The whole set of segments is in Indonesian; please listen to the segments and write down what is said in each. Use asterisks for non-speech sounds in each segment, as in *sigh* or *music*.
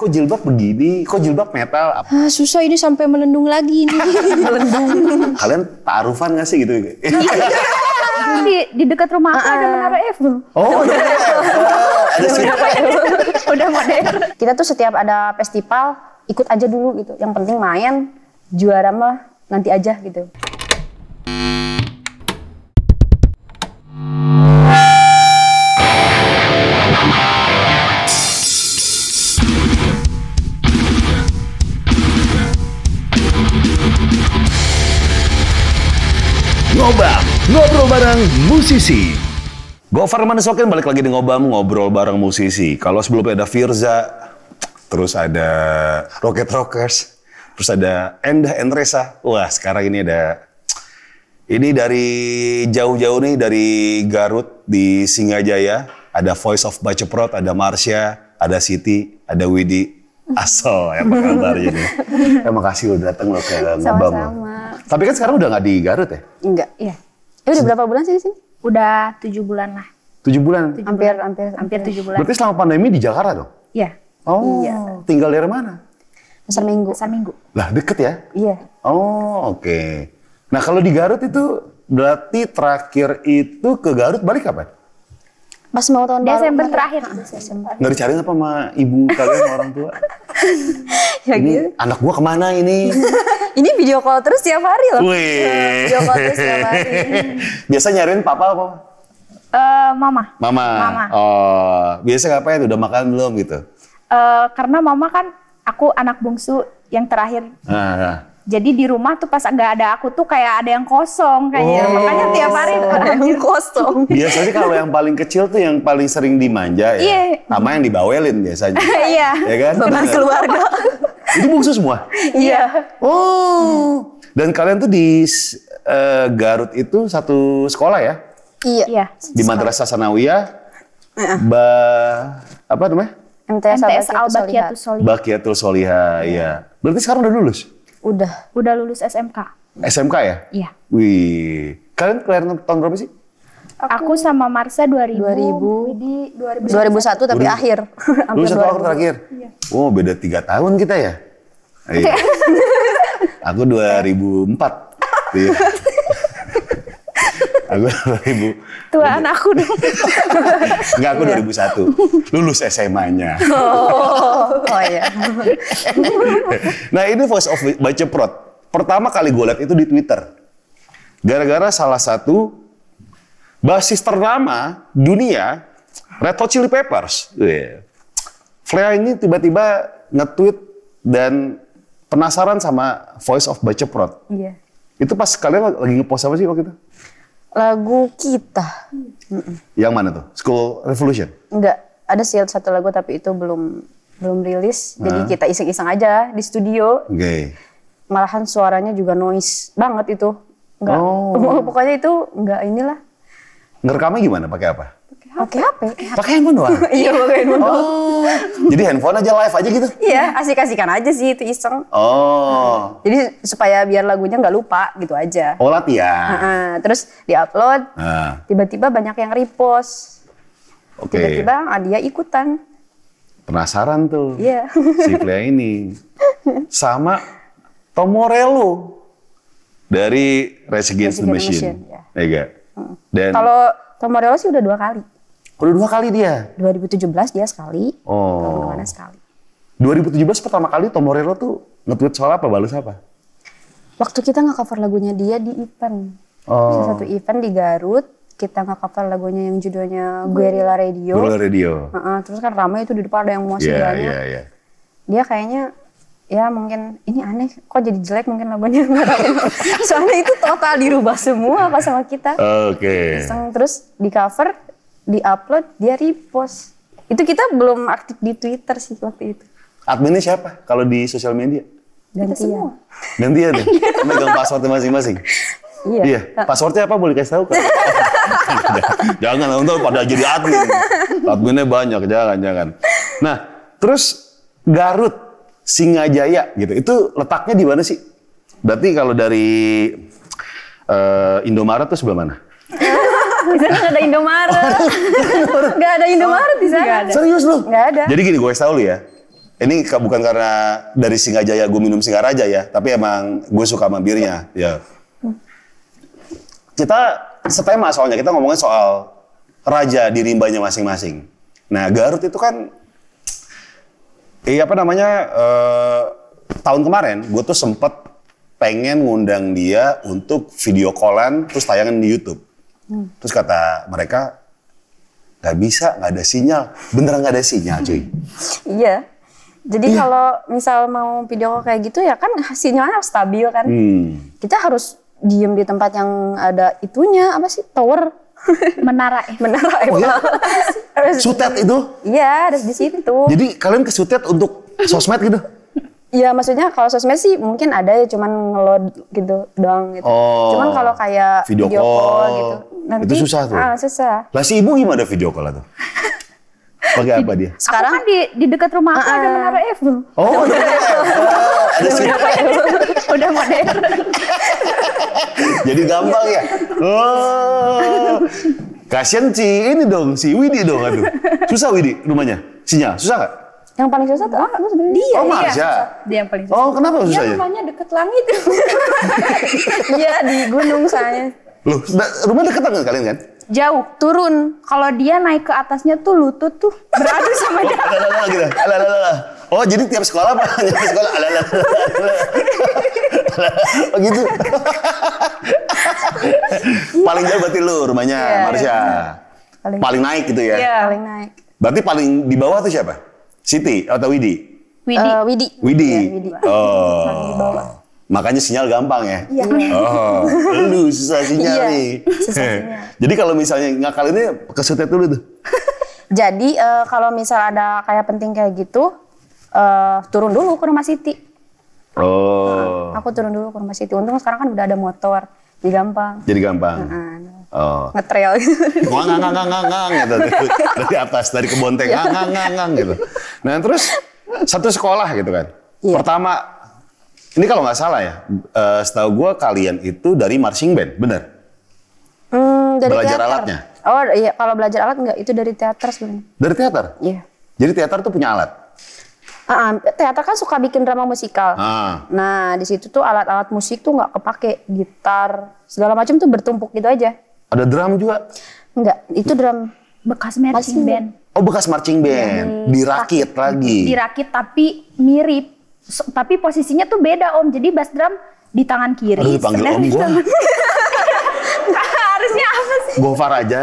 kok jilbab begini, kok jilbab metal? Ah, susah ini sampai melendung lagi ini. *laughs* melendung. Kalian taruhan gak sih gitu? *laughs* di, di dekat rumah aku ada ah. menara Eiffel. Oh, ada Udah modern. Kita tuh setiap ada festival ikut aja dulu gitu. Yang penting main, juara mah nanti aja gitu. Ngobrol bareng musisi. Government Sokin balik lagi di Ngobam ngobrol bareng musisi. Kalau sebelumnya ada Firza, terus ada Rocket Rockers, terus ada Endah Endresa. Wah, sekarang ini ada ini dari jauh-jauh nih dari Garut di Singajaya, ada Voice of Baceprot, ada Marsha, ada Siti, ada Widi. Asal, apa kabarnya ini. *laughs* Terima kasih udah datang loh ke Ngobam. Tapi kan sekarang udah nggak di Garut ya? Enggak, iya. Tapi udah berapa bulan sih di sini? Udah tujuh bulan lah. Tujuh bulan? Tujuh hampir, bulan. hampir, hampir tujuh bulan. Berarti selama pandemi di Jakarta dong? Iya. Oh, iya. tinggal di mana? Pasar Minggu. Pasar Minggu. Lah deket ya? Iya. Oh, oke. Okay. Nah kalau di Garut itu berarti terakhir itu ke Garut balik kapan? Pas mau tahun Desember baru. terakhir. Ah, Desember. Nggak dicari apa sama ibu kalian orang tua? *laughs* ya ini gitu. anak gua kemana ini? *laughs* Ini video call terus tiap hari loh. Wih. Iya, video call terus tiap *laughs* hari. Biasa nyariin papa apa? Uh, mama. Mama. Mama. Oh, biasa ngapain? Udah makan belum gitu? Uh, karena mama kan aku anak bungsu yang terakhir. Ah, ah jadi di rumah tuh pas nggak ada aku tuh kayak ada yang kosong kayaknya. Gitu. Oh, Makanya tiap hari *laughs* yang kosong. Biasanya kalau yang paling kecil tuh yang paling sering dimanja ya. Yeah. Sama yang dibawelin biasanya. *laughs* Iya. ya kan? Beban keluarga. *laughs* Itu bungsu semua? Iya. Yeah. Oh. Dan kalian tuh di uh, Garut itu satu sekolah ya? Iya. Yeah. Di Madrasah Sanawiyah. Ba apa namanya? MTS, MTS al bakiyatul Solihah. Baqiyatul Solihah, iya. Berarti sekarang udah lulus? Udah. Udah lulus SMK. SMK ya? Iya. Wih. Kalian kelahiran tahun berapa sih? Aku, aku sama Marsa 2000. 2000. Di 2001, 2001 tapi 2000. akhir. Lulus satu akhir terakhir. Iya. Oh, beda 3 tahun kita ya? Iya. *laughs* aku 2004. iya. *laughs* Aku 2000. anak aku dong. *laughs* Enggak, aku 2001. Lulus SMA-nya. Oh, oh ya. *laughs* nah ini voice of baca prot. Pertama kali gue lihat itu di Twitter. Gara-gara salah satu basis ternama dunia, Red Hot Chili Peppers. Iya. Flea ini tiba-tiba nge-tweet dan penasaran sama voice of Baca Prot. Iya. Itu pas kalian lagi ngepost apa sih waktu itu? Lagu kita. Yang mana tuh? School Revolution? Enggak. Ada sih satu lagu tapi itu belum belum rilis. Nah. Jadi kita iseng-iseng aja di studio. Oke. Okay. Malahan suaranya juga noise banget itu. Enggak. Oh. *laughs* Pokoknya itu enggak inilah. Ngerekamnya gimana? Pakai apa? Pakai HP. Pakai handphone doang. *laughs* iya, pakai handphone doang. Oh. Jadi handphone aja live aja gitu. Iya, asik-asikan aja sih itu iseng. Oh. Nah, jadi supaya biar lagunya nggak lupa gitu aja. Oh, latihan. Heeh. Terus diupload. Nah. Tiba-tiba banyak yang repost. Oke. Okay. Tiba-tiba dia ikutan. Penasaran tuh. Iya. *laughs* si pria ini. Sama Tomorello dari Resigence the Machine. Ya. Iya. Yeah. Dan kalau Tom sih udah dua kali. Udah dua kali dia? 2017 dia sekali, oh. tahun kemana sekali. 2017 pertama kali Tom Morello tuh nge-tweet soal apa, balas apa? Waktu kita nge-cover lagunya dia di event. Oh. satu event di Garut, kita nge-cover lagunya yang judulnya Guerrilla Radio. Guerrilla Radio. Uh -uh, terus kan ramai itu di depan ada yang mau yeah, yeah, yeah. Dia kayaknya ya mungkin ini aneh kok jadi jelek mungkin lagunya *laughs* soalnya itu total dirubah semua apa sama kita oke okay. terus di cover di upload dia repost. Itu kita belum aktif di Twitter sih waktu itu. Adminnya siapa kalau di sosial media? Ganti semua. Ganti ya deh. *laughs* Iya. Megang passwordnya masing-masing. Iya. iya. Passwordnya apa boleh kasih tahu kan? *laughs* jangan untuk pada jadi admin. Adminnya banyak, jangan jangan. Nah, terus Garut, Singajaya gitu. Itu letaknya di mana sih? Berarti kalau dari uh, Indomaret tuh sebelah mana? di sana nggak ada *laughs* Indomaret. Nggak ada Indomaret di sana. ada. Serius lu? Nggak ada. Jadi gini, gue tahu lu ya. Ini bukan karena dari Singa Singajaya gue minum Singa Raja ya, tapi emang gue suka sama birnya. Ya. Kita setema soalnya kita ngomongin soal raja di rimbanya masing-masing. Nah Garut itu kan, eh apa namanya? Eh, tahun kemarin gue tuh sempet pengen ngundang dia untuk video callan terus tayangan di YouTube. Hmm. Terus kata mereka, nggak bisa, nggak ada sinyal. Beneran nggak ada sinyal, cuy. iya. Jadi iya. kalau misal mau video kayak gitu ya kan sinyalnya harus stabil kan. Hmm. Kita harus diem di tempat yang ada itunya apa sih tower *laughs* menara ya? menara eh. oh, ya? *laughs* sutet itu iya harus di situ jadi kalian ke sutet untuk sosmed gitu Ya maksudnya kalau sosmed sih mungkin ada ya cuman ngeload gitu doang gitu. Oh, cuman kalau kayak video, video call, call gitu. Nanti, itu susah tuh. Ah, susah. Lah si ibu gimana video call atau? Pakai apa dia? Sekarang aku kan di, di dekat rumah aku uh, ada ah. menara Eiffel. Oh, ada menara Eiffel. ada Udah modern. Jadi gampang ya. Oh. Kasian sih ini dong, si Widi dong aduh. Susah Widi rumahnya? Sinyal susah gak? Yang paling susah tuh aku sebenarnya. Dia, oh, Marja. Dia, dia yang paling oh, susah. Oh, kenapa susah dia ya? rumahnya deket langit. *laughs* Iya, di gunung saya. Loh, nah, rumah deket langit kalian kan? Jauh, turun. Kalau dia naik ke atasnya tuh lutut tuh beradu sama dia. Alah, gitu. Alah, Oh, jadi tiap sekolah apa? *laughs* Tiap sekolah. Alah, Oh, gitu. Iya. paling jauh berarti lu rumahnya, yeah, Marsha. Iya. paling naik gitu ya? Iya, paling naik. Berarti paling di bawah tuh siapa? Siti atau Widi? Widi. Uh, Widi. Widi. Ya, Widi. Oh. Makanya sinyal gampang ya. Iya. Oh, lu susah sinyal iya, nih. Susah sinyal. Jadi kalau misalnya ini ke setet dulu tuh. *laughs* Jadi uh, kalau misal ada kayak penting kayak gitu, uh, turun dulu ke rumah Siti. Oh. Nah, aku turun dulu ke rumah Siti. Untung sekarang kan udah ada motor, jadi gampang. Jadi gampang. Nah, Oh. Ngetrail gitu. Ngang, ngang, ngang, ngang, ngang, gitu. *laughs* Dari, dari atas, dari kebonteng teh, ngang, ngang, ngang, ngang, gitu. Nah terus satu sekolah gitu kan. Iya. Pertama, ini kalau nggak salah ya, uh, setahu gue kalian itu dari marching band, bener? Hmm, dari Belajar teater. alatnya? Oh iya, kalau belajar alat nggak, itu dari teater sebenarnya. Dari teater? Iya. Jadi teater tuh punya alat? Uh, teater kan suka bikin drama musikal. Uh. Nah di situ tuh alat-alat musik tuh nggak kepake, gitar segala macam tuh bertumpuk gitu aja. Ada drum juga? Enggak, itu drum bekas marching band. Oh bekas marching iya, band, hmm, dirakit lagi. Dirakit tapi mirip, so, tapi posisinya tuh beda om. Jadi bass drum di tangan kiri. Aduh dipanggil om gue. *laughs* Harusnya apa sih? Gofar aja.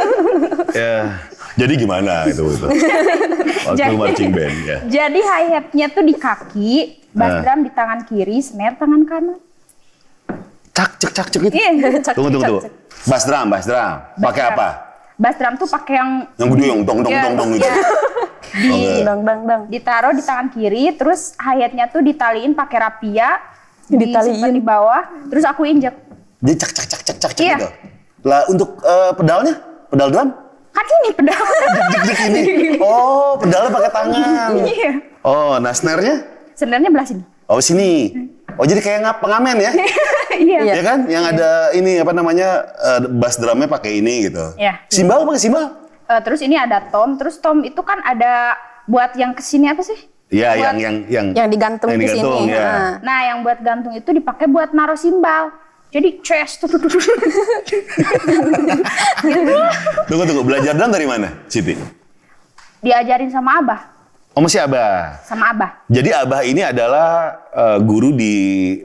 *laughs* ya. Jadi gimana gitu itu? *laughs* Waktu marching band ya. Jadi hi hatnya tuh di kaki, bass nah. drum di tangan kiri, snare tangan kanan cak cek cak cek gitu. Iya, *laughs* cak, tunggu, tunggu, tunggu. Bass drum, bass drum. Pakai apa? Bass drum tuh pakai yang yang gede yang dong dong iya. dong dong gitu. Iya. *laughs* Di bang bang bang. Ditaruh di tangan kiri, terus hayatnya tuh ditaliin pakai rapia. Ditaliin di bawah, terus aku injek. Dia cak cak cak cak cak cek gitu. Lah untuk uh, pedalnya, pedal drum? Kan ini pedal. Dek *laughs* ini. Oh, pedalnya pakai tangan. Iya. Oh, nah snare-nya? Sebenarnya belah sini. Oh sini. Hmm. Oh jadi kayak ngap pengamen ya? *laughs* Iya. ya kan? Yang iya. ada ini apa namanya uh, bass drumnya pakai ini gitu. Iya. Simbal pakai simbal? Uh, terus ini ada tom. Terus tom itu kan ada buat yang kesini apa sih? Iya, yang yang yang yang digantung, yang digantung di sini. Ya. Nah, yang buat gantung itu dipakai buat naruh simbal. Jadi chest. *laughs* tunggu tunggu belajar drum dari mana, Citi? Diajarin sama Abah. Oh masih abah. Sama abah. Jadi abah ini adalah uh, guru di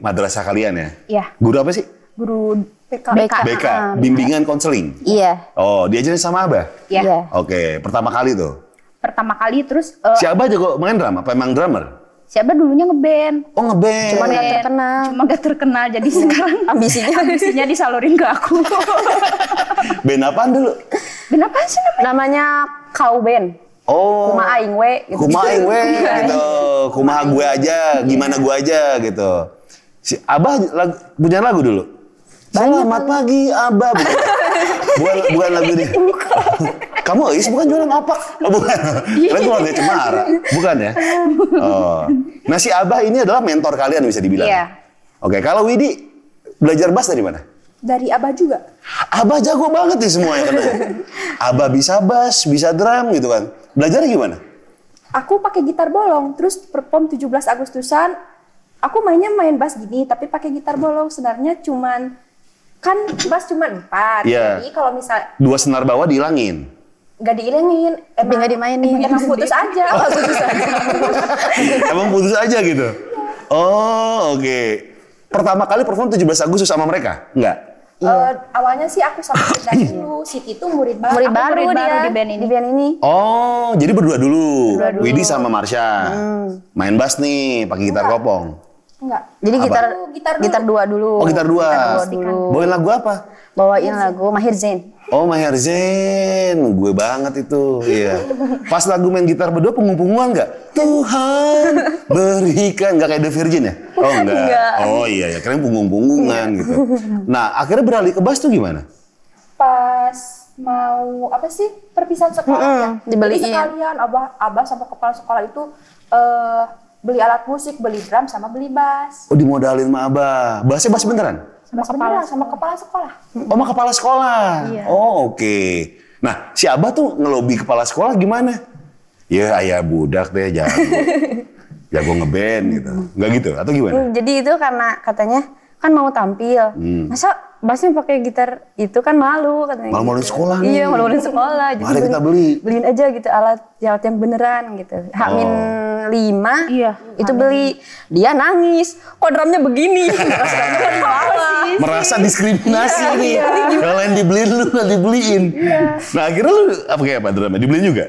madrasah kalian ya? Iya. Guru apa sih? Guru BK. BK. BK. Bimbingan konseling. Iya. Oh diajarin sama abah? Iya. Oke iya. Oke pertama kali tuh. Pertama kali terus. Uh, si abah juga main drama? apa emang drummer? Siapa dulunya ngeband. Oh ngeband. Cuma nggak terkenal. Cuma nggak terkenal. Jadi *laughs* sekarang ambisinya ambisinya disalurin ke aku. *laughs* band apaan dulu? Band apaan sih namanya? Namanya Kau Band. Oh. Kuma aing we gitu. Kuma aing we *laughs* gitu. Kumaha gue aja, gimana gue aja gitu. Si Abah lagu, punya lagu dulu. Banyak. Selamat kan. pagi Abah. Bukan, bukan, *laughs* bukan lagu ini. *laughs* Kamu Is bukan jualan apa? Oh, bukan. Kalian iya. gue keluarga Cemara. Bukan ya? Oh. Nah si Abah ini adalah mentor kalian bisa dibilang. Iya. Oke, kalau Widi belajar bass dari mana? dari Abah juga. Abah jago banget nih semuanya kan? Abah bisa bass, bisa drum gitu kan. Belajar gimana? Aku pakai gitar bolong, terus perform 17 Agustusan, aku mainnya main bass gini, tapi pakai gitar bolong. Senarnya cuman kan bass cuma empat. Yeah. Jadi kalau misal dua senar bawah dihilangin Gak dihilangin, emang gak dimainin emang putus aja oh. putus aja *laughs* emang putus aja gitu iya. oh oke okay. pertama kali perform 17 Agustus sama mereka Enggak? Iya. Uh, awalnya sih aku sama Sita *coughs* dulu. Siti itu murid baru. Murid baru, murid baru di band ini. Di band ini. Oh, jadi berdua dulu. Berdua dulu. Widi sama Marsha. Hmm. Main bass nih, pakai gitar kopong. Enggak. Jadi gitar gitar, dulu. gitar dua dulu. Oh, gitar dua. Gitar dua Boleh lagu apa? bawain iya lagu Mahir Zain. Oh Mahir Zain, gue banget itu. Iya. Pas lagu main gitar berdua punggung-punggungan nggak? Tuhan berikan nggak kayak The Virgin ya? Oh enggak. enggak. Oh iya ya, keren punggung-punggungan iya. gitu. Nah akhirnya beralih ke bass tuh gimana? Pas mau apa sih perpisahan sekolah mm -hmm, ya? dibeliin. Jadi sekalian abah abah sama kepala sekolah itu uh, beli alat musik, beli drum sama beli bass. Oh dimodalin sama abah. Bassnya bass beneran? sama kepala sekolah. sama kepala sekolah. Oh, sama kepala sekolah. Iya. Oh, oke. Okay. Nah, si Abah tuh ngelobi kepala sekolah gimana? Ya ayah budak deh jago. *laughs* jago ngeband gitu. Enggak gitu atau gimana? Hmm, jadi itu karena katanya kan mau tampil. Hmm. Masa Basnya pakai gitar itu kan malu katanya. Malu maluin gitu. sekolah. Iya malu maluin sekolah. Jadi Mari kita beli. Beliin aja gitu alat alat yang beneran gitu. Hamin oh. lima. Iya. Itu amin. beli. Dia nangis. Kok drumnya begini? *laughs* Kan Merasa diskriminasi iya, nih. Iya. Kalau yang dibeliin lu nggak dibeliin. Iya. Nah akhirnya lu apa kayak apa drumnya? Dibeliin juga?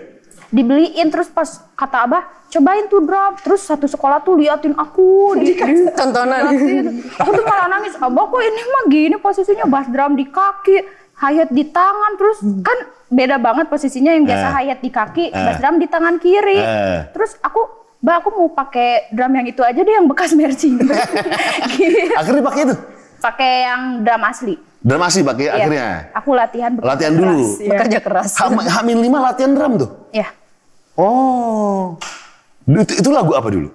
dibeliin terus pas kata abah cobain tuh drop terus satu sekolah tuh liatin aku di, tontonan aku tuh malah nangis abah kok ini mah gini posisinya bass drum di kaki hayat di tangan terus hmm. kan beda banget posisinya yang biasa hayat eh. di kaki uh, eh. bass drum di tangan kiri uh, terus aku Mbak aku mau pakai drum yang itu aja deh yang bekas merci. *laughs* Gitu. Akhirnya pakai itu? Pakai yang drum asli. Drum asli pakai iya. akhirnya? Aku latihan. Latihan keras, dulu? Ya. Bekerja keras. hamil hamin lima latihan drum tuh? Iya. Oh. Itu, itu lagu apa dulu?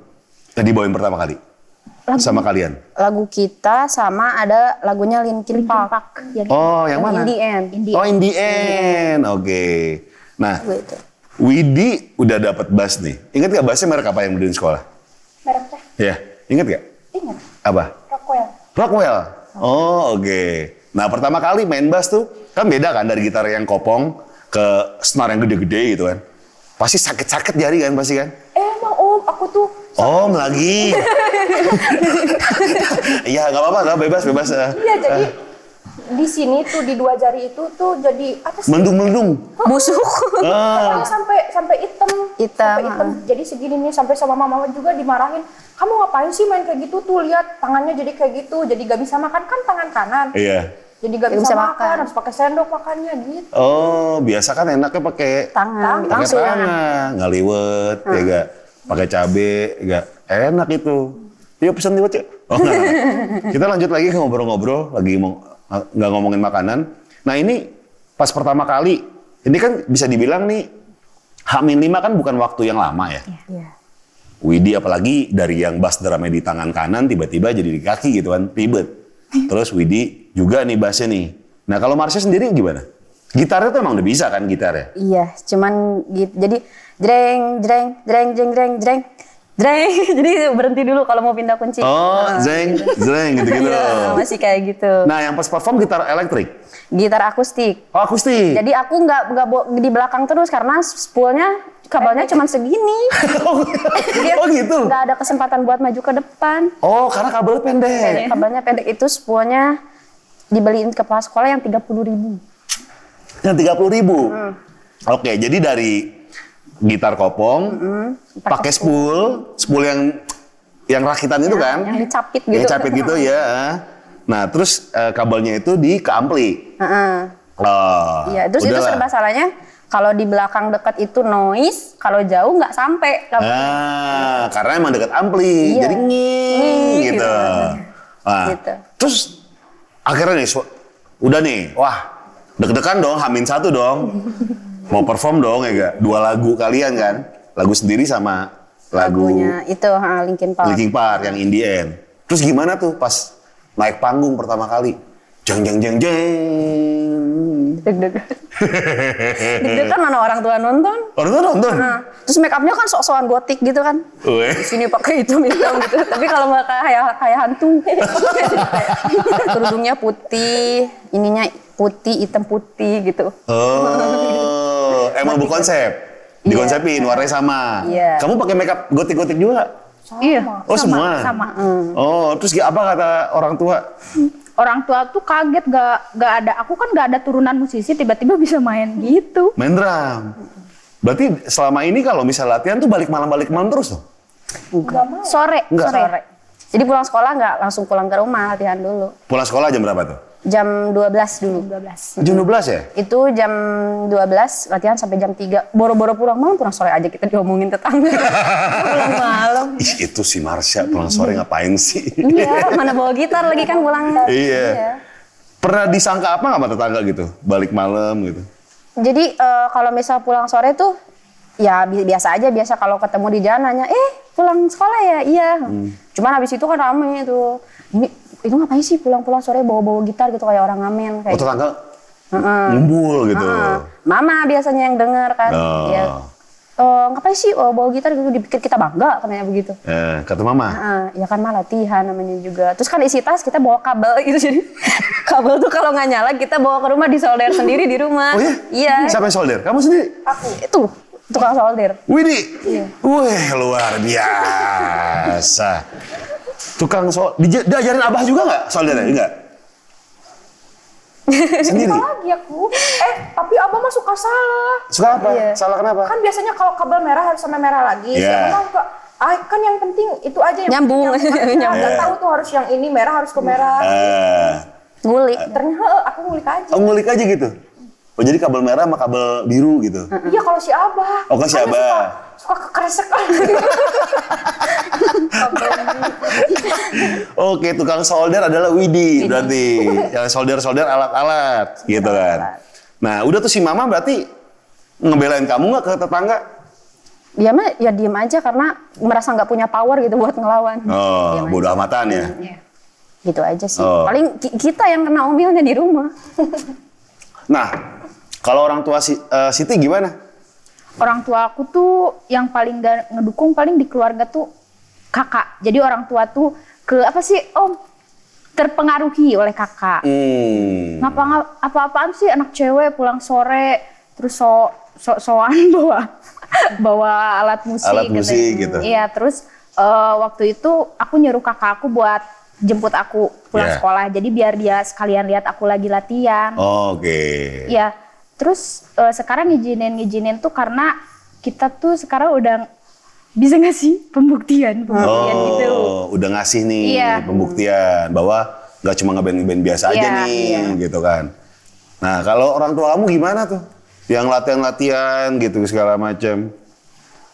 Tadi bawain pertama kali. Lagu, sama kalian? Lagu kita sama ada lagunya Linkin Park. Park. Yang oh, yang, mana? Oh, in the End. oh, In End. Oke. Nah, Widi udah dapat bass nih. Ingat gak bassnya merek apa yang di sekolah? Merek Ya, ingat gak? Ingat. Apa? Rockwell. Rockwell. Oh, oke. Okay. Nah, pertama kali main bass tuh kan beda kan dari gitar yang kopong ke senar yang gede-gede gitu kan. Pasti sakit-sakit jari kan pasti kan? Emang om, aku tuh Om lagi. *laughs* Iya, nggak apa-apa, nggak bebas, bebas. Iya, eh, jadi eh. di sini tuh di dua jari itu tuh jadi apa sih? Mendung-mendung. Busuk. Ah. sampai sampai hitam. Hitam. Sampai hitam. Jadi segini nih sampai sama mama juga dimarahin. Kamu ngapain sih main kayak gitu tuh lihat tangannya jadi kayak gitu. Jadi gak bisa makan kan tangan kanan. Iya jadi nggak ya, bisa, bisa makan. makan harus pakai sendok makannya gitu oh biasa kan enaknya pakai tangan pakai tangan ya. nggak liwet ya hmm. ya gak pakai cabe gak enak itu yuk pesan liwet yuk oh, *laughs* kita lanjut lagi ngobrol-ngobrol lagi ah, nggak ngomongin makanan nah ini pas pertama kali ini kan bisa dibilang nih Hamin lima kan bukan waktu yang lama ya. Yeah. Iya. Widi apalagi dari yang bas drama di tangan kanan tiba-tiba jadi di kaki gitu kan ribet Terus Widi juga nih bassnya nih. Nah kalau Marsha sendiri gimana? Gitarnya tuh emang udah bisa kan gitarnya? Iya, cuman gitu. Jadi jreng, jreng, jreng, jreng, jreng, jreng. Jreng, *laughs* jadi berhenti dulu kalau mau pindah kunci. Oh, nah, jreng, gitu. jreng gitu-gitu. *laughs* Iya, masih kayak gitu. Nah, yang pas perform gitar elektrik? Gitar akustik. Oh, akustik. Jadi aku nggak nggak di belakang terus karena spoolnya kabelnya cuma segini. *laughs* Oh, Dia oh gitu. Gak ada kesempatan buat maju ke depan. Oh, karena kabel pendek. Iya, kabelnya pendek itu sepuanya dibeliin ke kepala sekolah yang tiga puluh ribu. Yang tiga puluh ribu. Hmm. Oke, jadi dari gitar kopong, hmm, pakai spool, spool yang yang rakitan ya, itu iya, kan? Yang dicapit gitu. Yang capit gitu ya. Nah, terus uh, kabelnya itu di ke ampli. Uh -uh. Oh, iya, terus itu serba salahnya kalau di belakang deket itu noise, kalau jauh nggak sampai. Ah, karena emang deket ampli, iya. jadi nging gitu. gitu. Nah, gitu. Terus akhirnya nih, udah nih, wah deg-degan dong, hamin satu dong. *laughs* Mau perform dong ya gak? Dua lagu kalian kan? Lagu sendiri sama lagu... Lagunya itu, ha, ah, Linkin Park. Linkin Park, yang Indian. Terus gimana tuh pas naik panggung pertama kali? jeng jeng jeng jeng deg-degan deg-degan mana orang tua nonton orang tua nonton nah, terus make upnya kan sok-sokan gotik gitu kan di sini pakai hitam hitam gitu tapi kalau mau kayak kayak hantu kerudungnya putih ininya putih hitam putih gitu oh emang bukan konsep iya. dikonsepin yeah. warnanya sama yeah. kamu pakai make up gotik-gotik juga Iya. Oh sama. Semua. Sama. Mm. Oh terus apa kata orang tua? orang tua tuh kaget gak gak ada aku kan gak ada turunan musisi tiba-tiba bisa main gitu main drum berarti selama ini kalau misal latihan tuh balik malam balik malam terus tuh Enggak. sore Enggak. sore jadi pulang sekolah nggak langsung pulang ke rumah latihan dulu pulang sekolah jam berapa tuh Jam 12 dulu. Jam 12. Jam 12 ya? Itu jam 12 latihan sampai jam 3. Boro-boro pulang malam, pulang sore aja kita diomongin tetangga. *laughs* pulang malam. Ih, itu si Marsha pulang sore iya. ngapain sih? iya, mana bawa gitar lagi kan pulang. Iya. iya. Pernah disangka apa nggak sama tetangga gitu? Balik malam gitu. Jadi uh, kalau misal pulang sore tuh ya bi biasa aja biasa kalau ketemu di jalan nanya eh pulang sekolah ya iya hmm. cuman habis itu kan rame itu ini itu ngapain sih pulang-pulang sore bawa-bawa gitar gitu kayak orang ngamen kayak oh, tetangga gitu. ngumpul gitu mama biasanya yang dengar kan oh. ya uh, ngapain sih oh, bawa gitar gitu dipikir kita bangga katanya begitu. Eh, kata mama. Uh, ya kan mah latihan namanya juga. Terus kan isi tas kita bawa kabel itu jadi *laughs* kabel tuh kalau nggak nyala kita bawa ke rumah disolder sendiri di rumah. Oh iya? Iya. Siapa yang solder? Kamu sendiri? Aku. Itu tukang solder. Widi Iya. Wih luar biasa tukang soal diajarin abah juga nggak soalnya hmm. enggak *laughs* sendiri lagi aku eh tapi abah mah suka salah suka apa iya. salah kenapa kan biasanya kalau kabel merah harus sama merah lagi yeah. siapa suka ah kan yang penting itu aja yang nyambung nyambung *laughs* nggak iya. tahu tuh harus yang ini merah harus ke merah uh, ngulik eh, ternyata eh, aku ngulik aja oh, ngulik aja gitu oh jadi kabel merah sama kabel biru gitu iya kalau si abah oh kalau si kan abah kok sekali. *laughs* Oke, tukang solder adalah Widi, berarti. Yang solder-solder alat-alat gitu kan. Nah, udah tuh si Mama berarti ngebelain kamu nggak ke tetangga? Dia mah ya diem aja karena merasa nggak punya power gitu buat ngelawan. Oh, bodoh amatan ya. Iya. Gitu aja sih. Oh. Paling kita yang kena omilnya di rumah. nah, kalau orang tua si, uh, Siti gimana? orang tua aku tuh yang paling gak ngedukung paling di keluarga tuh kakak. Jadi orang tua tuh ke apa sih om terpengaruhi oleh kakak. Hmm. Ngapa apa-apaan sih anak cewek pulang sore terus so so soan *laughs* bawa bawa alat musik, alat musik gitu. gitu. Iya terus uh, waktu itu aku nyuruh kakak aku buat jemput aku pulang yeah. sekolah. Jadi biar dia sekalian lihat aku lagi latihan. Oh, oke. Okay. Iya terus uh, sekarang ngizinin ngizinin tuh karena kita tuh sekarang udah bisa ngasih pembuktian pembuktian oh, gitu udah ngasih nih iya. pembuktian bahwa nggak cuma ngeband ngeband biasa iya, aja nih iya. gitu kan nah kalau orang tua kamu gimana tuh yang latihan latihan gitu segala macam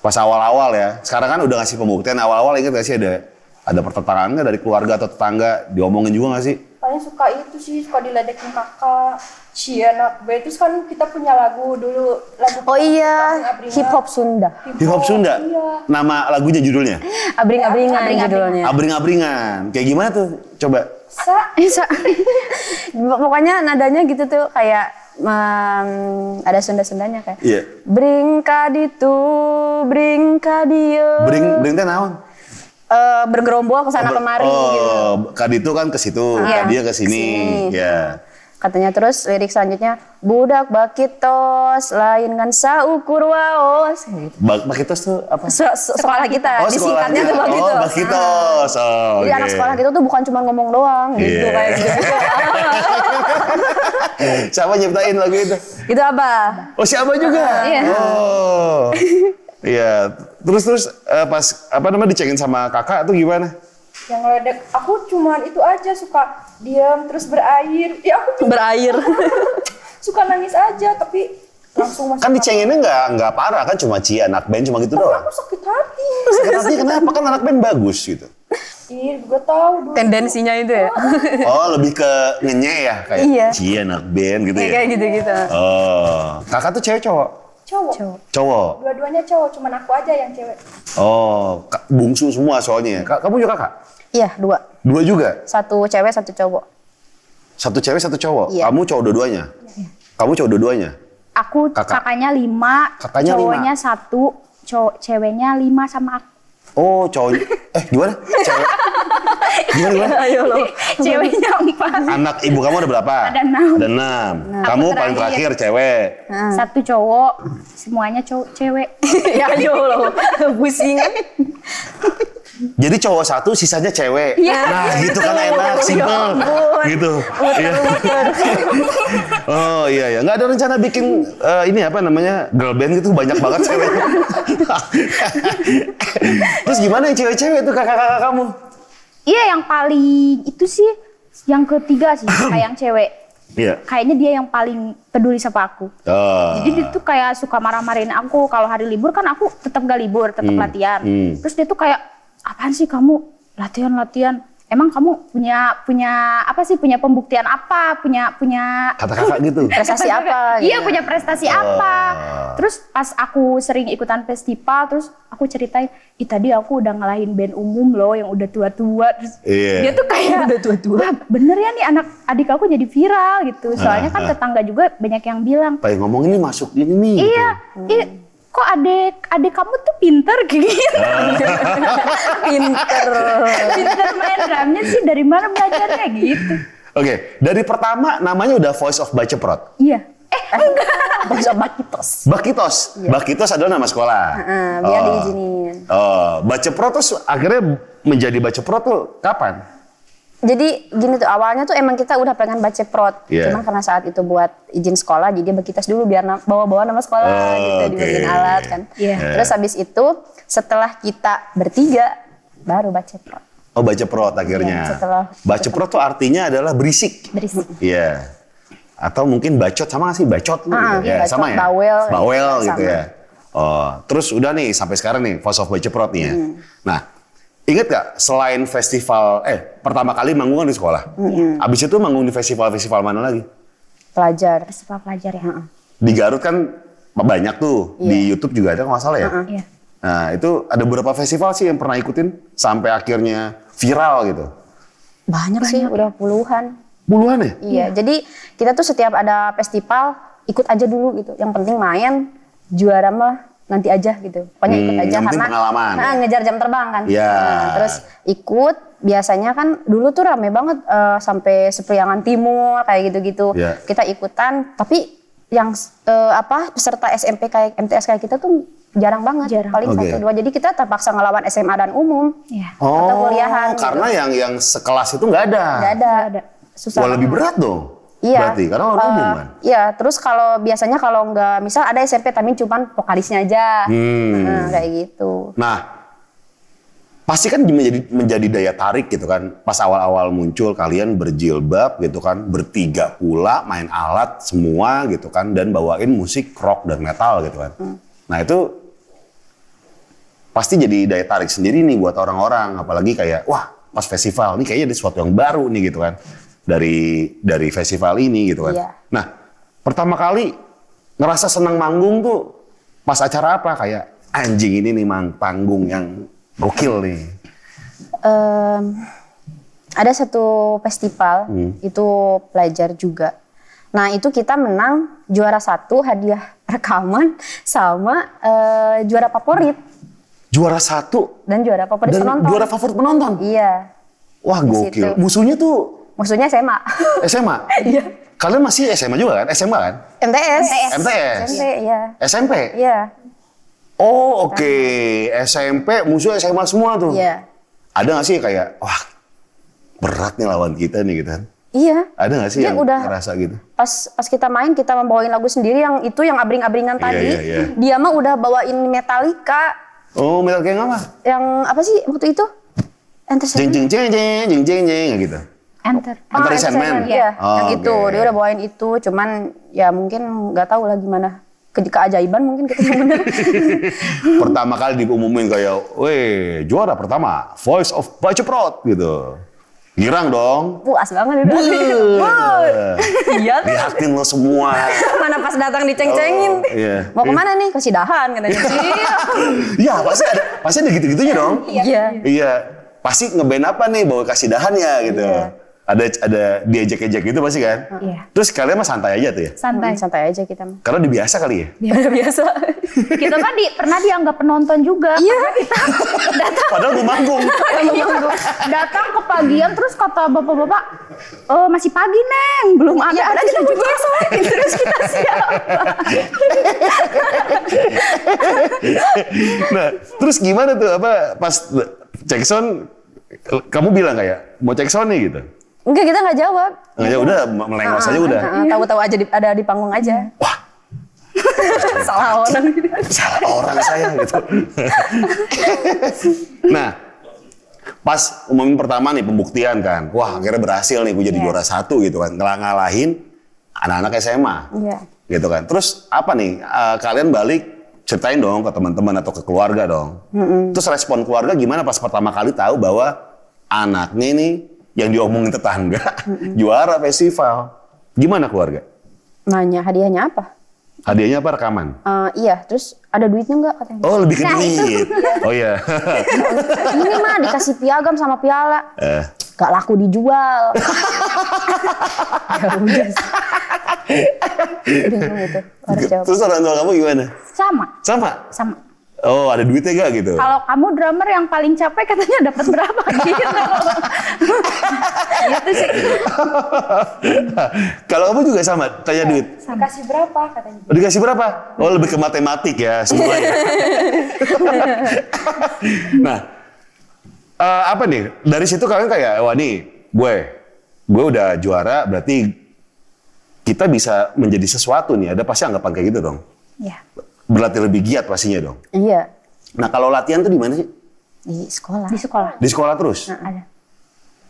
pas awal-awal ya sekarang kan udah ngasih pembuktian awal-awal inget gak sih ada ada pertentangan dari keluarga atau tetangga diomongin juga gak sih paling suka itu sih suka diledekin kakak Cianak B terus kan kita punya lagu dulu lagu Oh iya, kan, hip hop Sunda. Hip hop Sunda. Iya. Nama lagunya judulnya? Abring abringan abring judulnya. Abring abringan. Kayak gimana tuh? Coba. Sa. Sa. *laughs* Pokoknya nadanya gitu tuh kayak um, ada Sunda-Sundanya kayak. Iya. Yeah. Bring kaditu, bring kadio. Bring bring teh naon? Uh, bergerombol ke sana oh, kemari oh, gitu. Kaditu kan ke situ, uh, iya. kadia ke sini. Ya. Yeah. Katanya terus lirik selanjutnya budak bakitos lain kan saukur waos. Gitu. Bak bakitos tuh apa? so, so, sekolah kita. Oh, Disingkatnya tuh bakitos. Oh, bakitos. Nah. Oh, okay. anak sekolah kita tuh bukan cuma ngomong doang gitu yeah. kayak gitu. *laughs* siapa nyiptain lagu itu? Itu apa? Oh, siapa juga? Uh, iya. Oh. Iya. Terus terus uh, pas apa namanya dicekin sama kakak tuh gimana? yang ledek aku cuman itu aja suka diam terus berair ya aku cuman, berair *laughs* suka nangis aja tapi langsung masuk kan dicenginnya nggak nggak parah kan cuma cie anak band cuma gitu tapi doang aku sakit hati sakit hati kenapa kan anak band bagus gitu Ih, gue tau. Tendensinya itu ya? Oh, oh, lebih ke ngenye ya? Kayak iya. cie anak band gitu ya? Kayak gitu-gitu. Oh. Kakak tuh cewek cowok? cowok. Cowok. Dua-duanya cowok, cuman aku aja yang cewek. Oh, bungsu semua soalnya. Ya? Kamu juga kakak? Iya, dua. Dua juga? Satu cewek, satu cowok. Satu cewek, satu cowok? Iya. Kamu cowok dua-duanya? Iya. Kamu cowok dua-duanya? Aku Kakak. kakaknya lima, kakaknya cowoknya lima. satu, cowok, ceweknya lima sama aku. Oh, cowok. Eh, gimana? Cewek. Gimana, gimana? Ayo lo. Eh, ceweknya empat. Anak ibu kamu ada berapa? Ada enam. Ada enam. Nah, kamu terakhir. paling terakhir cewek. Hmm. Satu cowok, semuanya cowok cewek. ya ayo lo, pusing. Jadi cowok satu, sisanya cewek. Ya. Nah, gitu kan enak, ya simple. gitu. Iya. oh iya ya, nggak ada rencana bikin uh, ini apa namanya girl band gitu banyak banget cewek. *laughs* Terus gimana yang cewek-cewek itu kakak-kakak kamu? Iya yang paling itu sih yang ketiga sih *coughs* kayak yang cewek. Iya. Kayaknya dia yang paling peduli sama aku. Oh. Jadi dia tuh kayak suka marah-marahin aku kalau hari libur kan aku tetap gak libur, tetap hmm. latihan. Hmm. Terus dia tuh kayak apaan sih kamu latihan-latihan emang kamu punya punya apa sih punya pembuktian apa punya punya kata-kata *laughs* gitu prestasi apa iya, iya punya prestasi oh. apa terus pas aku sering ikutan festival terus aku ceritain ih tadi aku udah ngalahin band umum loh yang udah tua-tua terus yeah. dia tuh kayak udah tua-tua bener ya nih anak adik aku jadi viral gitu soalnya kan tetangga juga banyak yang bilang kayak ngomong ini masuk ini nih iya gitu. hmm kok adik adik kamu tuh pinter gitu *laughs* pinter pinter main drumnya sih dari mana belajarnya gitu oke okay. dari pertama namanya udah voice of baceprot iya eh enggak voice of bakitos bakitos iya. bakitos adalah nama sekolah uh, biar oh. diizinin oh baceprot tuh akhirnya menjadi baceprot tuh kapan jadi gini tuh awalnya tuh emang kita udah pengen baca prod, yeah. cuman karena saat itu buat izin sekolah jadi bagi dulu biar bawa-bawa nama sekolah oh, gitu okay. dibikin alat kan. Yeah. Yeah. Terus habis itu setelah kita bertiga baru baca prod. Oh baca prod akhirnya. Yeah, setelah baca prod tuh artinya adalah berisik. Berisik. Iya. Yeah. Atau mungkin bacot sama gak sih bacot lu ah, gitu. ya, bacot, sama ya. Bawel. Bawel iya, gitu, gitu ya. Oh, terus udah nih sampai sekarang nih Voice of Baca Prod nih ya. Hmm. Nah, Ingat gak selain festival eh pertama kali manggung kan di sekolah. Mm-hmm. Abis itu manggung di festival-festival mana lagi? Pelajar. Festival pelajar ya. Di Garut kan banyak tuh. Yeah. Di YouTube juga ada kalau nggak salah ya. Mm-hmm. Nah itu ada beberapa festival sih yang pernah ikutin sampai akhirnya viral gitu. Banyak, Banyak. sih, udah puluhan. Puluhan ya? Iya, Yeah. jadi kita tuh setiap ada festival ikut aja dulu gitu. Yang penting main, juara mah nanti aja gitu. Pokoknya ikut hmm, aja karena pengalaman. Nah, ngejar jam terbang kan. Yeah. Nah, terus ikut biasanya kan dulu tuh rame banget uh, sampai Sepriangan Timur kayak gitu-gitu. Yeah. Kita ikutan tapi yang uh, apa peserta SMP kayak MTS kayak kita tuh jarang banget jarang. paling okay. satu dua jadi kita terpaksa ngelawan SMA dan umum ya. oh, atau kuliahan gitu. karena gitu. yang yang sekelas itu nggak ada nggak ada, ada. susah Wah, lebih berat dong Iya. Berarti karena orang uh, umum eh, kan. Iya, terus kalau biasanya kalau nggak misal ada SMP tapi cuma vokalisnya aja. Hmm. Nah, kayak gitu. Nah, pasti kan menjadi menjadi daya tarik gitu kan. Pas awal-awal muncul kalian berjilbab gitu kan, bertiga pula main alat semua gitu kan dan bawain musik rock dan metal gitu kan. Hmm. Nah, itu pasti jadi daya tarik sendiri nih buat orang-orang apalagi kayak wah pas festival ini kayaknya ada sesuatu yang baru nih gitu kan dari dari festival ini gitu kan. Iya. Nah, pertama kali ngerasa senang manggung tuh pas acara apa kayak anjing ini nih mang panggung yang gokil nih. Um, ada satu festival hmm. itu pelajar juga. Nah itu kita menang juara satu hadiah rekaman sama uh, juara favorit. Juara satu dan juara favorit dan penonton. Juara favorit penonton. Iya. Wah Di gokil. Musuhnya tuh Maksudnya SMA. SMA? *laughs* Iya. Kalian masih SMA juga kan? SMA kan? MTS. MTS. MTS. SMP, iya. SMP? Iya. Oh, oke. Okay. SMP musuh SMA semua tuh. Iya. Ada gak sih kayak wah berat nih lawan kita nih gitu kan? Iya. Ada gak sih Dia yang udah ngerasa gitu? Pas pas kita main kita membawain lagu sendiri yang itu yang abring-abringan iya, tadi. Iya, iya. Dia mah udah bawain Metallica. Oh, Metallica yang apa? Yang apa sih waktu itu? Enter Jeng jeng jeng jeng jeng jeng jeng gitu. Enter. Enter oh, oh Sandman. Iya. Oh, yang okay. itu dia udah bawain itu, cuman ya mungkin nggak tahu lah gimana ke keajaiban mungkin kita *laughs* pertama kali diumumin kayak, weh juara pertama, Voice of Bajeprot gitu. Girang dong. Puas banget itu. Iya. Lihatin lo semua. *laughs* Mana pas datang diceng-cengin. Oh, iya. Mau iya. kemana nih? Ke Sidahan katanya. *laughs* Iya pasti ada, pasti ada gitu-gitunya dong. Iya. Iya. iya. Pasti ngeband apa nih bawa kasih dahannya gitu. Iya ada ada diajak-ajak gitu pasti kan? Iya. Terus kalian mah santai aja tuh ya? Santai. Hmm, santai aja kita mah. Karena udah biasa kali ya? Iya, biasa. biasa. *laughs* kita kan di, pernah dianggap penonton juga. Iya. Kita *laughs* datang. Padahal gue manggung. datang ke pagian terus kata bapak-bapak, oh masih pagi Neng, belum ada. Ya, ada kita juga. soalnya. *laughs* terus kita siap. nah, terus gimana tuh apa pas Jackson kamu bilang kayak ya, mau cek sound nih gitu Enggak, kita nggak jawab. Enggak jawab, udah melengos ah, aja udah. Ah, ah. Tahu-tahu aja di, ada di panggung aja. Wah. *laughs* Salah orang. Salah orang saya gitu. *laughs* nah, pas umumin pertama nih pembuktian kan. Wah, akhirnya berhasil nih gue jadi yeah. juara satu gitu kan. Ngelah ngalahin anak-anak SMA. Yeah. Gitu kan. Terus apa nih, uh, kalian balik ceritain dong ke teman-teman atau ke keluarga dong. Mm -hmm. Terus respon keluarga gimana pas pertama kali tahu bahwa anaknya ini yang diomongin tetangga mm-hmm. juara festival. Gimana keluarga? Nanya hadiahnya apa? Hadiahnya apa rekaman? Uh, iya, terus ada duitnya nggak katanya? Oh lebih ke nah, duit. oh iya. *laughs* Ini mah dikasih piagam sama piala. Eh. Gak laku dijual. *laughs* ya udah. Bingung itu. Terus orang tua kamu gimana? Sama. Sama. Sama. Oh, ada duitnya gak gitu? Kalau kamu drummer yang paling capek katanya dapat berapa *laughs* gitu. gitu *laughs* Kalau kamu juga sama, tanya iya. duit. Dikasih berapa katanya. Gitu. Dikasih berapa? Oh, lebih ke matematik ya semuanya. *laughs* nah, uh, apa nih? Dari situ kalian kayak, wah nih, gue, gue udah juara, berarti kita bisa menjadi sesuatu nih. Ada pasti anggapan kayak gitu dong. Iya berlatih lebih giat pastinya dong. Iya. Nah kalau latihan tuh di mana sih? Di sekolah. Di sekolah. Di sekolah terus. Nah, ada.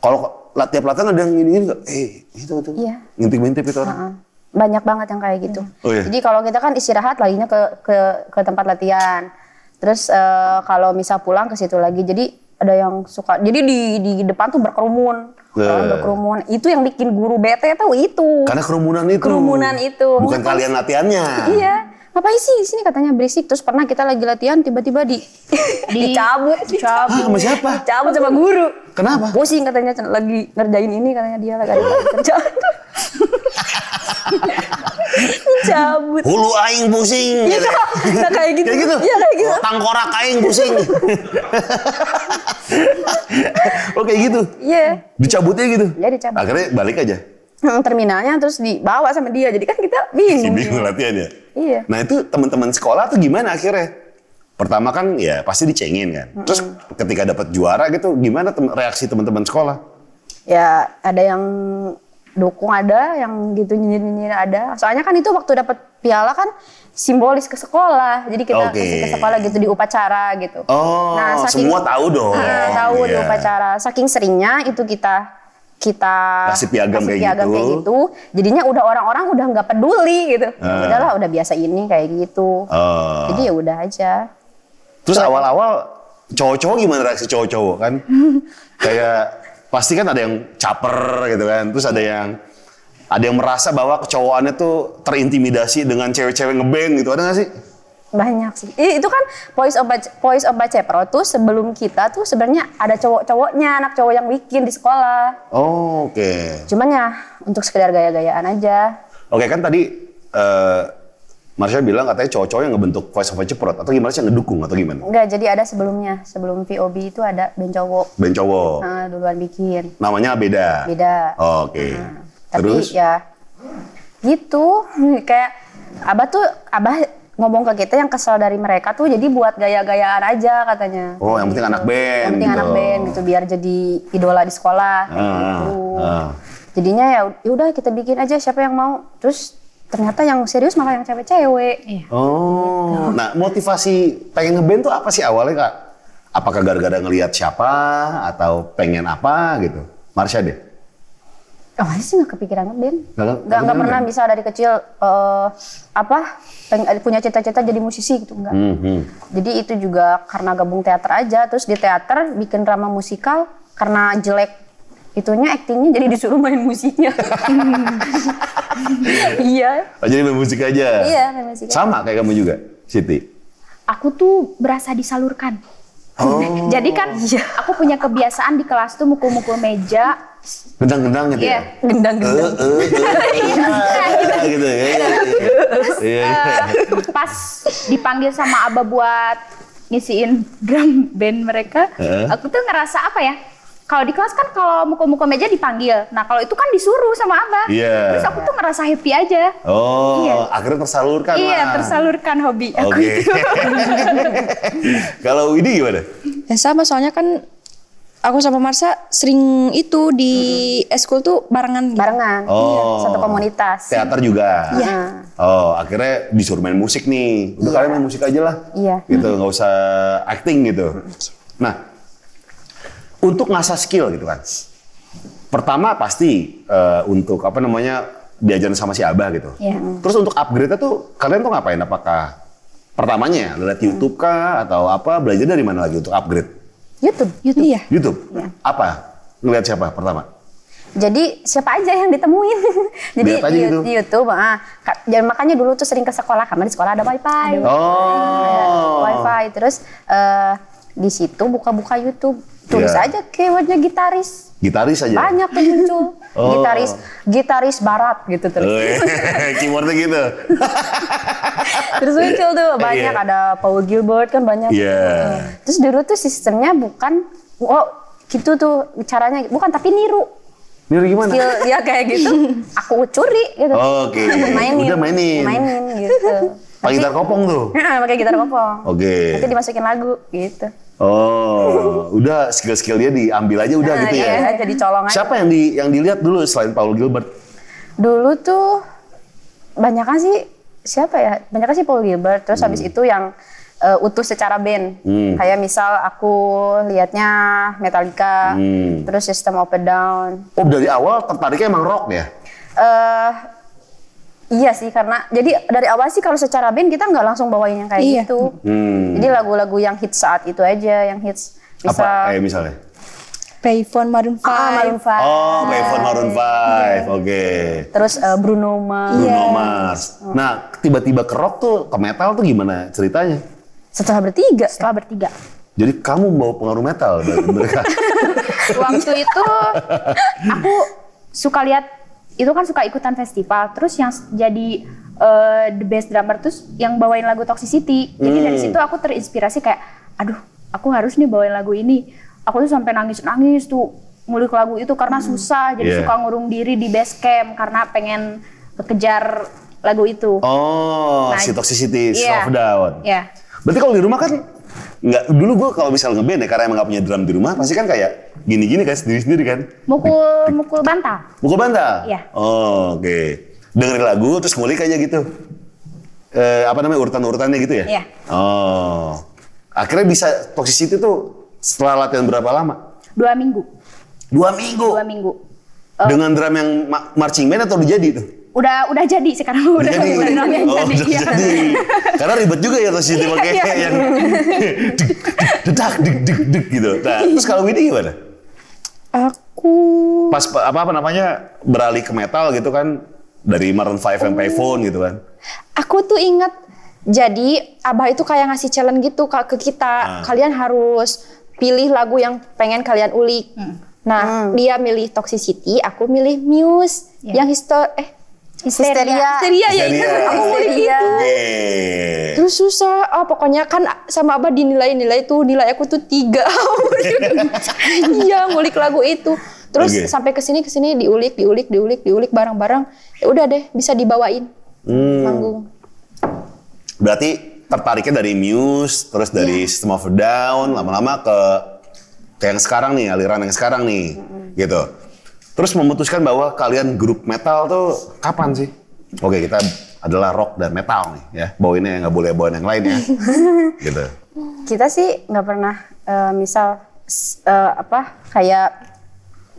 Kalau latihan pelatihan ada yang eh, ini- gini Eh itu tuh. Iya. Ngintip-ngintip itu orang. Banyak banget yang kayak gitu. Iya. Oh, iya. Jadi kalau kita kan istirahat larinya ke ke ke tempat latihan. Terus uh, kalau misal pulang ke situ lagi. Jadi ada yang suka jadi di di depan tuh berkerumun iya. orang berkerumun itu yang bikin guru bete tahu itu karena kerumunan itu kerumunan itu bukan Mungkin. kalian latihannya iya ngapain sih di sini katanya berisik terus pernah kita lagi latihan tiba-tiba di, *laughs* dicabut dicabut sama siapa dicabut sama guru kenapa pusing katanya lagi ngerjain ini katanya dia lagi kerja *laughs* dicabut hulu aing pusing ya, gitu. *laughs* nah kayak gitu kayak gitu ya kayak gitu tangkorak aing pusing Oke oh, gitu iya dicabutnya gitu Iya dicabut akhirnya balik aja Hmm, terminalnya terus dibawa sama dia jadi kan kita bingung bingung latihan ya iya nah itu teman-teman sekolah tuh gimana akhirnya pertama kan ya pasti dicengin kan hmm terus ketika dapat juara gitu gimana tem- reaksi teman-teman sekolah ya ada yang dukung ada yang gitu nyinyir nyinyir ada soalnya kan itu waktu dapat piala kan simbolis ke sekolah jadi kita okay. kasih ke sekolah gitu di upacara gitu oh nah, saking, semua tahu ah, dong nah, tahu yeah. di iya. upacara saking seringnya itu kita kita kasih piagam, kasih piagam kayak, gitu. kayak gitu, jadinya udah orang-orang udah nggak peduli gitu. Uh. Udahlah, udah biasa ini kayak gitu. Uh. Jadi ya udah aja. Terus awal-awal cowok-cowok gimana reaksi cowok-cowok kan? *laughs* kayak pasti kan ada yang caper gitu kan, terus ada yang ada yang merasa bahwa kecowokannya tuh terintimidasi dengan cewek-cewek ngebeng gitu, ada nggak sih? banyak sih eh, itu kan voice of voice of Bacepro tuh sebelum kita tuh sebenarnya ada cowok-cowoknya anak cowok yang bikin di sekolah oh, oke okay. cuman ya untuk sekedar gaya-gayaan aja oke okay, kan tadi uh, Marsha bilang katanya cowok-cowok yang ngebentuk voice of ceprot atau gimana sih yang ngedukung atau gimana? Enggak, jadi ada sebelumnya. Sebelum VOB itu ada band cowok. Band cowok. Nah, duluan bikin. Namanya beda. Beda. Oh, Oke. Okay. Nah, Terus? tapi ya gitu kayak Abah tuh Abah ngomong ke kita yang kesel dari mereka tuh jadi buat gaya-gayaan aja katanya. Oh, yang penting anak band. Yang penting gitu. anak band gitu biar jadi idola di sekolah ah, ah gitu. Ah. Jadinya ya, ya udah kita bikin aja siapa yang mau. Terus ternyata yang serius malah yang cewek-cewek. Iya. Oh. Gitu. Nah, motivasi pengen ngeband tuh apa sih awalnya, Kak? Apakah gara-gara ngelihat siapa atau pengen apa gitu? Marsha deh. Oh, awalnya sih gak kepikiran Ben Gak, gak, pernah bisa dari kecil uh, apa eh, punya cita-cita jadi musisi gitu enggak mm -hmm. jadi itu juga karena gabung teater aja terus di teater bikin drama musikal karena jelek itunya aktingnya jadi disuruh main musiknya *laughs* iya oh, jadi main musik aja iya main musik sama kayak kamu juga Siti aku tuh berasa disalurkan Oh. Jadi kan iya. aku punya kebiasaan di kelas tuh mukul-mukul meja. Gendang-gendang gitu ya? Gendang-gendang. gitu pas dipanggil sama Aba buat ngisiin drum band mereka, uh. aku tuh ngerasa apa ya? kalau di kelas kan kalau mukul-mukul meja dipanggil. Nah kalau itu kan disuruh sama abah. Iya. Yeah. Terus aku tuh ngerasa happy aja. Oh, iya. akhirnya tersalurkan Iya, lah. tersalurkan hobi okay. aku itu. *laughs* kalau ini gimana? Ya sama, soalnya kan aku sama Marsa sering itu di hmm. eskul tuh barengan. Gitu. Barengan, iya, oh, iya. Satu komunitas. Teater juga? Iya. Oh, akhirnya disuruh main musik nih. Udah iya. kalian main musik aja lah. Iya. Gitu, nggak usah acting gitu. Nah, untuk ngasah skill gitu kan. Pertama pasti uh, untuk apa namanya diajarin sama si abah gitu. Yeah. Terus untuk upgrade-nya tuh kalian tuh ngapain? Apakah pertamanya lihat YouTube kah atau apa? Belajar dari mana lagi untuk upgrade? YouTube. YouTube. Iya. YouTube. Yeah. Apa? Ngelihat siapa pertama? Jadi siapa aja yang ditemuin. *laughs* Jadi aja gitu. YouTube, ah, ya, makanya dulu tuh sering ke sekolah karena di sekolah ada wifi. Ada wifi. Oh. Ada wifi terus uh, di situ buka-buka YouTube tulis yeah. aja keywordnya gitaris gitaris aja banyak tuh muncul *laughs* oh. gitaris gitaris barat gitu terus oh, iya. *laughs* keywordnya gitu *laughs* terus muncul tuh banyak yeah. ada Paul Gilbert kan banyak yeah. terus dulu tuh sistemnya bukan oh gitu tuh caranya bukan tapi niru Niru gimana? Skill, ya kayak gitu. Aku curi gitu. Oh, Oke. Okay. Mainin. Udah mainin. Mainin gitu. Pakai gitar kopong tuh. Heeh, pakai gitar kopong. Oke. Okay. Nanti dimasukin lagu gitu. Oh, udah skill-skill dia diambil aja udah nah, gitu iya, ya. Iya, jadi colongan. Siapa yang di yang dilihat dulu selain Paul Gilbert? Dulu tuh banyak kan sih siapa ya? Banyak sih Paul Gilbert. Terus hmm. habis itu yang uh, utuh secara band. Hmm. Kayak misal aku liatnya Metallica, hmm. terus System of a Down. Oh, dari awal tertariknya emang rock ya? Eh uh, Iya sih karena jadi dari awal sih kalau secara band kita nggak langsung bawain yang kayak iya. gitu. Hmm. Jadi lagu-lagu yang hits saat itu aja yang hits bisa Apa eh, kayak misalnya? Payphone Maroon 5. Ah, Maroon 5. Oh, Payphone Maroon 5. Iya. Yeah. Oke. Okay. Terus uh, Bruno Mars. Bruno Mars. Oh. Nah, tiba-tiba ke rock tuh, ke metal tuh gimana ceritanya? Setelah bertiga. Setelah bertiga. Jadi kamu bawa pengaruh metal dari mereka? *laughs* Waktu itu aku suka lihat itu kan suka ikutan festival terus yang jadi uh, the best drummer terus yang bawain lagu Toxicity jadi hmm. dari situ aku terinspirasi kayak aduh aku harus nih bawain lagu ini aku tuh sampai nangis nangis tuh ngulik lagu itu karena hmm. susah jadi yeah. suka ngurung diri di base camp karena pengen kejar lagu itu oh nah, si Toxicity yeah. Self Down yeah. berarti kalau di rumah kan nggak dulu gue kalau misal ngeband ya karena emang gak punya drum di rumah pasti kan kayak gini-gini kan sendiri-sendiri kan? Mukul mukul bantal. Mukul bantal? Iya. Oh, oke. Okay. Dengerin lagu terus ngulik aja gitu. Eh, apa namanya urutan-urutannya gitu ya? Iya. Oh. Akhirnya bisa toxicity tuh setelah latihan berapa lama? Dua minggu. Dua minggu. Dua minggu. Eh, Dengan drum yang ma marching band atau udah jadi tuh? Udah udah jadi sekarang udah, udah jadi. Udah, udah, oh, Udah ya. jadi. Karena ribet juga ya toxicity iya, pakai iya. yang dedak deg deg deg gitu. Nah, terus kalau ini gimana? Aku pas apa apa namanya beralih ke metal gitu kan dari Maroon 5 sampai oh. Phone gitu kan. Aku tuh ingat jadi abah itu kayak ngasih challenge gitu ke kita. Ah. Kalian harus pilih lagu yang pengen kalian ulik. Hmm. Nah, hmm. dia milih Toxicity, aku milih Muse yeah. yang histor eh Histeria. Histeria, ya itu aku mulai itu. Terus susah, oh, pokoknya kan sama Abah dinilai-nilai tuh nilai aku tuh tiga. *laughs* Iya ngulik lagu itu. Terus okay. sampai ke sini ke sini diulik, diulik, diulik, diulik barang-barang. Ya udah deh, bisa dibawain hmm. manggung. Berarti tertariknya dari Muse, terus dari yeah. System of a Down, lama-lama ke ke yang sekarang nih, aliran yang sekarang nih. Mm -hmm. Gitu. Terus memutuskan bahwa kalian grup metal tuh kapan sih? Oke kita adalah rock dan metal nih ya. Bawainnya nggak boleh bawain yang lain ya. *laughs* gitu. Kita sih nggak pernah uh, misal uh, apa kayak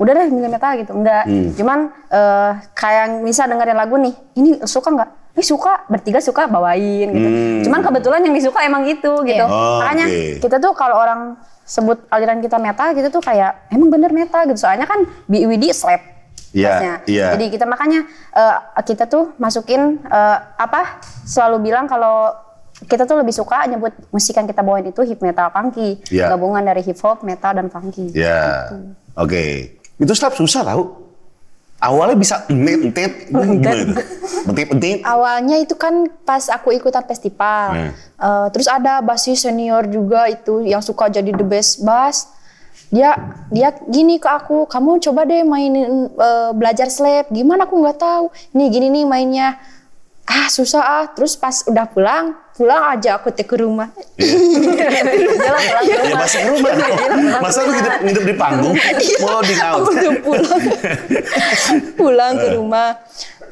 udah deh milih metal gitu enggak hmm. cuman uh, kayak misal dengerin lagu nih ini suka nggak ini suka bertiga suka bawain gitu hmm. cuman kebetulan yang disuka emang itu gitu yeah. oh, makanya okay. kita tuh kalau orang sebut aliran kita meta gitu tuh kayak emang bener meta gitu. Soalnya kan BWD slap. Iya. Yeah, yeah. Jadi kita makanya uh, kita tuh masukin uh, apa selalu bilang kalau kita tuh lebih suka nyebut musik yang kita bawain itu hip metal funky, yeah. gabungan dari hip hop, metal dan funky. Iya. Yeah. Gitu. Oke. Okay. Itu slap susah tau. Awalnya bisa entit entit oh, entit entit. Awalnya itu kan pas aku ikutan festival. Hmm. Uh, terus ada basis senior juga itu yang suka jadi the best bass. Dia dia gini ke aku, kamu coba deh mainin uh, belajar slap. Gimana aku nggak tahu. Nih gini nih mainnya ah susah ah terus pas udah pulang pulang aja aku teh ke rumah iya jalan *laughs* iya, rumah ya, masa aku iya, hidup, di panggung iya, mau di laut udah pulang *laughs* pulang ke eh. rumah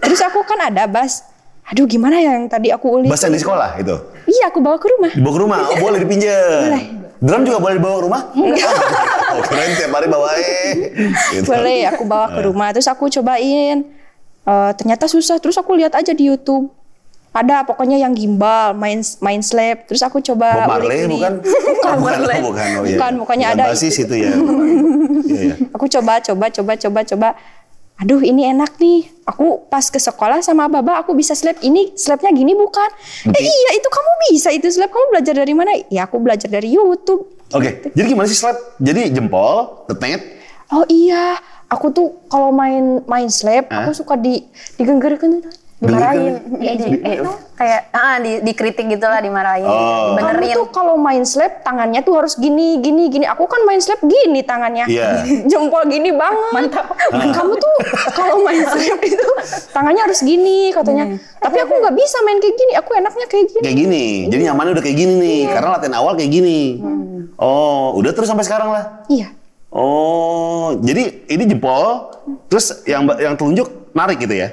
terus aku kan ada bas aduh gimana ya yang tadi aku bas bahasa di sekolah itu iya aku bawa ke rumah Bawa ke rumah oh, boleh dipinjam drum juga boleh dibawa ke rumah *laughs* oh, keren tiap hari bawain gitu. boleh aku bawa ke eh. rumah terus aku cobain uh, ternyata susah terus aku lihat aja di YouTube ada pokoknya yang gimbal main main slap terus aku coba Bob Marley ulik *laughs* bukan bukan oh, bukan, bukan, *laughs* bukan, oh, iya. bukan iya. bukannya ada basis itu, itu ya *laughs* iya, iya. aku coba coba coba coba coba aduh ini enak nih aku pas ke sekolah sama baba aku bisa slap ini slapnya gini bukan eh iya itu kamu bisa itu slap kamu belajar dari mana ya aku belajar dari YouTube oke okay. jadi gimana sih slap jadi jempol tetet oh iya aku tuh kalau main main slap aku suka di digenggerikan tuh dimarahin ya, di, di, eh, kayak ah di, dikritik gitulah dimarahin oh. benerin kamu tuh kalau main slap tangannya tuh harus gini gini gini aku kan main slap gini tangannya yeah. *laughs* jempol gini banget mantap ah. kamu tuh kalau main slap itu tangannya harus gini katanya hmm. tapi aku nggak bisa main kayak gini aku enaknya kayak gini kayak gini jadi iya. nyamannya udah kayak gini nih yeah. karena latihan awal kayak gini hmm. oh udah terus sampai sekarang lah iya Oh, jadi ini jempol, terus yang yang telunjuk narik gitu ya?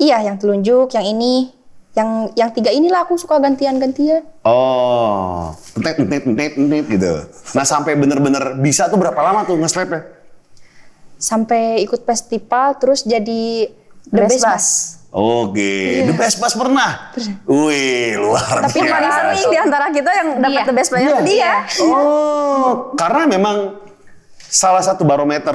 Iya, yang telunjuk, yang ini, yang yang tiga inilah aku suka gantian-gantian. Oh, net net net net gitu. Nah sampai bener-bener bisa tuh berapa lama tuh ngeslapnya? Sampai ikut festival, terus jadi the best, best bass. Oke, okay. Iya. the best bass pernah? Wih, luar biasa. Tapi paling sering di antara kita yang dapat iya. the best bass iya. tadi dia. Oh, karena memang salah satu barometer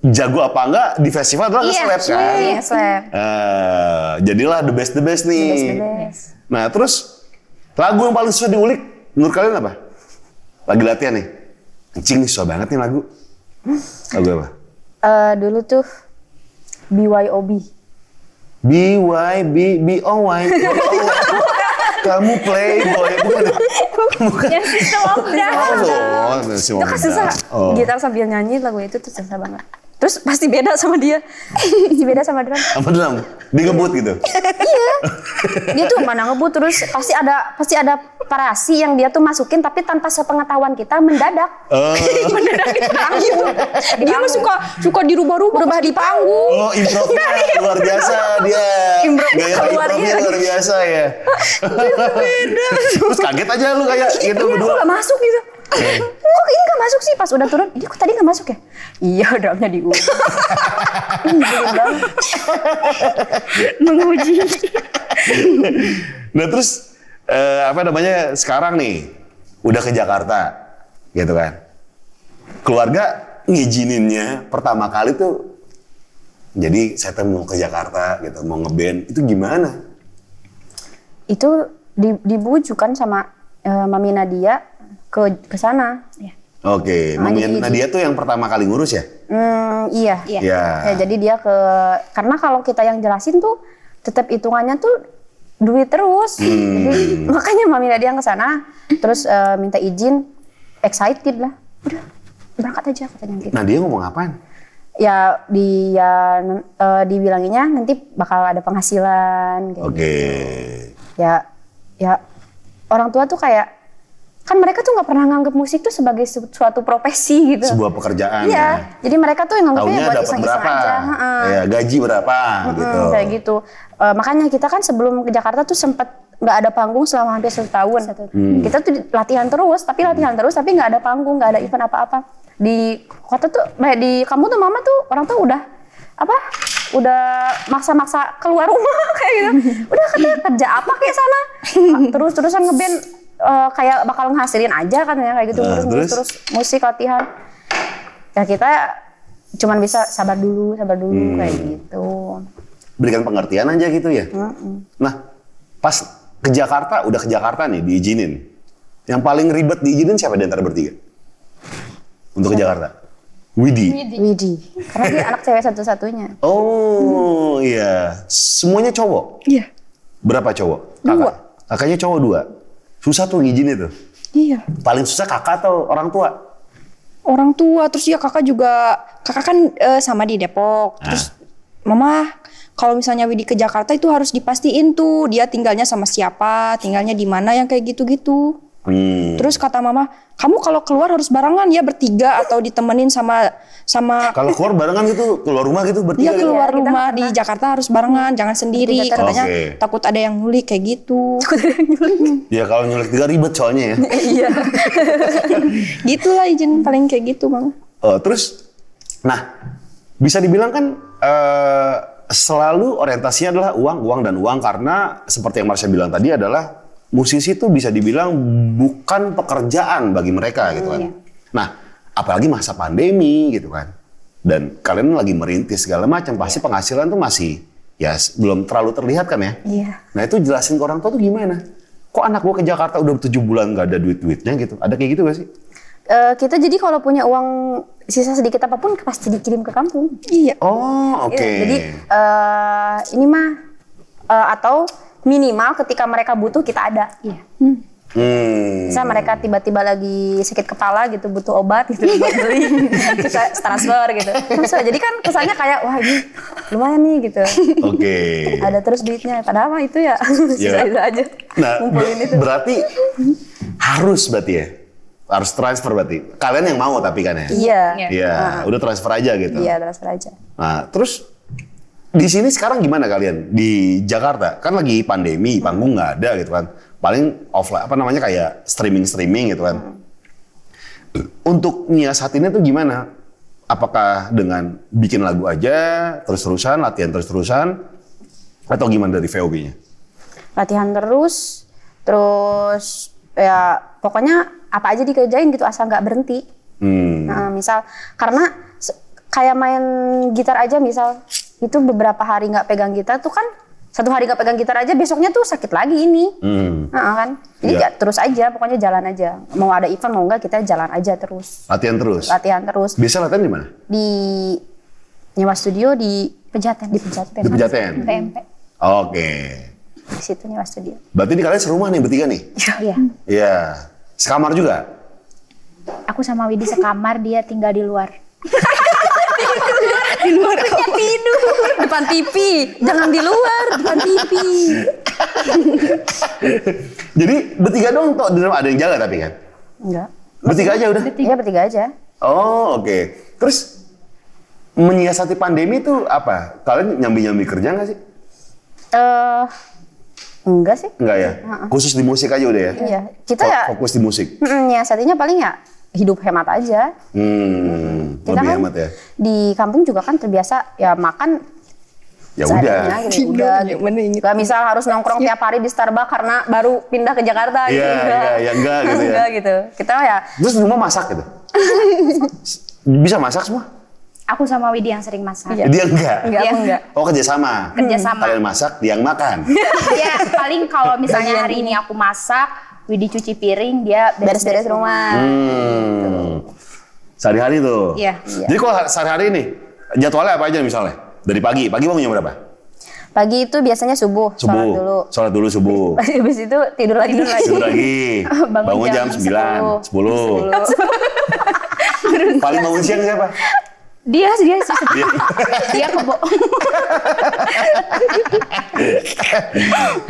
jago apa enggak di festival adalah yeah, nge-slap iya, kan. Iya, yeah, slap. Uh, jadilah the best the best nih. The best, the best. Nah, terus lagu yang paling susah diulik menurut kalian apa? Lagi latihan nih. Anjing susah banget nih lagu. Lagu apa? Uh, dulu tuh BYOB. BY B B O Y. *laughs* kamu playboy bukan ya? *laughs* Ya, bukan ya sistem of down itu kan susah oh. gitar sambil nyanyi lagu itu tuh susah banget Terus pasti beda sama dia. *laughs* Pasti beda sama Dram. Apa Dram? Dia ngebut gitu. iya. *laughs* Dia tuh mana ngebut terus pasti ada pasti ada parasi yang dia tuh masukin tapi tanpa sepengetahuan kita mendadak. Uh. *laughs* mendadak di panggung. Iya. dia mah suka suka dirubah-rubah Rubah di panggung. Oh, improv iya. luar biasa dia. gaya luar, luar biasa ya. Iya, beda. Terus kaget aja lu kayak gitu berdua. masuk gitu okay. oh, ini gak masuk sih pas udah turun ini kok tadi gak masuk ya iya *laughs* drumnya diulang menguji nah terus eh, apa namanya sekarang nih udah ke Jakarta gitu kan keluarga ngijininnya pertama kali tuh jadi saya mau ke Jakarta gitu mau ngeband itu gimana itu di, dibujukan sama uh, mami Nadia ke ke sana. Ya. Oke, okay. Nah, gitu. Nadia tuh yang pertama kali ngurus ya? Hmm, iya. Iya. Ya. ya, jadi dia ke karena kalau kita yang jelasin tuh tetap hitungannya tuh duit terus. Hmm. Jadi, *laughs* makanya Mami Nadia yang ke sana terus uh, minta izin excited lah. Udah berangkat aja katanya gitu. Nah, dia ngomong apa? ya dia ya, uh, eh, dibilanginnya nanti bakal ada penghasilan. Oke. Okay. Gitu. Ya, ya orang tua tuh kayak kan mereka tuh nggak pernah nganggap musik tuh sebagai suatu profesi gitu. Sebuah pekerjaan. Iya. Ya. Jadi mereka tuh yang nganggapnya ya buat iseng-iseng aja. Ya, gaji berapa hmm, gitu. Kayak gitu. Uh, makanya kita kan sebelum ke Jakarta tuh sempet nggak ada panggung selama hampir satu tahun. Hmm. Kita tuh latihan terus, tapi latihan terus, tapi nggak ada panggung, nggak ada event apa-apa. Di kota tuh, di kamu tuh mama tuh orang tuh udah apa udah maksa-maksa keluar rumah *laughs* kayak gitu udah katanya kerja apa kayak sana *laughs* terus-terusan ngeband uh, kayak bakal nghasilin aja kan ya kayak gitu nah, terus, terus terus musik latihan ya kita cuman bisa sabar dulu sabar dulu hmm. kayak gitu berikan pengertian aja gitu ya mm nah pas ke Jakarta udah ke Jakarta nih diizinin yang paling ribet diizinin siapa di antara bertiga untuk ke Jakarta Widi. Widi. Widi. Karena dia anak cewek satu-satunya. Oh, hmm. iya. Semuanya cowok? Iya. Berapa cowok? Kakak. Kakaknya cowok dua. Susah tuh ngijinnya tuh. Iya. Paling susah kakak atau orang tua? Orang tua, terus ya kakak juga, kakak kan uh, sama di Depok. Ah. Terus mama kalau misalnya Widi ke Jakarta itu harus dipastiin tuh dia tinggalnya sama siapa, tinggalnya di mana yang kayak gitu-gitu. Wih. Terus kata mama, kamu kalau keluar harus barengan ya bertiga atau ditemenin sama sama. *laughs* Kalau keluar barengan gitu, keluar rumah gitu bertiga. Iya ya? keluar ya, rumah di Jakarta harus barengan, jangan sendiri. Iya, katanya okay. takut ada yang nyulik kayak gitu. Takut ada yang nyulik. *laughs* Ya kalau nyulik tiga ribet soalnya ya. *laughs* Iya. Gitulah izin paling kayak gitu bang. Oh, terus, nah bisa dibilang kan. Uh, selalu orientasinya adalah uang, uang dan uang karena seperti yang Marsha bilang tadi adalah musisi itu bisa dibilang bukan pekerjaan bagi mereka gitu kan. Iya. Nah, apalagi masa pandemi gitu kan. Dan kalian lagi merintis segala macam, pasti iya. penghasilan tuh masih ya belum terlalu terlihat kan ya. Iya. Nah, itu jelasin ke orang tua tuh gimana? Kok anak gua ke Jakarta udah tujuh bulan nggak ada duit-duitnya gitu. Ada kayak gitu gak sih? Uh, kita jadi kalau punya uang sisa sedikit apapun pasti dikirim ke kampung. Iya. Oh, oke. Okay. Iya, jadi uh, ini mah uh, atau minimal ketika mereka butuh kita ada. Iya. Hmm. hmm. Misalnya mereka tiba-tiba lagi sakit kepala gitu, butuh obat gitu, buat beli, *laughs* kita transfer gitu. Terus, jadi kan kesannya kayak, wah ini lumayan nih gitu. Oke. Okay. Ada terus duitnya, padahal mah itu ya, *laughs* ya. sisa-sisa aja. Nah, *laughs* ngumpulin itu. Berarti harus berarti ya? Harus transfer berarti? Kalian yang mau tapi kan ya? Iya. Iya, ya. udah transfer aja gitu? Iya, transfer aja. Nah, terus di sini sekarang gimana kalian di Jakarta? Kan lagi pandemi, panggung nggak ada gitu kan. Paling offline apa namanya kayak streaming streaming gitu kan. Untuk saat ini tuh gimana? Apakah dengan bikin lagu aja terus-terusan, latihan terus-terusan, atau gimana dari VOB-nya? Latihan terus, terus ya pokoknya apa aja dikerjain gitu asal nggak berhenti. Hmm. Nah, misal karena kayak main gitar aja misal itu beberapa hari nggak pegang gitar tuh kan satu hari nggak pegang gitar aja besoknya tuh sakit lagi ini hmm. nah, kan jadi yeah. terus aja pokoknya jalan aja mau ada event mau nggak kita jalan aja terus latihan terus latihan terus bisa latihan di mana di nyewa studio di pejaten di pejaten di pejaten PMP oke okay. di situ nyewa studio berarti ini kalian serumah nih bertiga nih iya iya, iya. sekamar juga aku sama Widi sekamar dia tinggal di luar *laughs* di luar kamar. tidur. Depan oh. TV, jangan di luar, depan TV. Jadi bertiga dong toh di dalam ada yang jaga tapi kan? Enggak. Bertiga aja udah? Bertiga, bertiga aja. Oh oke. Okay. Terus menyiasati pandemi itu apa? Kalian nyambi-nyambi kerja nggak sih? Eh uh, enggak sih. Enggak ya? Uh -uh. Khusus di musik aja udah ya? Iya. Kita ya. Fokus di musik? Mm paling ya hidup hemat aja. Hmm, kita lebih kan hemat ya. Di kampung juga kan terbiasa ya makan ya udah. Gitu, udah. Gitu. misal harus nongkrong iya. tiap hari di Starbucks karena baru pindah ke Jakarta. Iya, gitu. iya, ya, enggak *laughs* gitu ya. enggak gitu. Kita ya. Terus rumah masak gitu. *laughs* Bisa masak semua? Aku sama Widi yang sering masak. Ya. Dia enggak? Enggak, dia enggak. Oh kerja sama? Kerja sama. Kalian masak, dia yang makan? *laughs* Iya, paling kalau misalnya iya. hari ini aku masak, Widi cuci piring, dia beres-beres rumah. Hmm. Sehari-hari tuh. Iya. iya. Jadi kalau sehari-hari ini jadwalnya apa aja misalnya? Dari pagi, pagi bangunnya berapa? Pagi itu biasanya subuh, subuh. sholat dulu. Sholat dulu subuh. *laughs* Habis itu tidur lagi. Tidur lagi. Tidur lagi. bangun, *laughs* bangun jam, jam 9, 10. 10. 10. Paling bangun siang siapa? Dia dia sih. *laughs* Dia, dia kebohong.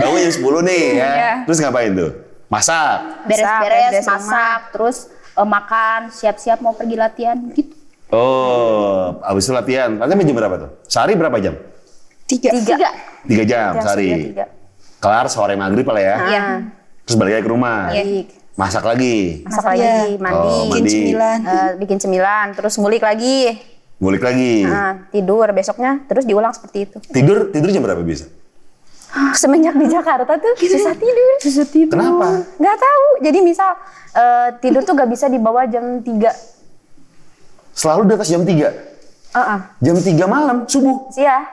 bangun jam 10 nih ya. Iya. Terus ngapain tuh? Masak. Beres-beres, masak, masak terus uh, makan, siap-siap mau pergi latihan gitu. Oh, habis itu latihan. Latihan jam berapa tuh? Sehari berapa jam? Tiga. Tiga, tiga jam tiga, sehari. Tiga, tiga. Kelar sore maghrib lah ya. Iya. Terus balik lagi ke rumah. Iya. Masak lagi. Masak iya. lagi, ya. mandi. Oh, mandi. Bikin cemilan. Uh, bikin cemilan, terus mulik lagi. mulik lagi. Nah, tidur besoknya, terus diulang seperti itu. Tidur, tidur jam berapa biasa? *gasps* semenjak di Jakarta tuh susah tidur. Susah tidur. Kenapa? Gak tau. Jadi misal uh, tidur tuh gak bisa di bawah jam 3. Selalu di atas jam 3? Uh -uh. Jam 3 malam? Subuh? Iya.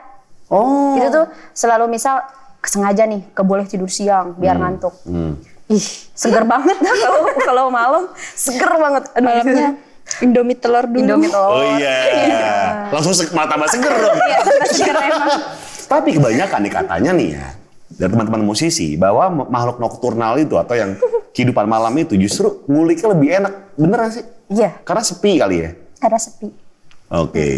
Oh. Itu tuh selalu misal sengaja nih keboleh tidur siang biar hmm. ngantuk. Hmm. Ih, seger banget dah kalau *laughs* kalau malam. Seger banget. Aduh, Malamnya Indomie telur dulu. Indomie telur. Oh iya. Yeah. Langsung mata mata seger dong. Iya, seger emang. Tapi kebanyakan nih katanya nih ya, dari teman-teman musisi, bahwa makhluk nokturnal itu atau yang *laughs* kehidupan malam itu justru nguliknya lebih enak. Bener gak sih? Iya. Karena sepi kali ya? Karena sepi. Oke.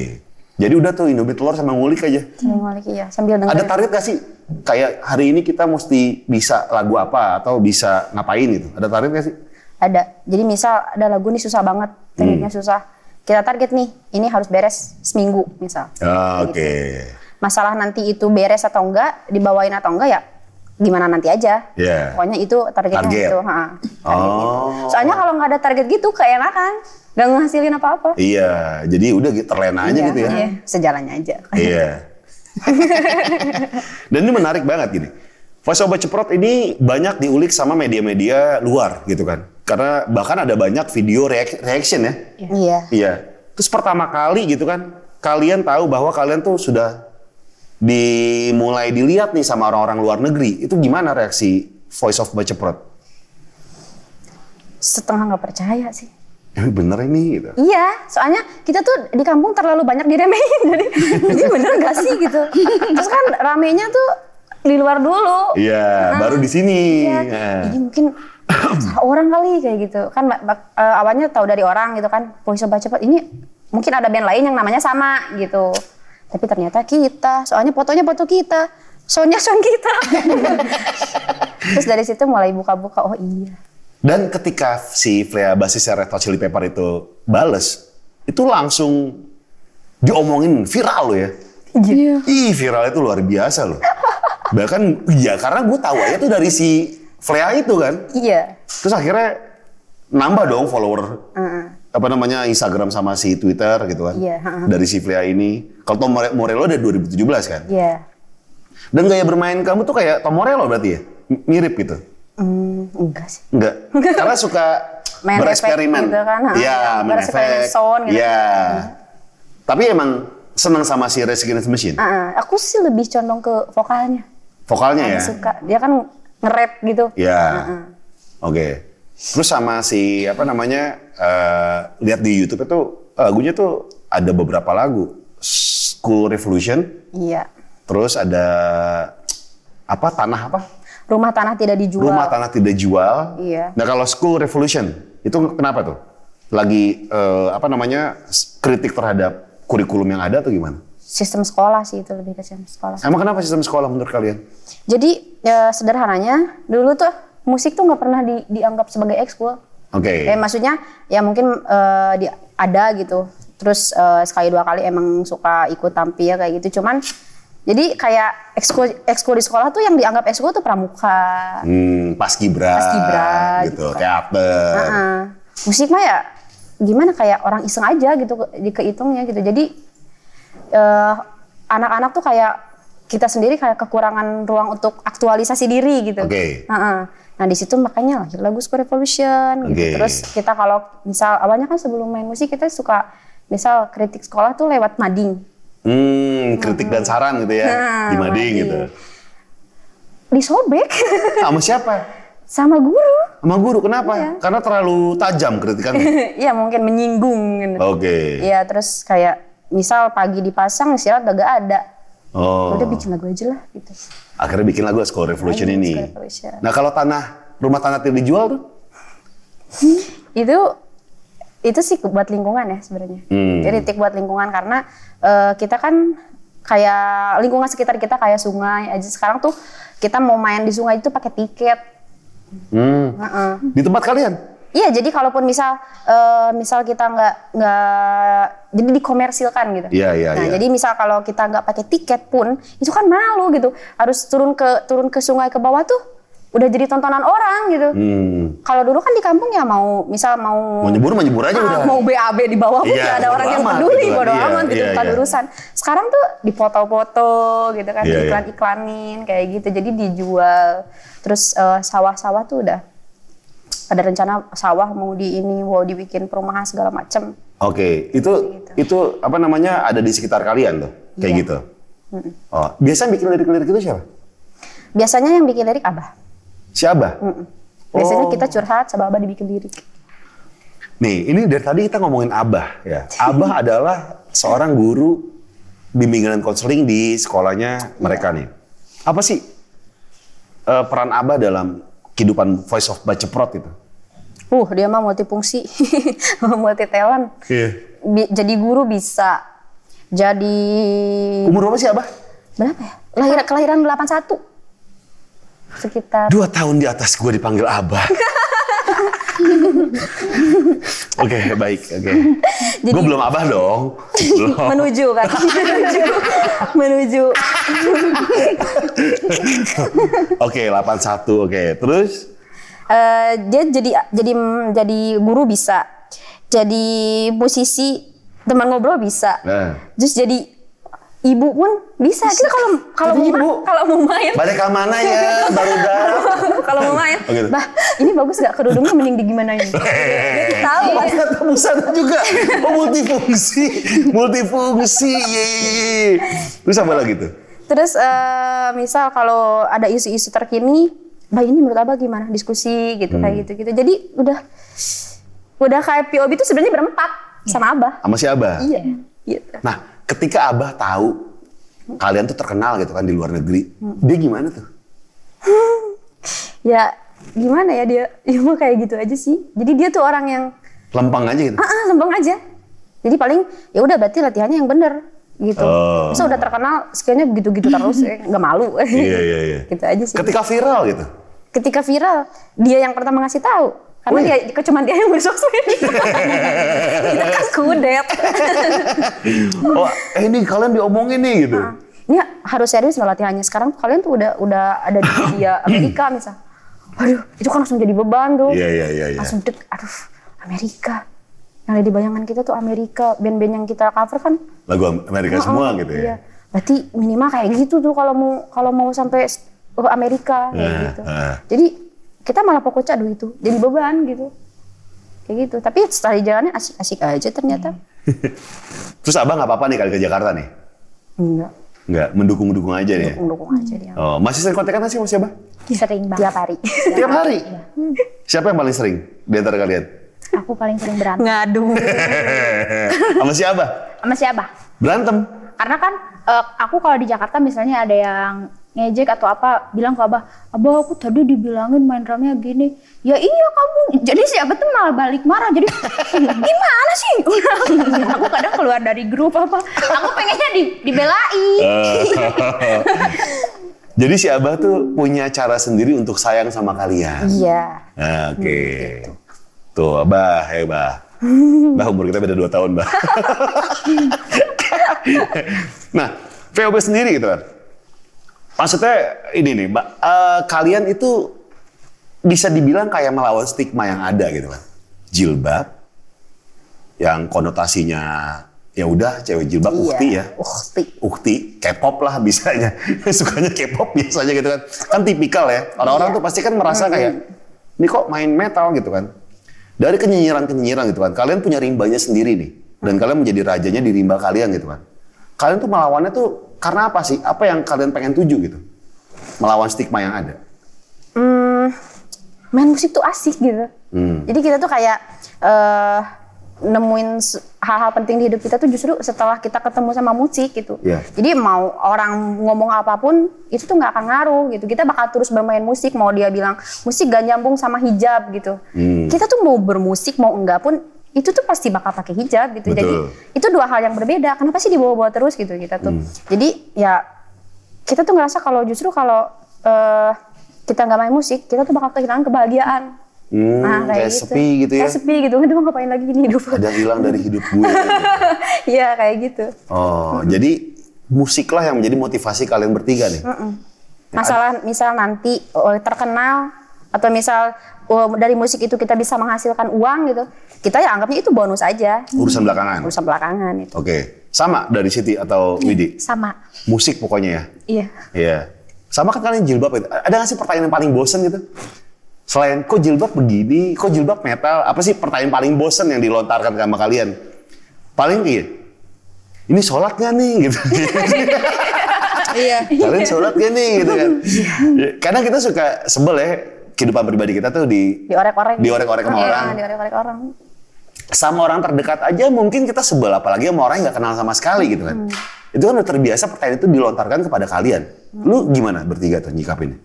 Jadi udah tuh Indomie telur sama ngulik aja. Sambil ngulik iya, sambil dengar. Ada target gak sih? Kayak hari ini kita mesti bisa lagu apa atau bisa ngapain gitu. Ada target gak sih? Ada. Jadi misal ada lagu nih susah banget, targetnya hmm. susah. Kita target nih, ini harus beres seminggu misal. Ah, oke. Okay. Gitu masalah nanti itu beres atau enggak dibawain atau enggak ya gimana nanti aja yeah. pokoknya itu targetnya target. itu ha, gitu. oh. gitu. soalnya kalau nggak ada target gitu kayak kan nggak ngehasilin apa-apa iya jadi udah gitu, terlena aja iya, gitu ya iya. sejalannya aja iya *laughs* dan ini menarik banget gini voice over ceprot ini banyak diulik sama media-media luar gitu kan karena bahkan ada banyak video reak reaction ya iya iya terus pertama kali gitu kan kalian tahu bahwa kalian tuh sudah dimulai dilihat nih sama orang-orang luar negeri, itu gimana reaksi Voice of Baceprot? Setengah nggak percaya sih. *laughs* bener ini gitu. Iya, soalnya kita tuh di kampung terlalu banyak diremehin, *laughs* jadi jadi bener gak sih gitu. Terus kan ramenya tuh di luar dulu. Iya, nah, baru di sini. Iya. Nah. Jadi mungkin *clears throat* salah orang kali kayak gitu kan uh, awalnya tahu dari orang gitu kan polisi baca cepat ini mungkin ada band lain yang namanya sama gitu tapi ternyata kita, soalnya fotonya foto kita. Soalnya son kita. *laughs* Terus dari situ mulai buka-buka, oh iya. Dan ketika si Freya basisnya Red Hot Chili Pepper itu bales, itu langsung diomongin viral lo ya. Iya. Ih viral itu luar biasa loh. *laughs* Bahkan ya karena gue tahu aja tuh dari si Flea itu kan. Iya. Terus akhirnya nambah dong follower. Uh -uh. Apa namanya Instagram sama si Twitter gitu kan. Iya. Uh -uh. Dari si Flea ini. Kalau Tom Morello dari 2017 kan? Iya. Yeah. Dan gaya bermain kamu tuh kayak Tom Morello berarti ya? mirip gitu? Mm, enggak sih. Enggak. *laughs* Karena suka main bereksperimen. Gitu kan, ya, ya main efek. Sound, gitu. Ya. Kan. Tapi emang senang sama si Rage Against Machine? Uh, uh, aku sih lebih condong ke vokalnya. Vokalnya aku ya? suka. Dia kan nge-rap gitu. Iya. Uh, uh. Oke. Okay. Terus sama si apa namanya uh, lihat di YouTube itu eh, lagunya tuh ada beberapa lagu School Revolution. Iya. Terus ada apa tanah apa? Rumah tanah tidak dijual. Rumah tanah tidak jual. Iya. Nah kalau School Revolution itu kenapa tuh? Lagi eh, apa namanya kritik terhadap kurikulum yang ada atau gimana? Sistem sekolah sih itu lebih ke sistem sekolah. Emang kenapa sistem sekolah menurut kalian? Jadi ya, sederhananya dulu tuh musik tuh nggak pernah di, dianggap sebagai ekskul. Oke. Okay. Eh, maksudnya ya mungkin uh, di, ada gitu terus uh, sekali dua kali emang suka ikut tampil kayak gitu cuman jadi kayak ekskul ekskul di sekolah tuh yang dianggap ekskul tuh pramuka hmm, pas kibra pas kibra gitu, gitu teater uh -uh. musik mah ya gimana kayak orang iseng aja gitu di kehitungnya gitu jadi eh, anak-anak uh, tuh kayak kita sendiri kayak kekurangan ruang untuk aktualisasi diri gitu okay. uh -uh. Nah di situ makanya lahir lagu School Revolution. Okay. Gitu. Terus kita kalau misal awalnya kan sebelum main musik kita suka misal kritik sekolah tuh lewat mading. Hmm, kritik hmm. dan nah. saran gitu ya. Nah, di mading, gitu. Disobek. *laughs* Sama siapa? Sama guru. Sama guru kenapa? Iya. Karena terlalu tajam kritikannya. *laughs* Iya, mungkin menyinggung gitu. Oke. Okay. Iya, terus kayak misal pagi dipasang istirahat udah gak ada. Oh. Udah bikin lagu aja lah gitu. Akhirnya bikin lagu School Revolution Akhirnya, ini. School Revolution. Nah, kalau tanah rumah tanah tidak dijual tuh? itu itu sih buat lingkungan ya sebenarnya. Hmm. Kritik buat lingkungan karena uh, kita kan kayak lingkungan sekitar kita kayak sungai aja sekarang tuh kita mau main di sungai itu pakai tiket. Hmm. Uh -uh. Di tempat kalian? Iya, jadi kalaupun misal uh, misal kita nggak nggak jadi dikomersilkan gitu. Iya iya. Nah, iya. jadi misal kalau kita nggak pakai tiket pun itu kan malu gitu. Harus turun ke turun ke sungai ke bawah tuh udah jadi tontonan orang gitu. Hmm. Kalau dulu kan di kampung ya mau misal mau mau nyebur mau nyebur aja ah, udah. Mau BAB di bawah pun iya, ada orang yang peduli gitu kan. bodo iya, amat gitu iya, iya. urusan. Sekarang tuh dipoto foto gitu kan iya, iya, iklan-iklanin kayak gitu. Jadi dijual. Terus uh, sawah-sawah tuh udah ada rencana sawah mau di ini mau dibikin perumahan segala macem. Oke, okay. itu gitu. itu apa namanya ada di sekitar kalian tuh kayak iya. gitu. Mm -mm. Oh, biasanya bikin lirik-lirik itu siapa? Biasanya yang bikin lirik Abah. Si Abah? Mm -mm. Biasanya oh. kita curhat sama Abah dibikin lirik. Nih, ini dari tadi kita ngomongin Abah ya. Abah adalah seorang guru bimbingan dan konseling di sekolahnya mereka iya. nih. Apa sih uh, peran Abah dalam kehidupan Voice of Baceprot itu? Uh, dia mah multifungsi, *laughs* multi talent. Yeah. Bi jadi guru bisa. Jadi Umur berapa sih Abah? Berapa ya? Lahir kelahiran 81 sekitar dua tahun di atas gue dipanggil abah. *laughs* Oke, okay, baik. Okay. *laughs* Jadi, gue belum abah dong. Belum. *laughs* Menuju kan. menuju. menuju. Oke, okay, 81. Oke, okay. terus uh, dia jadi jadi jadi guru bisa. Jadi musisi teman ngobrol bisa. Nah. jadi ibu pun bisa. bisa. Kita kalau kalau mau ibu. kalau mau main balik ke mana ya baru *laughs* kalau mau main, oh, gitu. bah ini bagus gak kerudungnya mending gimana ini? Kita tahu. Mas kata sana juga oh, multifungsi, multifungsi. Yeay. Iya, iya, iya. Terus apa lagi tuh? Terus uh, misal kalau ada isu-isu terkini, bah ini menurut abah gimana diskusi gitu hmm. kayak gitu gitu. Jadi udah udah kayak POB itu sebenarnya berempat sama abah. Sama si abah. Iya. Gitu. Nah, ketika abah tahu kalian tuh terkenal gitu kan di luar negeri, hmm. dia gimana tuh? *laughs* ya gimana ya dia, ilmu *laughs* ya, kayak gitu aja sih. Jadi dia tuh orang yang lempeng aja gitu. Ah, ah, lempeng aja. Jadi paling ya udah berarti latihannya yang bener gitu. Oh. Masa udah terkenal sekiannya begitu-gitu *laughs* terus, eh, nggak malu. Iya iya iya. gitu aja sih. Ketika viral gitu. Ketika viral, dia yang pertama ngasih tahu karena oh, iya? dia cuma dia yang bersosmed *laughs* kita kan kudet *laughs* oh eh, ini kalian diomongin nih gitu nah, ini harus serius nggak latihannya sekarang kalian tuh udah udah ada di dia *coughs* Amerika misal waduh itu kan langsung jadi beban tuh iya iya iya, iya. langsung dek aduh Amerika yang ada di bayangan kita tuh Amerika band-band yang kita cover kan lagu Amerika nah, semua gitu ya iya. berarti minimal kayak gitu tuh kalau mau kalau mau sampai Amerika kayak nah, gitu nah. jadi kita malah pokok dulu itu jadi beban gitu kayak gitu tapi setelah jalannya asik-asik aja ternyata *laughs* terus abang nggak apa-apa nih kali ke Jakarta nih enggak enggak mendukung dukung aja nih. mendukung dukung aja dia oh masih sering kontekan sih sama siapa iya. sering banget tiap hari *laughs* tiap hari iya. siapa yang paling sering di antara kalian aku paling sering berantem ngadu *laughs* sama siapa sama siapa berantem karena kan eh, aku kalau di Jakarta misalnya ada yang ngejek atau apa bilang ke abah abah aku tadi dibilangin main drumnya gini ya iya kamu jadi si abah tuh malah balik marah jadi *laughs* gimana sih *laughs* aku kadang keluar dari grup apa aku pengennya di, dibelain *laughs* jadi si abah tuh punya cara sendiri untuk sayang sama kalian iya ah, oke okay. Hmm, gitu. tuh abah hebat abah umur kita beda dua tahun, Mbah. nah, VOB sendiri gitu kan Maksudnya ini nih, Mbak, uh, kalian itu bisa dibilang kayak melawan stigma yang ada gitu kan. Jilbab yang konotasinya ya udah cewek jilbab iya, ukti ya. Ukti. Ukti, K-pop lah bisanya. *laughs* Sukanya K-pop biasanya gitu kan. Kan tipikal ya. Orang-orang iya. tuh pasti kan merasa hmm. kayak ini kok main metal gitu kan. Dari kenyinyiran-kenyinyiran gitu kan. Kalian punya rimbanya sendiri nih. Dan kalian menjadi rajanya di rimba kalian gitu kan kalian tuh melawannya tuh karena apa sih? Apa yang kalian pengen tuju gitu? Melawan stigma yang ada. Hmm, main musik tuh asik gitu. Hmm. Jadi kita tuh kayak uh, nemuin hal-hal penting di hidup kita tuh justru setelah kita ketemu sama musik gitu. Yeah. Jadi mau orang ngomong apapun itu tuh nggak akan ngaruh gitu. Kita bakal terus bermain musik. Mau dia bilang musik gak nyambung sama hijab gitu. Hmm. Kita tuh mau bermusik mau enggak pun itu tuh pasti bakal pakai hijab gitu. Betul. Jadi itu dua hal yang berbeda. Kenapa sih dibawa-bawa terus gitu kita gitu tuh? Hmm. Jadi ya kita tuh ngerasa kalau justru kalau uh, kita nggak main musik, kita tuh bakal kehilangan kebahagiaan. Hmm, nah, kayak, kayak gitu. sepi gitu ya? Kayak sepi gitu. Aduh ngapain lagi ini hidup. Ada hilang dari hidup gue. *laughs* Iya gitu. kayak gitu. Oh, hmm. jadi musiklah yang menjadi motivasi kalian bertiga nih. Mm -mm. Masalah misal nanti eh, terkenal atau misal eh, dari musik itu kita bisa menghasilkan uang gitu kita ya anggapnya itu bonus aja. Urusan belakangan. Urusan belakangan itu. Oke. Okay. Sama dari Siti atau iya, Widi? Sama. Musik pokoknya ya? Iya. Iya. Sama kan kalian jilbab itu. Ada nggak sih pertanyaan yang paling bosen gitu? Selain kok jilbab begini, kok jilbab metal, apa sih pertanyaan paling bosen yang dilontarkan sama kalian? Paling iya. Ini sholat gak nih gitu. Iya. kalian sholat gak nih gitu kan. Iya. Ya, Karena kita suka sebel ya kehidupan pribadi kita tuh di diorek-orek. Diorek-orek sama iya, orang. Iya, diorek-orek orang sama orang terdekat aja mungkin kita sebel apalagi sama orang yang gak kenal sama sekali gitu kan hmm. itu kan udah terbiasa pertanyaan itu dilontarkan kepada kalian hmm. lu gimana bertiga tuh nyikapinnya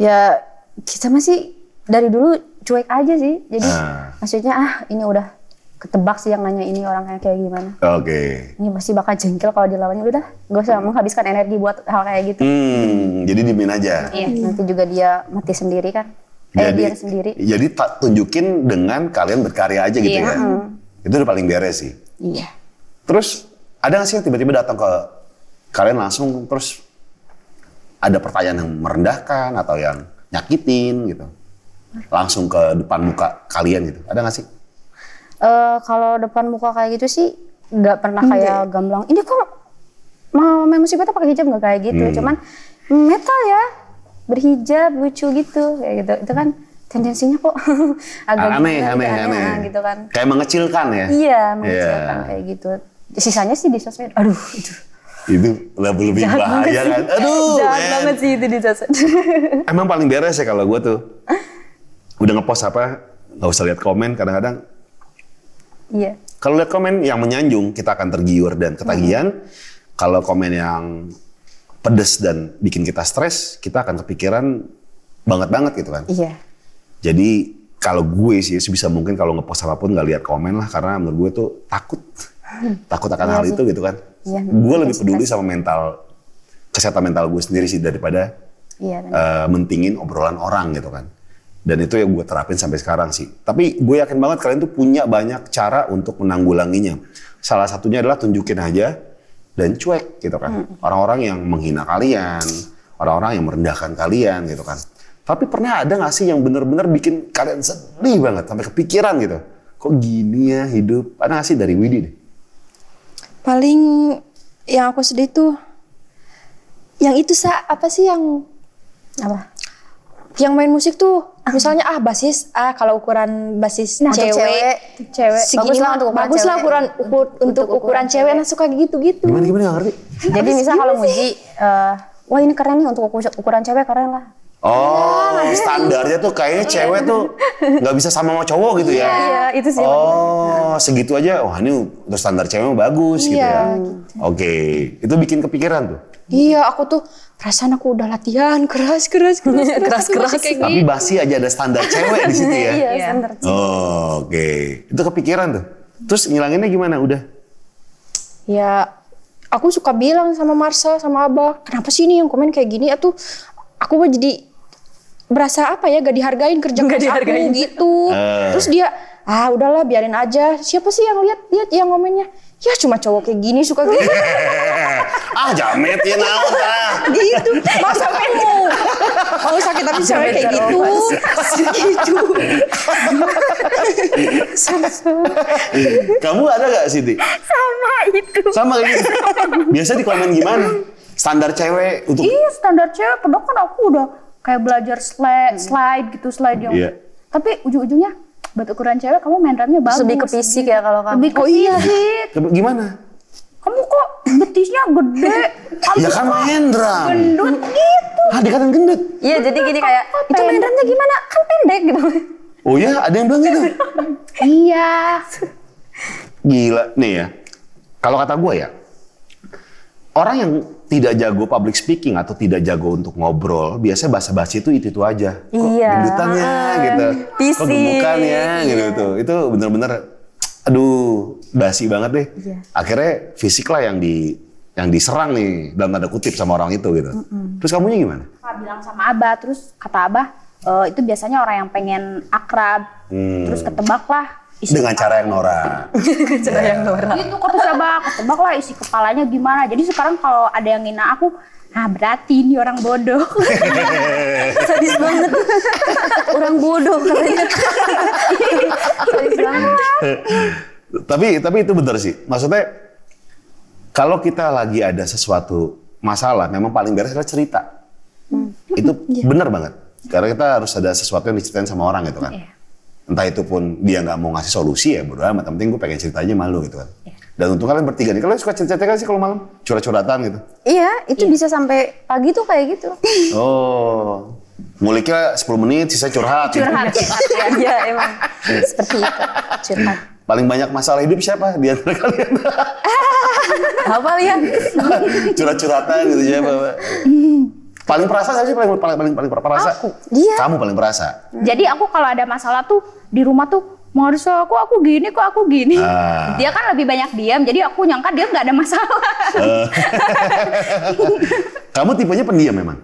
ya kita masih dari dulu cuek aja sih jadi ah. maksudnya ah ini udah ketebak sih yang nanya ini orang kayak gimana oke okay. ini pasti bakal jengkel kalau dilawannya udah gak usah hmm. menghabiskan energi buat hal kayak gitu hmm, jadi dimin aja iya nanti juga dia mati sendiri kan jadi, sendiri. Jadi tak tunjukin dengan kalian berkarya aja gitu yeah. ya. Itu udah paling beres sih. Iya. Yeah. Terus ada nggak sih yang tiba-tiba datang ke kalian langsung terus ada pertanyaan yang merendahkan atau yang nyakitin gitu? Langsung ke depan muka kalian gitu. Ada nggak sih? Uh, kalau depan muka kayak gitu sih nggak pernah hmm. kayak gamblang. Ini kok mau main musik pakai hijab nggak kayak gitu. Hmm. Cuman metal ya berhijab lucu gitu kayak gitu itu kan tendensinya kok *laughs* agak aneh, gitu, aneh, aneh, aneh, gitu kan kayak mengecilkan ya iya, iya. mengecilkan yeah. kayak gitu sisanya sih di sosmed aduh itu itu lebih lebih bahaya sih. kan aduh jahat banget sih itu di sosmed *laughs* emang paling beres ya kalau gue tuh udah ngepost apa nggak usah lihat komen kadang-kadang iya kalau lihat komen yang menyanjung kita akan tergiur dan ketagihan hmm. kalau komen yang pedes dan bikin kita stres, kita akan kepikiran banget-banget gitu kan. Iya. Jadi kalau gue sih sebisa mungkin kalau ngepost apapun nggak lihat komen lah karena menurut gue tuh takut. takut akan iya hal sih. itu gitu kan. Iya, gue lebih peduli sama mental kesehatan mental gue sendiri sih daripada iya, uh, mentingin obrolan orang gitu kan. Dan itu yang gue terapin sampai sekarang sih. Tapi gue yakin banget kalian tuh punya banyak cara untuk menanggulanginya. Salah satunya adalah tunjukin aja dan cuek gitu kan. Hmm. Orang-orang yang menghina kalian, orang-orang yang merendahkan kalian gitu kan. Tapi pernah ada gak sih yang bener-bener bikin kalian sedih banget sampai kepikiran gitu? Kok gini ya hidup? Ada nggak sih dari Widi deh? Paling yang aku sedih tuh yang itu sa apa sih yang apa yang main musik tuh misalnya ah basis ah kalau ukuran basis nah, cewek, cewek cewek segini bagus lah untuk ukuran bagus lah ukuran ukur, untuk, untuk ukuran, ukuran cewek nah suka gitu gitu gimana gimana gak ngerti jadi misal kalau muji uh, wah ini keren nih untuk ukuran cewek keren lah Oh, ya, standarnya tuh kayaknya iya. cewek tuh nggak bisa sama sama cowok gitu ya? Iya, iya, itu sih. Oh, segitu aja. Wah, ini untuk standar cewek bagus ya, gitu iya, ya? Gitu. Oke, itu bikin kepikiran tuh? Iya, aku tuh perasaan aku udah latihan keras keras *laughs* keras keras keras, keras, keras. Kayak tapi gitu. basi aja ada standar cewek di situ ya *laughs* iya, iya, standar cewek. oh, oke okay. itu kepikiran tuh terus ngilanginnya gimana udah ya aku suka bilang sama Marsa sama Abah kenapa sih ini yang komen kayak gini atuh aku mah jadi berasa apa ya gak dihargain kerja keras aku gitu uh. terus dia ah udahlah biarin aja siapa sih yang lihat lihat yang komennya ya cuma cowok kayak gini suka gitu. *laughs* ah jamet ya naon ah. *laughs* Gitu. Masa kamu mau sakit tapi cewek kayak gitu. gitu. *laughs* kamu ada gak Siti? Sama itu. Sama kayak gitu. Biasa di komen gimana? Standar cewek untuk Iya, standar cewek. Padahal kan aku udah kayak belajar slide, slide gitu, slide yang. Iya. Tapi ujung-ujungnya buat ukuran cewek kamu main remnya bagus. Lebih ke fisik ya kalau kamu. Lebih ke oh, iya. fisik. Gimana? Kamu kok betisnya gede? Kamu *laughs* ya kan main drum. Gendut hmm. gitu. Hah dikatain gendut? Iya jadi gini kayak, itu main drumnya gimana? Kan pendek gitu. Oh iya ada yang bilang gitu? *laughs* iya. Gila nih ya. Kalau kata gue ya, orang yang tidak jago public speaking atau tidak jago untuk ngobrol, biasanya bahasa basi itu itu itu aja. iya. gendutannya ah, gitu. Pisi. Kok gemukannya iya. gitu, gitu. Itu, itu benar-benar aduh, basi banget deh. Iya. Akhirnya fisik lah yang di yang diserang nih dalam tanda kutip sama orang itu gitu. Mm -hmm. Terus kamunya gimana? Abah bilang sama Abah, terus kata Abah, e, itu biasanya orang yang pengen akrab. Hmm. Terus ketebak lah isi dengan kepala. cara yang norak. *laughs* dengan cara yeah. yang norak. Iya, itu kok coba, aku tebak lah isi kepalanya gimana. Jadi sekarang kalau ada yang ngina aku, nah berarti ini orang bodoh. *laughs* Sadis banget. *laughs* orang bodoh katanya. Sadis banget. tapi tapi itu benar sih. Maksudnya kalau kita lagi ada sesuatu masalah, memang paling beres adalah cerita. Hmm. Itu yeah. benar banget. Karena kita harus ada sesuatu yang diceritain sama orang gitu kan. Yeah entah itu pun dia nggak mau ngasih solusi ya bodo amat. Yang penting gue pengen ceritanya malu gitu kan. yeah. Dan untuk kalian bertiga nih, kalian suka cerita-cerita sih kalau malam? Curhat-curhatan gitu? Iya, itu yeah. bisa sampai pagi tuh kayak gitu. *laughs* Oh, muliknya 10 menit, sisa curhat. Gitu. Curhat, gitu. ya, ya emang. *laughs* Seperti itu, curhat. Paling banyak masalah hidup siapa di antara kalian? *laughs* Apa lihat? Curhat-curhatan gitu siapa? Paling perasa sih paling paling paling paling perasa? Aku. iya Kamu paling perasa. Hmm. Jadi aku kalau ada masalah tuh di rumah tuh Marisa aku aku gini kok aku gini. Ah. Dia kan lebih banyak diam, jadi aku nyangka dia nggak ada masalah. Uh. *laughs* Kamu tipenya pendiam memang?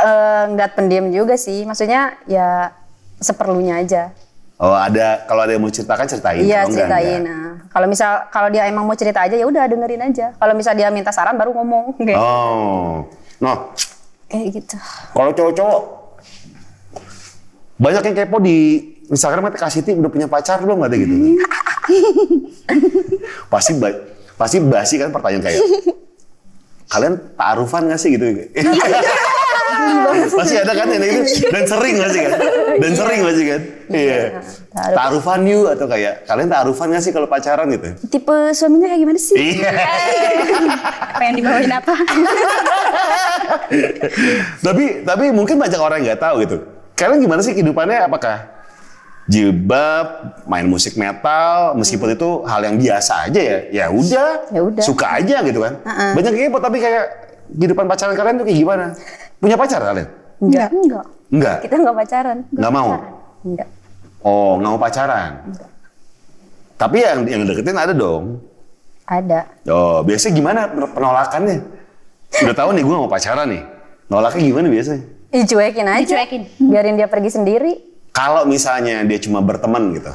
Eh, nggak uh, pendiam juga sih, maksudnya ya seperlunya aja. Oh ada kalau ada yang mau ceritakan ceritain. Iya ceritain. nah. Kalau misal kalau dia emang mau cerita aja ya udah dengerin aja. Kalau misal dia minta saran baru ngomong. Gitu. Oh, no, kayak gitu. Kalau cowok-cowok banyak yang kepo di Instagram kata Kak Siti udah punya pacar belum ada gitu. *laughs* pasti ba pasti basi kan pertanyaan kayak *laughs* kalian taruhan gak sih gitu. *laughs* masih iya. pasti ada kan yang gitu? dan sering pasti kan dan iya. sering pasti kan iya, iya. tarufan you atau kayak kalian tarufan nggak sih kalau pacaran gitu tipe suaminya kayak gimana sih iya *laughs* pengen dibawain apa *laughs* tapi tapi mungkin banyak orang nggak tahu gitu kalian gimana sih kehidupannya apakah jilbab, main musik metal, meskipun hmm. itu hal yang biasa aja ya. Ya udah, ya suka aja gitu kan. Uh -uh. Banyak kepo tapi kayak kehidupan pacaran kalian tuh kayak gimana? Punya pacar kalian? Enggak. Enggak. Enggak. Kita enggak pacaran. Enggak mau. Enggak. Oh, enggak mau pacaran. Enggak. Tapi yang yang deketin ada dong. Ada. Oh, biasanya gimana penolakannya? Udah tahu nih gue enggak mau pacaran nih. Nolaknya gimana biasanya? Dicuekin aja. Dicuekin. Biarin dia pergi sendiri. Kalau misalnya dia cuma berteman gitu.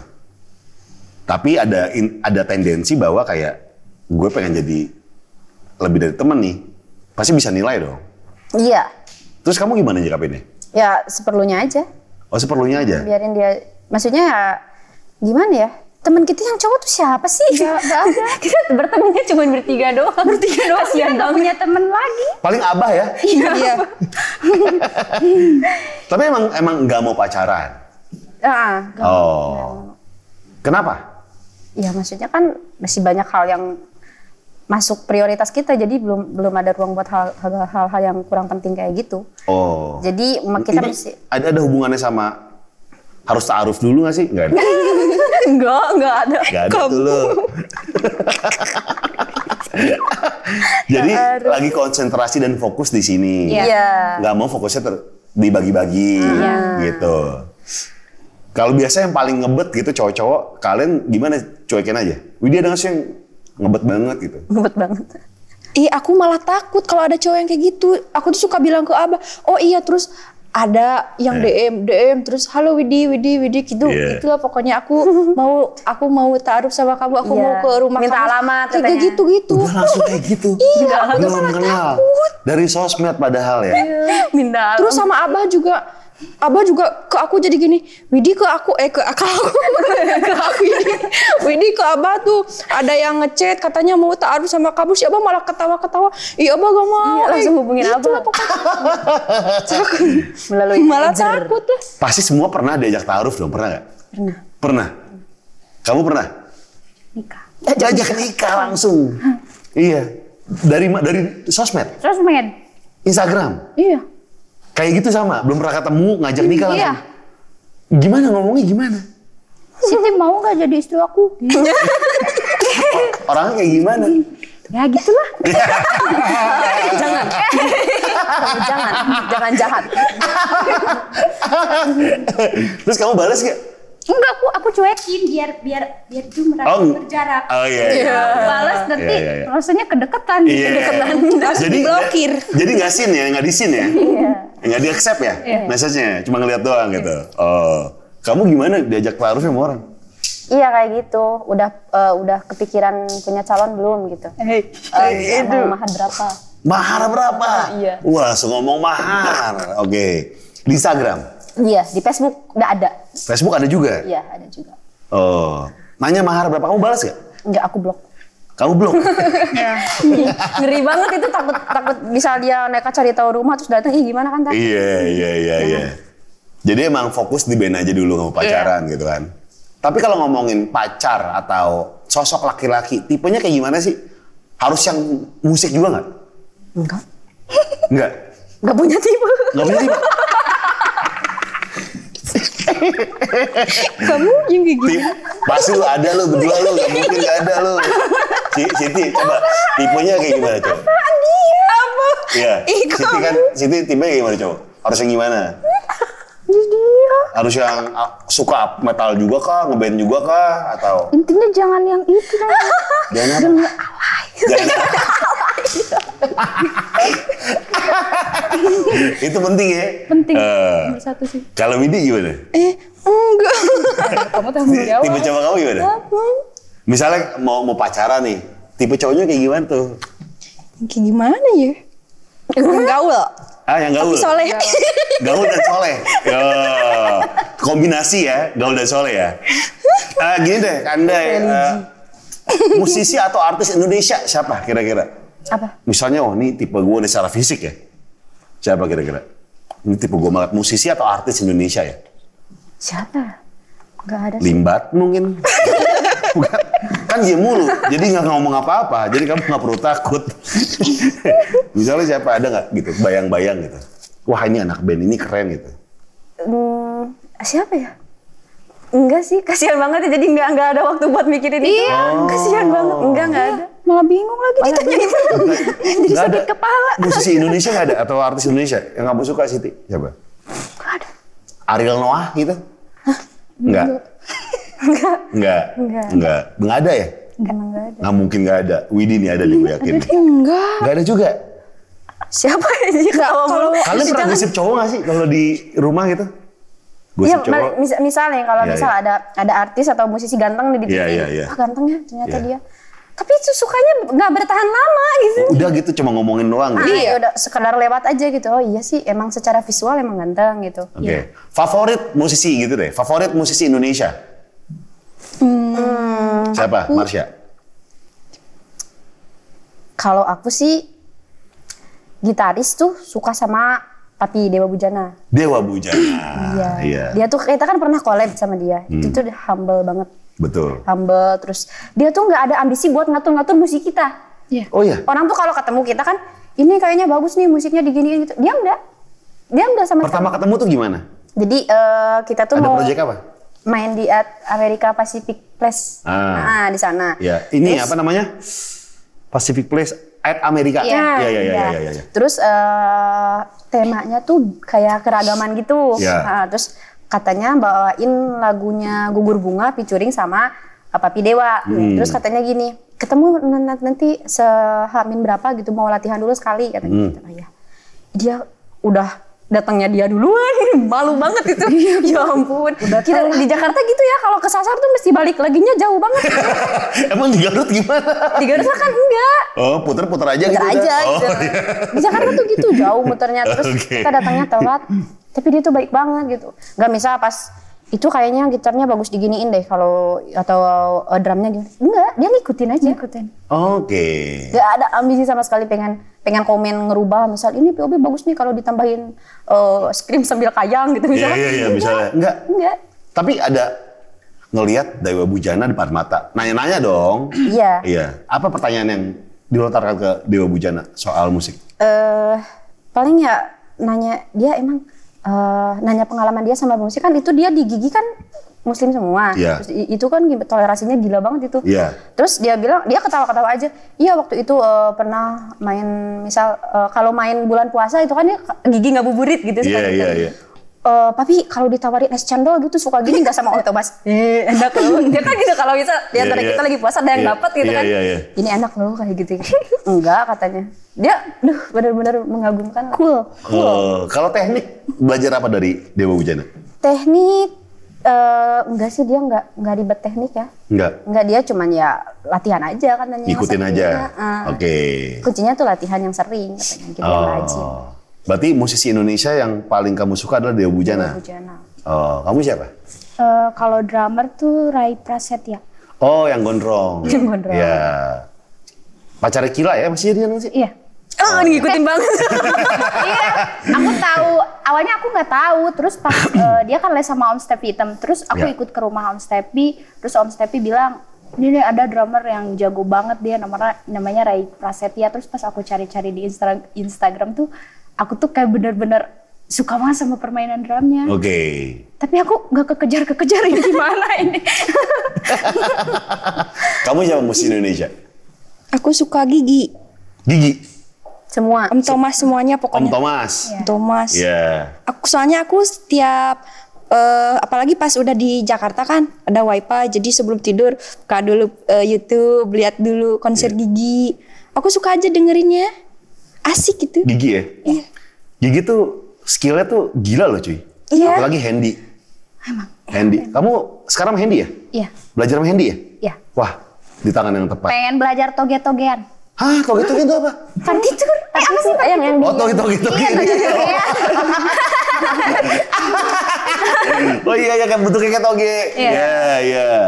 Tapi ada in, ada tendensi bahwa kayak gue pengen jadi lebih dari teman nih. Pasti bisa nilai dong. Iya. Terus kamu gimana nyikapinnya? Ya seperlunya aja. Oh seperlunya aja? Biarin dia, maksudnya ya gimana ya? Teman kita yang cowok tuh siapa sih? Gak, gak ada. *laughs* kita bertemunya cuma bertiga doang. *laughs* Bertiga doang. Kasian kita gak iya. punya temen lagi. Paling abah ya? *laughs* Iya. iya. Tapi emang emang nggak mau pacaran? Ah, ah gak oh. Kenapa? Ya maksudnya kan masih banyak hal yang masuk prioritas kita jadi belum belum ada ruang buat hal-hal yang kurang penting kayak gitu. Oh. Jadi kita Ini mesti ada ada hubungannya sama harus taaruf dulu gak sih? Gak ada. enggak, *laughs* enggak ada. Enggak ada Kamu. tuh lo. *laughs* jadi lagi konsentrasi dan fokus di sini. Iya. Yeah. Gak mau fokusnya ter dibagi-bagi yeah. gitu. Kalau biasa yang paling ngebet gitu cowok-cowok, kalian gimana cuekin aja? Widya ada sih yang ngebet banget gitu. Ngebet banget. Ih, aku malah takut kalau ada cowok yang kayak gitu. Aku tuh suka bilang ke Abah, "Oh iya, terus ada yang yeah. DM DM terus halo Widi Widi Widi gitu yeah. itulah pokoknya aku *laughs* mau aku mau taruh sama kamu aku yeah. mau ke rumah minta kamu. alamat katanya. kayak gitu gitu udah langsung kayak gitu *laughs* iya aku malah takut. dari sosmed padahal ya iya. minta terus sama abah juga Abah juga ke aku jadi gini, Widi ke aku, eh ke, aku, *laughs* ke aku ini, Widi ke Abah tuh ada yang ngechat katanya mau taruh sama kamu, si Abah malah ketawa-ketawa, iya Abah gak mau, iya, langsung eh, hubungin gitu Abah. *laughs* Melalui malah takut lah. Pasti semua pernah diajak taruh dong, pernah gak? Pernah. Pernah? Kamu pernah? Nikah. Eh, ajak nikah langsung? iya. Dari dari sosmed? Sosmed. Instagram? Iya. Kayak gitu sama, belum pernah ketemu, ngajak nikah iya. langsung. Gimana ngomongnya gimana? Siti mau gak jadi istri aku? *laughs* Orangnya kayak gimana? Ya gitulah. *laughs* jangan. jangan, jangan jahat. Terus kamu balas gak? Enggak, aku aku cuekin biar biar biar itu merasa oh, berjarak. Oh iya. Yeah. Yeah. Balas iya, nanti yeah, yeah, yeah. rasanya kedekatan yeah. Iya, iya. kedeketan. Terus jadi blokir. Jadi nggak sin ya, nggak di sin ya. Iya. nggak di accept ya message-nya, ya? cuma ngeliat doang gitu. Oh, kamu gimana diajak taruh sama orang? Iya kayak gitu, udah uh, udah kepikiran punya calon belum gitu? Eh, hey, uh, hey, mahar berapa? Mahar berapa? Iya. Wah, langsung ngomong mahar. Oke, okay. di Instagram. Iya, di Facebook udah ada. Facebook ada juga? Iya, ada juga. Oh. Nanya mahar berapa kamu balas gak? Enggak, aku blok. Kamu blok? *laughs* Iya. Ngeri banget itu takut takut bisa dia nekat cari tahu rumah terus datang ih gimana kan tadi. Iya, iya, iya, iya, iya. Jadi emang fokus di band aja dulu sama iya. pacaran yeah. gitu kan. Tapi kalau ngomongin pacar atau sosok laki-laki, tipenya kayak gimana sih? Harus yang musik juga nggak? Enggak. Enggak. Enggak punya tipe. Enggak punya tipe. Kamu yang kayak gini. Pasti lu ada lu berdua lu gak mungkin gak ada lu. Siti coba tipenya kayak gimana coba? Dia apa? Iya. Siti kan Siti tipenya kayak gimana coba? Harusnya gimana? Iya. Harus yang ah, suka metal juga kah, ngeband juga kah, atau? Intinya jangan yang itu kan. jangan apa? Jangan Jangan itu penting ya? Penting, uh, satu sih. Kalau Widi gimana? Eh, enggak. kamu tahu jawab. Tipe cowok kamu gimana? Misalnya mau mau pacaran nih, tipe cowoknya kayak gimana tuh? Kayak gimana ya? gaul. Ah, yang gaul. Tapi soleh. Gaul dan soleh. *laughs* Yo. Kombinasi ya, gaul dan soleh ya. Uh, gini deh, Anda uh, musisi atau artis Indonesia siapa kira-kira? Apa? Misalnya, oh ini tipe gue nih secara fisik ya. Siapa kira-kira? Ini tipe gue banget. Musisi atau artis Indonesia ya? Siapa? Gak ada. Sih. Limbat mungkin. *laughs* *laughs* kan dia mulu jadi nggak ngomong apa-apa jadi kamu nggak perlu takut *laughs* misalnya siapa ada nggak gitu bayang-bayang gitu wah ini anak band ini keren gitu hmm, siapa ya Enggak sih, kasihan banget ya. Jadi nggak nggak ada waktu buat mikirin itu. Iya, kan kasihan banget. Enggak nggak ada. Oh. Malah bingung lagi Malah ditanya *laughs* Jadi sakit ada. kepala. Musisi Indonesia nggak ada atau artis Indonesia yang kamu suka Siti? Siapa? Enggak ada. Ariel Noah gitu? Hah? Enggak. Enggak. Enggak. Enggak. Enggak. ada ya? Enggak. Enggak ada. Enggak mungkin enggak ada. Widi nih ada nih, gue yakin. Enggak. Enggak ada juga. Siapa ya sih iya, kalau Kalian pernah gosip cowok enggak sih kalau di rumah gitu? Gosip ya, cowok. Mis misalnya kalau ya, misal ya. ada ada artis atau musisi ganteng di iya, TV, iya, ah, ya, ya, ya. ah gantengnya ternyata ya. dia tapi itu sukanya nggak bertahan lama gitu. Udah gitu cuma ngomongin doang. Gitu. Iya, udah sekedar lewat aja gitu. Oh iya sih, emang secara visual emang ganteng gitu. Oke. Okay. Ya. Favorit musisi gitu deh. Favorit musisi Indonesia. Hmm, Siapa? Marsha. Kalau aku sih gitaris tuh suka sama Papi Dewa Bujana. Dewa Bujana. Iya. iya. Dia tuh kita kan pernah collab sama dia. Hmm. Itu tuh humble banget. Betul. Humble terus dia tuh nggak ada ambisi buat ngatur-ngatur musik kita. Iya. Oh iya. Orang tuh kalau ketemu kita kan ini kayaknya bagus nih musiknya diginiin gitu. Dia enggak. Dia enggak sama Pertama sama. ketemu tuh gimana? Jadi uh, kita tuh ada mau Ada proyek apa? main di Amerika Pacific Place. Ah, nah, di sana. Ya, ini Terus, apa namanya? Pacific Place at Amerika. Iya, iya, iya, Ya, ya, ya. Terus uh, temanya tuh kayak keragaman gitu. Ya. Nah, terus katanya bawain lagunya Gugur Bunga featuring sama eh, Papi Dewa. Hmm. Terus katanya gini, ketemu nanti sehamin berapa gitu mau latihan dulu sekali katanya hmm. gitu. Nah, ya. Dia udah datangnya dia duluan *laughs* malu banget itu iya, *laughs* ya ampun Udah kita di Jakarta gitu ya kalau ke kesasar tuh mesti balik lagi nya jauh banget *laughs* emang di Garut gimana di Garut kan enggak oh putar-putar aja gitu puter gitu aja oh, gitu. Iya. di Jakarta tuh gitu jauh muternya terus kita datangnya telat tapi dia tuh baik banget gitu nggak misal pas itu kayaknya gitarnya bagus diginiin deh kalau atau uh, drumnya gitu enggak dia ngikutin aja ngikutin oke okay. gak ada ambisi sama sekali pengen pengen komen ngerubah misal ini POB bagus nih kalau ditambahin uh, scream sambil kayang gitu iya, misalnya iya iya iya misalnya enggak enggak tapi ada ngelihat Dewa Bujana di depan mata. Nanya-nanya dong. Iya. Iya. Apa pertanyaan yang dilontarkan ke Dewa Bujana soal musik? Eh, uh, paling ya nanya dia emang uh, nanya pengalaman dia sama musik kan itu dia digigi kan muslim semua. Yeah. Terus itu kan toleransinya gila banget itu. Yeah. Terus dia bilang dia ketawa-ketawa aja. Iya waktu itu uh, pernah main misal uh, kalau main bulan puasa itu kan dia gigi nggak buburit gitu yeah, yeah, Uh, papi kalau ditawarin es cendol gitu suka gini gak sama Om Thomas? *laughs* Iya, enak *laughs* loh. Dia kan gitu kalau bisa di antara iya, iya. yeah, yeah. kita lagi puasa ada yang yeah. dapat gitu yeah, kan. Yeah, yeah. Ini enak loh kayak gitu. *laughs* Enggak katanya. Dia duh benar-benar mengagumkan. Cool. cool. Uh, kalau teknik belajar apa dari Dewa Wujana? Teknik Uh, enggak sih dia enggak enggak ribet teknik ya. Enggak. Enggak dia cuman ya latihan aja kan? Ikutin aja. Uh, Oke. Okay. Kuncinya tuh latihan yang sering katanya gitu oh. Berarti musisi Indonesia yang paling kamu suka adalah Dewa Bujana? Dewa Bujana. Oh, kamu siapa? Uh, kalau drummer tuh Rai Prasetya. Oh, yang gondrong. Yang gondrong. Iya. Pacarnya Kila ya masih jadi masih? Iya. Oh, oh ngikutin ya. banget. *laughs* iya, aku tahu. Awalnya aku nggak tahu, terus pas uh, *coughs* dia kan les sama Om Stepi Hitam, terus aku ya. ikut ke rumah Om Stepi, terus Om Stepi bilang, ini nih ada drummer yang jago banget dia namanya namanya Rai Prasetya terus pas aku cari-cari di Insta Instagram tuh aku tuh kayak bener-bener suka banget sama permainan drumnya. Oke. Okay. Tapi aku nggak kekejar-kekejar ini *laughs* gimana ini. Kamu siapa musisi Indonesia? Aku suka Gigi. Gigi? Semua. Om Thomas semuanya pokoknya. Om Thomas. Yeah. Thomas. Iya. Yeah. Aku soalnya aku setiap uh, apalagi pas udah di Jakarta kan ada wifi jadi sebelum tidur buka dulu uh, YouTube, lihat dulu konser yeah. Gigi. Aku suka aja dengerinnya asik gitu. Gigi ya? Iya. Gigi tuh skillnya tuh gila loh cuy. Iya. Apalagi handy. Emang. Handy. Emang. Kamu sekarang handy ya? Iya. Belajar sama handy ya? Iya. Wah, di tangan yang tepat. Pengen belajar toge-togean. Hah, toge-toge itu apa? Partitur. Kan eh, apa sih Pak? Yang yang Oh, toge-toge. Iya, toge-toge. *laughs* oh iya, ya kan butuh kayak toge. Iya, iya. Yeah, yeah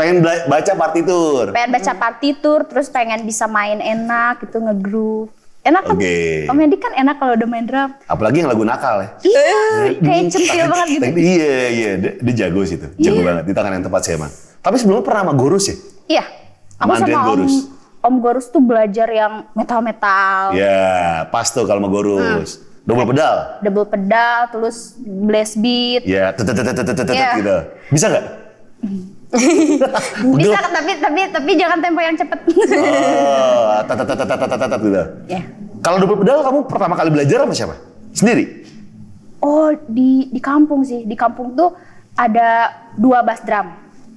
pengen baca partitur pengen baca partitur terus pengen bisa main enak gitu nge ngegroove Enak kan? Okay. Komedi kan enak kalau udah main drum. Apalagi yang lagu nakal ya. Eh. Iya, kayak centil iya. banget gitu. Iya, iya, dia, dia jago sih tuh. Jago yeah. banget di tangan yang tepat sih emang. Tapi sebelumnya pernah sama Gorus ya? Iya. Aku sama, sama Gorus. Om, Om Gorus tuh belajar yang metal-metal. Iya, -metal. pas tuh kalau sama Gorus. Hmm. Double pedal. Double pedal, terus blast beat. Iya, yeah. gitu. Bisa nggak? Hmm. *laughs* Bisa tapi tapi tapi jangan tempo yang cepat. Oh, tat tat tat tat tat gitu. Ya. Kalau double pedal kamu pertama kali belajar sama siapa? Sendiri? Oh, di di kampung sih. Di kampung tuh ada dua bass drum.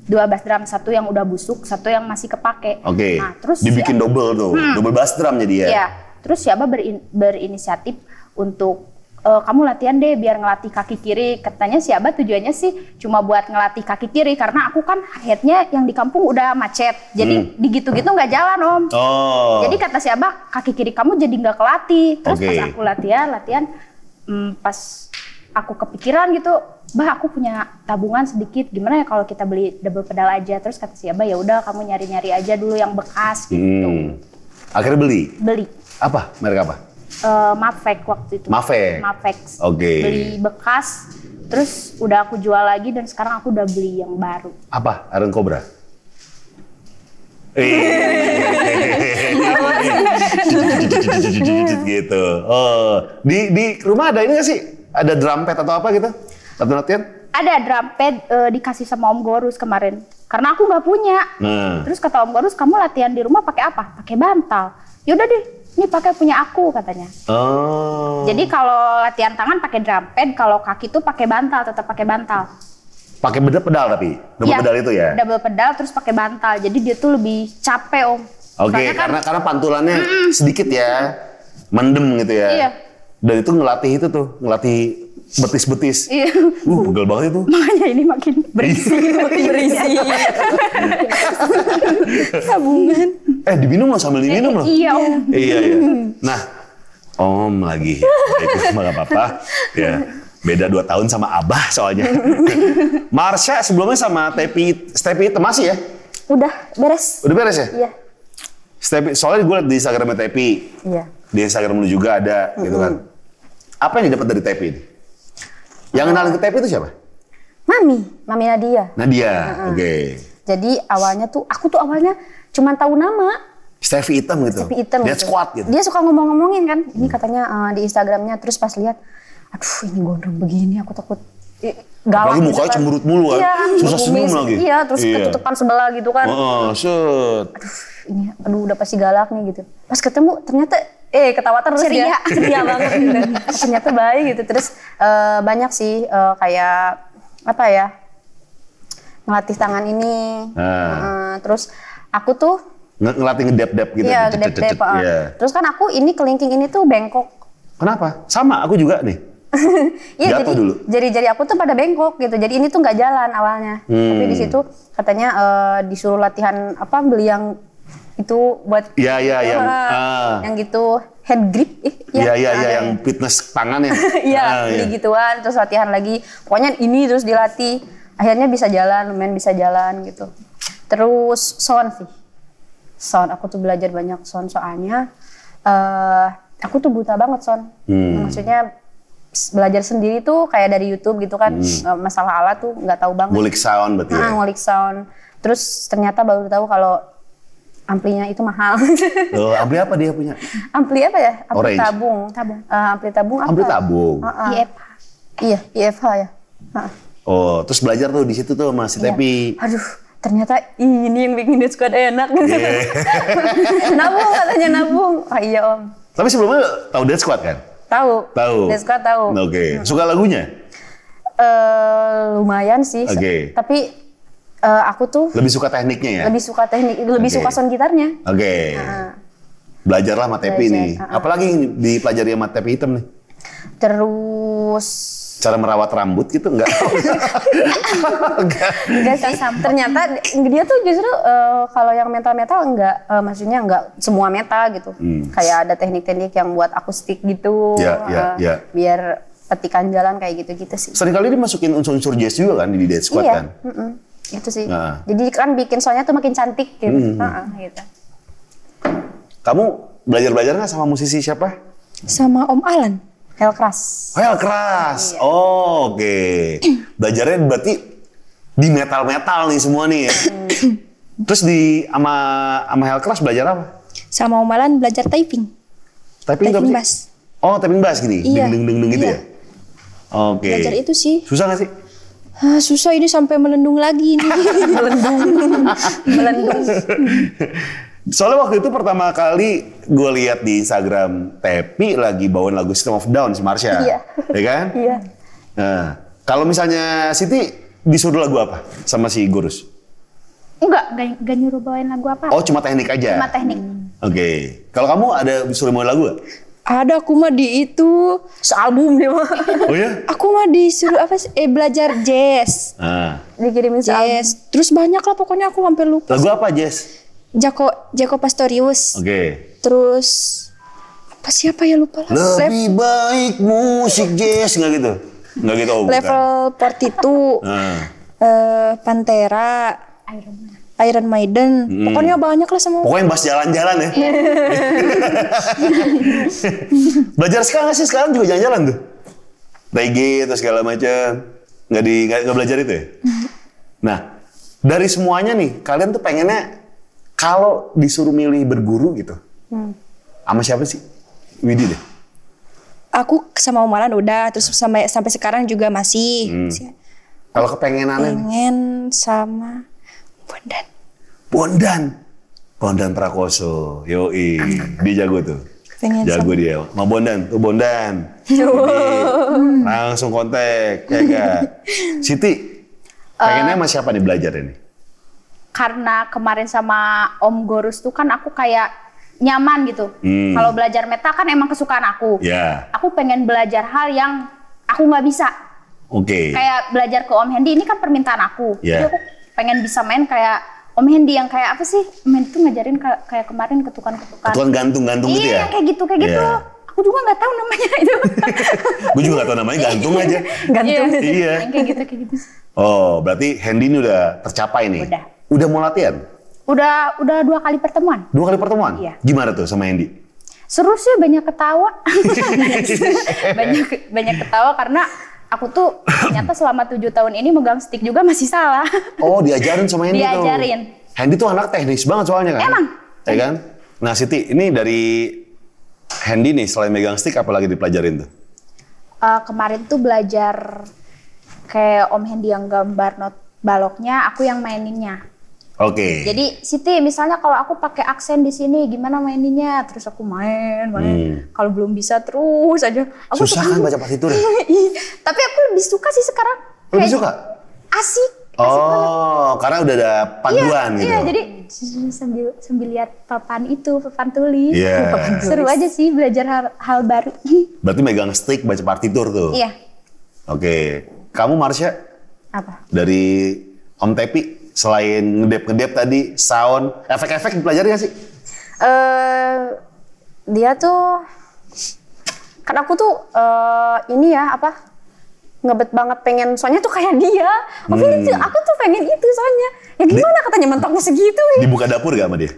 Dua bass drum, satu yang udah busuk, satu yang masih kepake. Oke. Okay. Nah, terus dibikin ya, double tuh. Hmm. Double bass drum jadi ya. Iya. Terus siapa berin, berinisiatif untuk e, kamu latihan deh biar ngelatih kaki kiri. Katanya si Abah tujuannya sih cuma buat ngelatih kaki kiri karena aku kan headnya yang di kampung udah macet. Jadi hmm. digitu-gitu nggak jalan om. Oh. Jadi kata si Abah kaki kiri kamu jadi nggak kelatih. Terus okay. pas aku latihan, latihan hmm, pas aku kepikiran gitu, bah aku punya tabungan sedikit, gimana ya kalau kita beli double pedal aja? Terus kata si Abah ya udah kamu nyari-nyari aja dulu yang bekas gitu. Hmm. Akhirnya beli. Beli. Apa merek apa? uh, eh, Mafek waktu itu. Mafek. Mafek. Oke. Okay. Beli bekas, terus udah aku jual lagi dan sekarang aku udah beli yang baru. Apa? Aren Cobra? Eh. *laughs* gitu. Oh, di di rumah ada ini gak sih? Ada drum pad atau apa gitu? Atau latihan? ada drum pad uh, dikasih sama Om Gorus kemarin. Karena aku nggak punya. Nah. Terus kata Om Gorus, kamu latihan di rumah pakai apa? Pakai bantal. Yaudah deh, ini pakai punya aku katanya. Oh. Jadi kalau latihan tangan pakai drum pad, kalau kaki tuh pakai bantal, tetap pakai bantal. Pakai beda pedal tapi, double ya, pedal itu ya. Double pedal terus pakai bantal. Jadi dia tuh lebih capek, Om. Oke, okay, kan, karena karena pantulannya mm, sedikit ya. Mendem gitu ya. Iya. Dan itu ngelatih itu tuh, ngelatih betis-betis. Iya. Uh, pegel banget itu. Makanya ini makin berisi, iya. makin berisi. Sabungan. Eh, diminum loh sambil diminum loh. iya, Om. Iya, iya. Nah, Om lagi. Itu gak apa-apa. Ya. Beda dua tahun sama Abah soalnya. Marsha sebelumnya sama Tepi, Tepi masih ya? Udah beres. Udah beres ya? Iya. Stepi, soalnya gue liat di Instagramnya Tepi. Iya. Di Instagram lu juga ada gitu kan. Apa yang didapat dari Tepi ini? Yang kenalin ke TP itu siapa? Mami, Mami Nadia. Nadia, uh oke. Okay. Jadi awalnya tuh aku tuh awalnya cuma tahu nama. Steffi Item gitu. Steffi Item. Dia gitu. squad gitu. Dia suka ngomong-ngomongin kan. Ini hmm. katanya uh, di Instagramnya terus pas lihat, aduh ini gondrong begini aku takut eh, galak Apalagi mukanya gitu kan. mulu kan. Iya, Susah senyum lagi. Iya, terus iya. ketutupan sebelah gitu kan. Oh, set. Aduh, ini aduh udah pasti galak nih gitu. Pas ketemu ternyata eh ketawa terus ceria. ya ceria *laughs* banget gitu *laughs* ternyata baik gitu terus uh, banyak sih uh, kayak apa ya ngelatih tangan ini nah. uh, terus aku tuh Ng ngelatih ngedep-dep gitu iya ngedep-dep yeah. Iya. terus kan aku ini kelingking ini tuh bengkok kenapa sama aku juga nih *laughs* Iya jadi dulu. jadi jadi aku tuh pada bengkok gitu. Jadi ini tuh nggak jalan awalnya. Hmm. Tapi di hmm. situ katanya uh, disuruh latihan apa beli yang itu buat ya ya yang uh, ah. yang gitu hand grip eh, ya ya ya, ya yang fitness tangan ya *laughs* iya uh, ya. gituan terus latihan lagi pokoknya ini terus dilatih akhirnya bisa jalan lumayan bisa jalan gitu terus sound sih sound aku tuh belajar banyak sound soalnya uh, aku tuh buta banget sound hmm. maksudnya belajar sendiri tuh kayak dari YouTube gitu kan hmm. Eh, masalah alat tuh nggak tahu banget ngulik sound berarti nah, ya ngulik sound terus ternyata baru tahu kalau amplinya itu mahal. *laughs* Loh, ampli apa dia punya? Ampli apa ya? Ampli Orange. tabung. Tabung. Uh, ampli tabung apa? Ampli tabung. Uh, uh. IFH. Iya, IFH ya. Uh. Oh, terus belajar tuh di situ tuh sama si iya. Aduh, ternyata ini yang bikin dia suka enak Yeah. *laughs* nabung katanya nabung. Oh iya om. Tapi sebelumnya tahu Dead Squad kan? Tahu. Tahu. Dead Squad tahu. Oke. Okay. Hmm. Suka lagunya? Eh uh, lumayan sih. Oke. Okay. Tapi uh, aku tuh lebih suka tekniknya ya. Lebih suka teknik, lebih suka sound gitarnya. Oke. Okay. Uh, Belajarlah sama Tepi Belajar, nih. Uh, uh. Apalagi dipelajari sama Tepi hitam nih. Terus cara merawat rambut gitu enggak? *laughs* enggak. enggak sama. Ternyata dia tuh justru uh, kalau yang metal-metal enggak uh, maksudnya enggak semua metal gitu. Hmm. Kayak ada teknik-teknik yang buat akustik gitu. Ya, ya, uh, ya. Biar petikan jalan kayak gitu-gitu sih. Sering kali dimasukin unsur-unsur jazz juga kan di Dead Squad iya. kan? Mm -mm gitu sih. Nah. Jadi kan bikin soalnya tuh makin cantik gitu. Hmm. Nah, gitu. Kamu belajar-belajar nggak sama musisi siapa? Sama Om Alan. Helcras. Helcras. Oh, iya. oh oke. Okay. *clears throat* Belajarnya berarti di metal-metal nih semua nih ya. Hmm. *clears throat* Terus di ama sama Helcras belajar apa? Sama Om Alan belajar typing. Typing, typing bass. Oh, typing bass gini. Iya. Ding ding ding deng gitu iya. ya. Oke. Okay. Belajar itu sih. Susah nggak sih? ah, susah ini sampai melendung lagi ini. *laughs* melendung. *laughs* melendung. Soalnya waktu itu pertama kali gue lihat di Instagram Tepi lagi bawain lagu System of Down si Marsha. Iya. Ya kan? Iya. Nah, kalau misalnya Siti disuruh lagu apa sama si Gurus? Enggak, gak, nyuruh bawain lagu apa. Oh, cuma teknik aja? Cuma teknik. Hmm. Oke. Okay. Kalau kamu ada disuruh bawain lagu gak? Ada aku mah di itu sealbum dia mah. *laughs* Oh ya? aku mah disuruh apa sih eh, belajar jazz. Ah. Dikirimin jazz. Terus banyak lah pokoknya aku hampir lupa. Lagu apa jazz? Jaco Jaco Pastorius. Oke. Okay. Terus apa siapa ya lupa lah. Lebih Lep. baik musik jazz nggak gitu? Nggak gitu oh, Level bukan. itu. 42. Ah. Uh, Pantera. Iron Maiden. Hmm. Pokoknya banyak lah semua. Pokoknya bahas jalan-jalan ya. *laughs* Belajar sekarang sih sekarang juga jalan-jalan tuh. tg atau segala macam. Nggak di nggak, nggak belajar itu ya. *laughs* Nah dari semuanya nih kalian tuh pengennya kalau disuruh milih berguru gitu, hmm. sama siapa sih? Widi deh. Aku sama Umaran udah, terus sampai sampai sekarang juga masih. Hmm. Kalau kepengenannya? Pengen sama Bondan. Bondan. Bondan Prakoso. Yoi. Dia jago tuh. Pengen jago sama. dia. Mau Bondan, tuh Bondan. Jadi, langsung kontak, ya kan? *laughs* Siti, pengennya sama siapa nih belajar ini? Karena kemarin sama Om Gorus tuh kan aku kayak nyaman gitu. Hmm. Kalau belajar meta kan emang kesukaan aku. Yeah. Aku pengen belajar hal yang aku nggak bisa. Oke. Okay. Kayak belajar ke Om Hendy ini kan permintaan aku. Yeah. Jadi aku pengen bisa main kayak Om Hendy yang kayak apa sih? Om Hendy tuh ngajarin kayak kemarin ketukan-ketukan. Ketukan gantung-gantung gitu iya, ya? Iya, kayak gitu, kayak gitu. Iya. Aku juga nggak tahu namanya *laughs* itu. Gue juga nggak tahu namanya, gantung aja. gantung. Iya. iya. Kayak gitu, kayak gitu. Oh, berarti Hendy ini udah tercapai nih. Udah. Udah mau latihan? Udah, udah dua kali pertemuan. Dua kali pertemuan? Iya. Gimana tuh sama Hendy? Seru sih, banyak ketawa. *laughs* banyak banyak ketawa karena aku tuh ternyata selama tujuh tahun ini megang stick juga masih salah. Oh, diajarin sama Hendy Diajarin. Hendy tuh anak teknis banget soalnya kan. Emang. Ya kan? Nah, Siti, ini dari Hendy nih selain megang stick apalagi dipelajarin tuh? Uh, kemarin tuh belajar kayak Om Hendy yang gambar not baloknya, aku yang maininnya. Oke. Okay. Jadi Siti, misalnya kalau aku pakai aksen di sini, gimana maininnya? Terus aku main, main. Hmm. Kalau belum bisa terus aja. Aku Susah kan baca partitur. *laughs* Iya. Tapi aku lebih suka sih sekarang. Lebih suka? Asik. Oh, karena udah ada panduan iya, gitu. Iya, jadi sambil sambil lihat papan itu, papan tulis. Yeah. Papan Seru aja sih belajar hal, hal baru. *laughs* Berarti megang stick baca partitur tuh. Iya. Oke. Okay. Kamu Marsha? Apa? Dari Om Tepi selain ngedep ngedep tadi sound efek-efek dipelajari nggak sih? Eh uh, dia tuh kan aku tuh uh, ini ya apa ngebet banget pengen soalnya tuh kayak dia. Oh, hmm. aku tuh pengen itu soalnya. Ya gimana di, katanya mentoknya segitu. Ya. Dibuka dapur gak sama dia?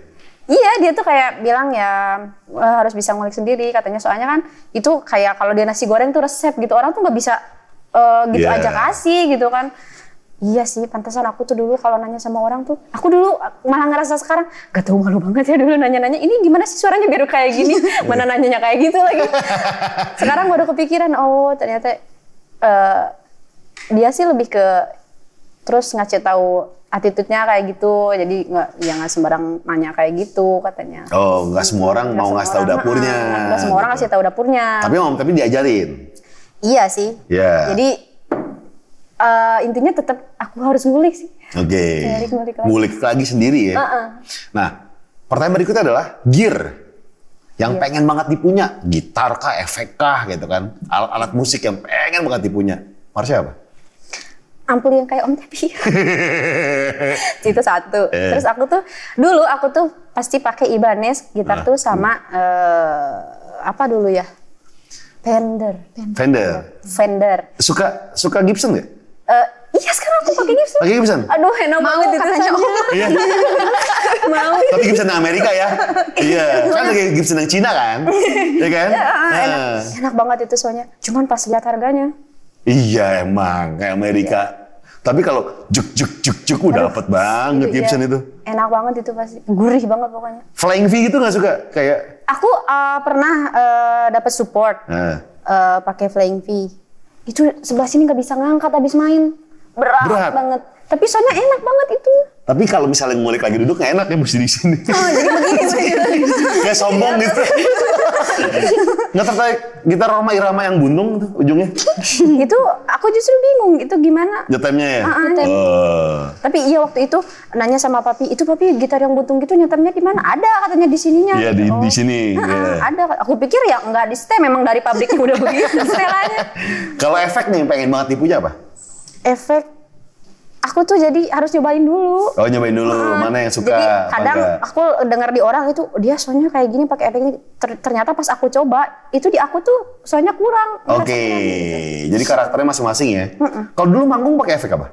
Iya, dia tuh kayak bilang ya harus bisa ngulik sendiri katanya. Soalnya kan itu kayak kalau dia nasi goreng tuh resep gitu. Orang tuh nggak bisa uh, gitu yeah. aja kasih gitu kan. Iya sih, pantasan aku tuh dulu kalau nanya sama orang tuh, aku dulu malah ngerasa sekarang gak tau malu banget ya dulu nanya-nanya. Ini gimana sih suaranya biar kayak gini? *laughs* Iya. Mana nanyanya kayak gitu lagi. *laughs* sekarang baru kepikiran, oh ternyata uh, dia sih lebih ke terus ngasih tahu attitude-nya kayak gitu jadi nggak ya nggak sembarang nanya kayak gitu katanya oh nggak hmm, semua orang gak mau ngasih tahu dapurnya nggak semua orang ngasih tahu dapurnya tapi om tapi diajarin iya sih yeah. jadi uh, intinya tetap aku harus ngulik sih. Oke. Okay. Ngulik, lagi. lagi sendiri ya. Uh -uh. Nah, pertanyaan berikutnya adalah gear yang yeah. pengen banget dipunya, gitar kah, efek kah gitu kan, alat-alat musik yang pengen banget dipunya. Marsha apa? Ampli yang kayak Om Tapi *laughs* itu satu. Eh. Terus aku tuh dulu aku tuh pasti pakai Ibanez gitar nah. tuh sama uh. uh, apa dulu ya? Fender. Fender. Fender. Fender. Suka suka Gibson nggak? uh, Iya sekarang aku pakai Gibson. Pakai Gibson. Aduh enak mau banget itu sama. *laughs* Iya. *laughs* mau. Tapi Gibson yang Amerika ya. *laughs* iya. Kan lagi iya. Gibson yang Cina kan. Iya kan? Ya, enak, nah. enak banget itu soalnya. Cuman pas lihat harganya. Iya emang kayak Amerika. Iya. Tapi kalau juk juk juk juk udah dapet banget iya. Gibson itu. Enak banget itu pasti. Gurih banget pokoknya. Flying V gitu gak suka kayak? Aku uh, pernah uh, eh, dapat support uh. uh, pakai Flying V itu sebelah sini nggak bisa ngangkat habis main berat, berat banget tapi soalnya enak banget itu tapi kalau misalnya ngulik lagi duduk nggak enak ya mesti di sini. Oh, jadi iya, iya, *laughs* begini. Kayak sombong gitu. Nggak tertarik gitar Roma Irama yang buntung tuh ujungnya? itu aku justru bingung itu gimana. Nyetemnya ya? Ah, ah, oh. Tapi iya waktu itu nanya sama papi, itu papi gitar yang buntung gitu nyetemnya di mana? Ada katanya di sininya. Iya di, oh. di sini. Ah, iya. Ada. Aku pikir ya nggak di setem, memang dari pabriknya udah begitu setelannya. *laughs* Kalau efek nih pengen banget dipunya apa? Efek aku tuh jadi harus nyobain dulu. Oh nyobain dulu, nah, mana yang suka? Jadi kadang aku dengar di orang itu oh, dia soalnya kayak gini pakai efek ini. Ter ternyata pas aku coba itu di aku tuh soalnya kurang. Oke, okay. Gitu. jadi karakternya masing-masing ya. Mm -mm. Kalau dulu manggung pakai efek apa?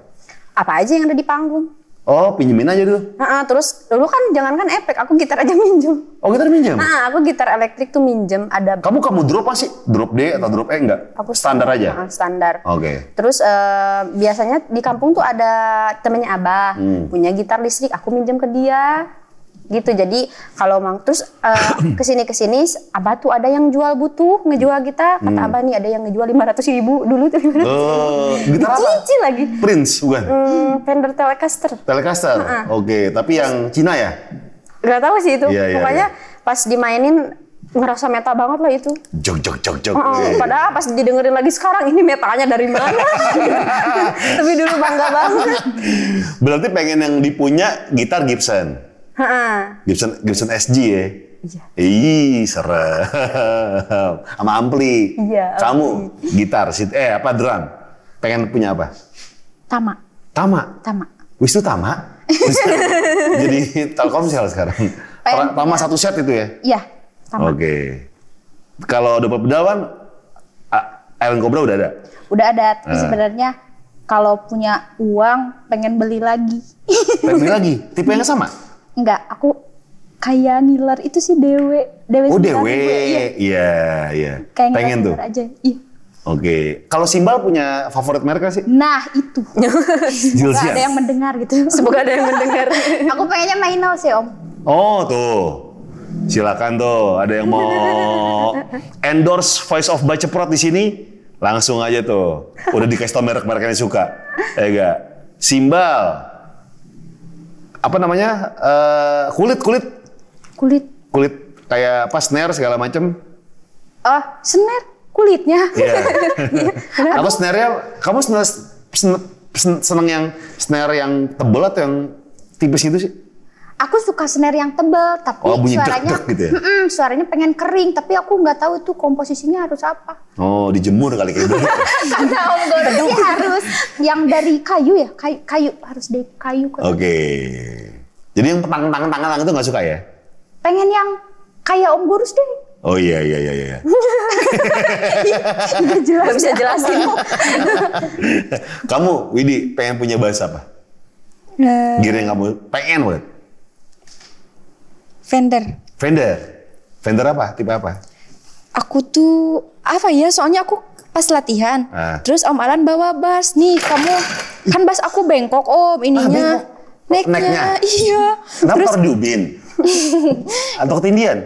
Apa aja yang ada di panggung. Oh, pinjemin aja dulu. Nah, terus dulu kan jangankan efek, aku gitar aja *laughs* minjem. Oh, gitar minjem? Nah, aku gitar elektrik tuh minjem ada. Kamu kamu drop apa sih? drop D atau drop E enggak? Aku standar, standar aja. Uh, standar. Oke. Okay. Terus uh, biasanya di kampung tuh ada temennya abah hmm. punya gitar listrik, aku minjem ke dia gitu jadi kalau mang terus uh, *coughs* kesini kesini abah tuh ada yang jual butuh ngejual gitar kata hmm. abah nih ada yang ngejual lima ratus ribu dulu tuh lima oh, ratus ribu cincin lagi Prince bukan hmm, Fender Telecaster Telecaster uh -huh. oke okay. tapi yang Cina ya Gak tahu sih itu yeah, yeah, pokoknya yeah. pas dimainin ngerasa meta banget lah itu. Jog jog jog jog. Oh, yeah. Iya. Padahal pas didengerin lagi sekarang ini metanya dari mana? *laughs* Tapi dulu bangga banget. Berarti pengen yang dipunya gitar Gibson. Gibson Gibson SG ya. Iya. Ih, serem. Sama ampli. Iya. Kamu gitar, sit eh apa drum? Pengen punya apa? Tama. Tama. Tama. Wis itu Tama. *laughs* Jadi Telkomsel sekarang. Pengen tama satu set itu ya? Iya. Tama. Oke. Okay. Kalau dapat pedawan Alan Cobra udah ada? Udah ada, tapi nah. sebenarnya kalau punya uang pengen beli lagi. Pengen beli lagi? Tipe yang sama? Enggak, aku kayak Nilar itu sih Dewe. Dewe oh Dewe, ya, iya. iya iya. Kayak Pengen tuh. aja. Iya. Oke, okay. kalau Simbal punya favorit merek sih? Nah itu. *laughs* Semoga ada yang mendengar gitu. Semoga ada yang mendengar. *laughs* aku pengennya mainal sih Om. Oh tuh, silakan tuh. Ada yang mau *laughs* endorse Voice of Baceprot di sini? Langsung aja tuh. Udah dikasih tau merek-merek yang suka. Ya enggak? Simbal, apa namanya uh, kulit kulit kulit kulit kayak apa snare segala macam oh snare kulitnya yeah. *laughs* Iya. *laughs* apa snare ya kamu snare, sen, seneng yang snare yang tebel atau yang tipis itu sih aku suka snare yang tebal tapi oh, bunyi suaranya gitu ya? mm -mm, suaranya pengen kering tapi aku nggak tahu itu komposisinya harus apa oh dijemur kali kayak gitu nah, *laughs* om Goro harus yang dari kayu ya kayu, kayu harus dari kayu oke okay. jadi yang tangan tangan tangan tangan itu nggak suka ya pengen yang kayak om Gurus deh Oh iya iya iya iya. *laughs* iya jelas. Gak bisa jelasin. *laughs* kamu Widi pengen punya bahasa apa? Uh, eh. Gear yang kamu pengen banget Vendor. Vendor. Vendor apa? Tipe apa? Aku tuh apa ya? Soalnya aku pas latihan. Ah. Terus Om Alan bawa bas. Nih, kamu kan bas aku bengkok, Om, ah, ininya. Ah, bengkok. Neknya. Neknya. Iya. Kenapa Terus, diubin. *laughs* Atau ketindian?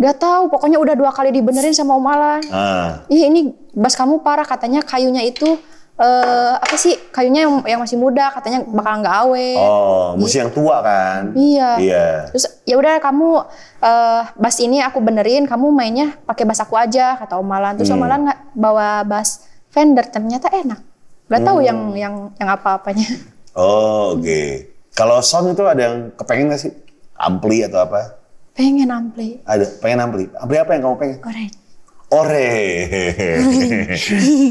Gak tau. pokoknya udah dua kali dibenerin sama Om Alan. Ah. Ih, ini bas kamu parah katanya kayunya itu uh, apa sih kayunya yang, yang masih muda katanya bakal nggak awet. Oh, gitu. mesti yang tua kan? Iya. Iya. Terus ya udah kamu uh, bas ini aku benerin, kamu mainnya pakai bas aku aja kata Omalan. Terus hmm. Omalan nggak bawa bas Fender ternyata enak. Gak hmm. tahu yang hmm. yang yang apa-apanya. Oh, oke. Okay. Kalau sound itu ada yang kepengen gak sih? Ampli atau apa? Pengen ampli. Ada, pengen ampli. Ampli apa yang kamu pengen? Orange ore *laughs*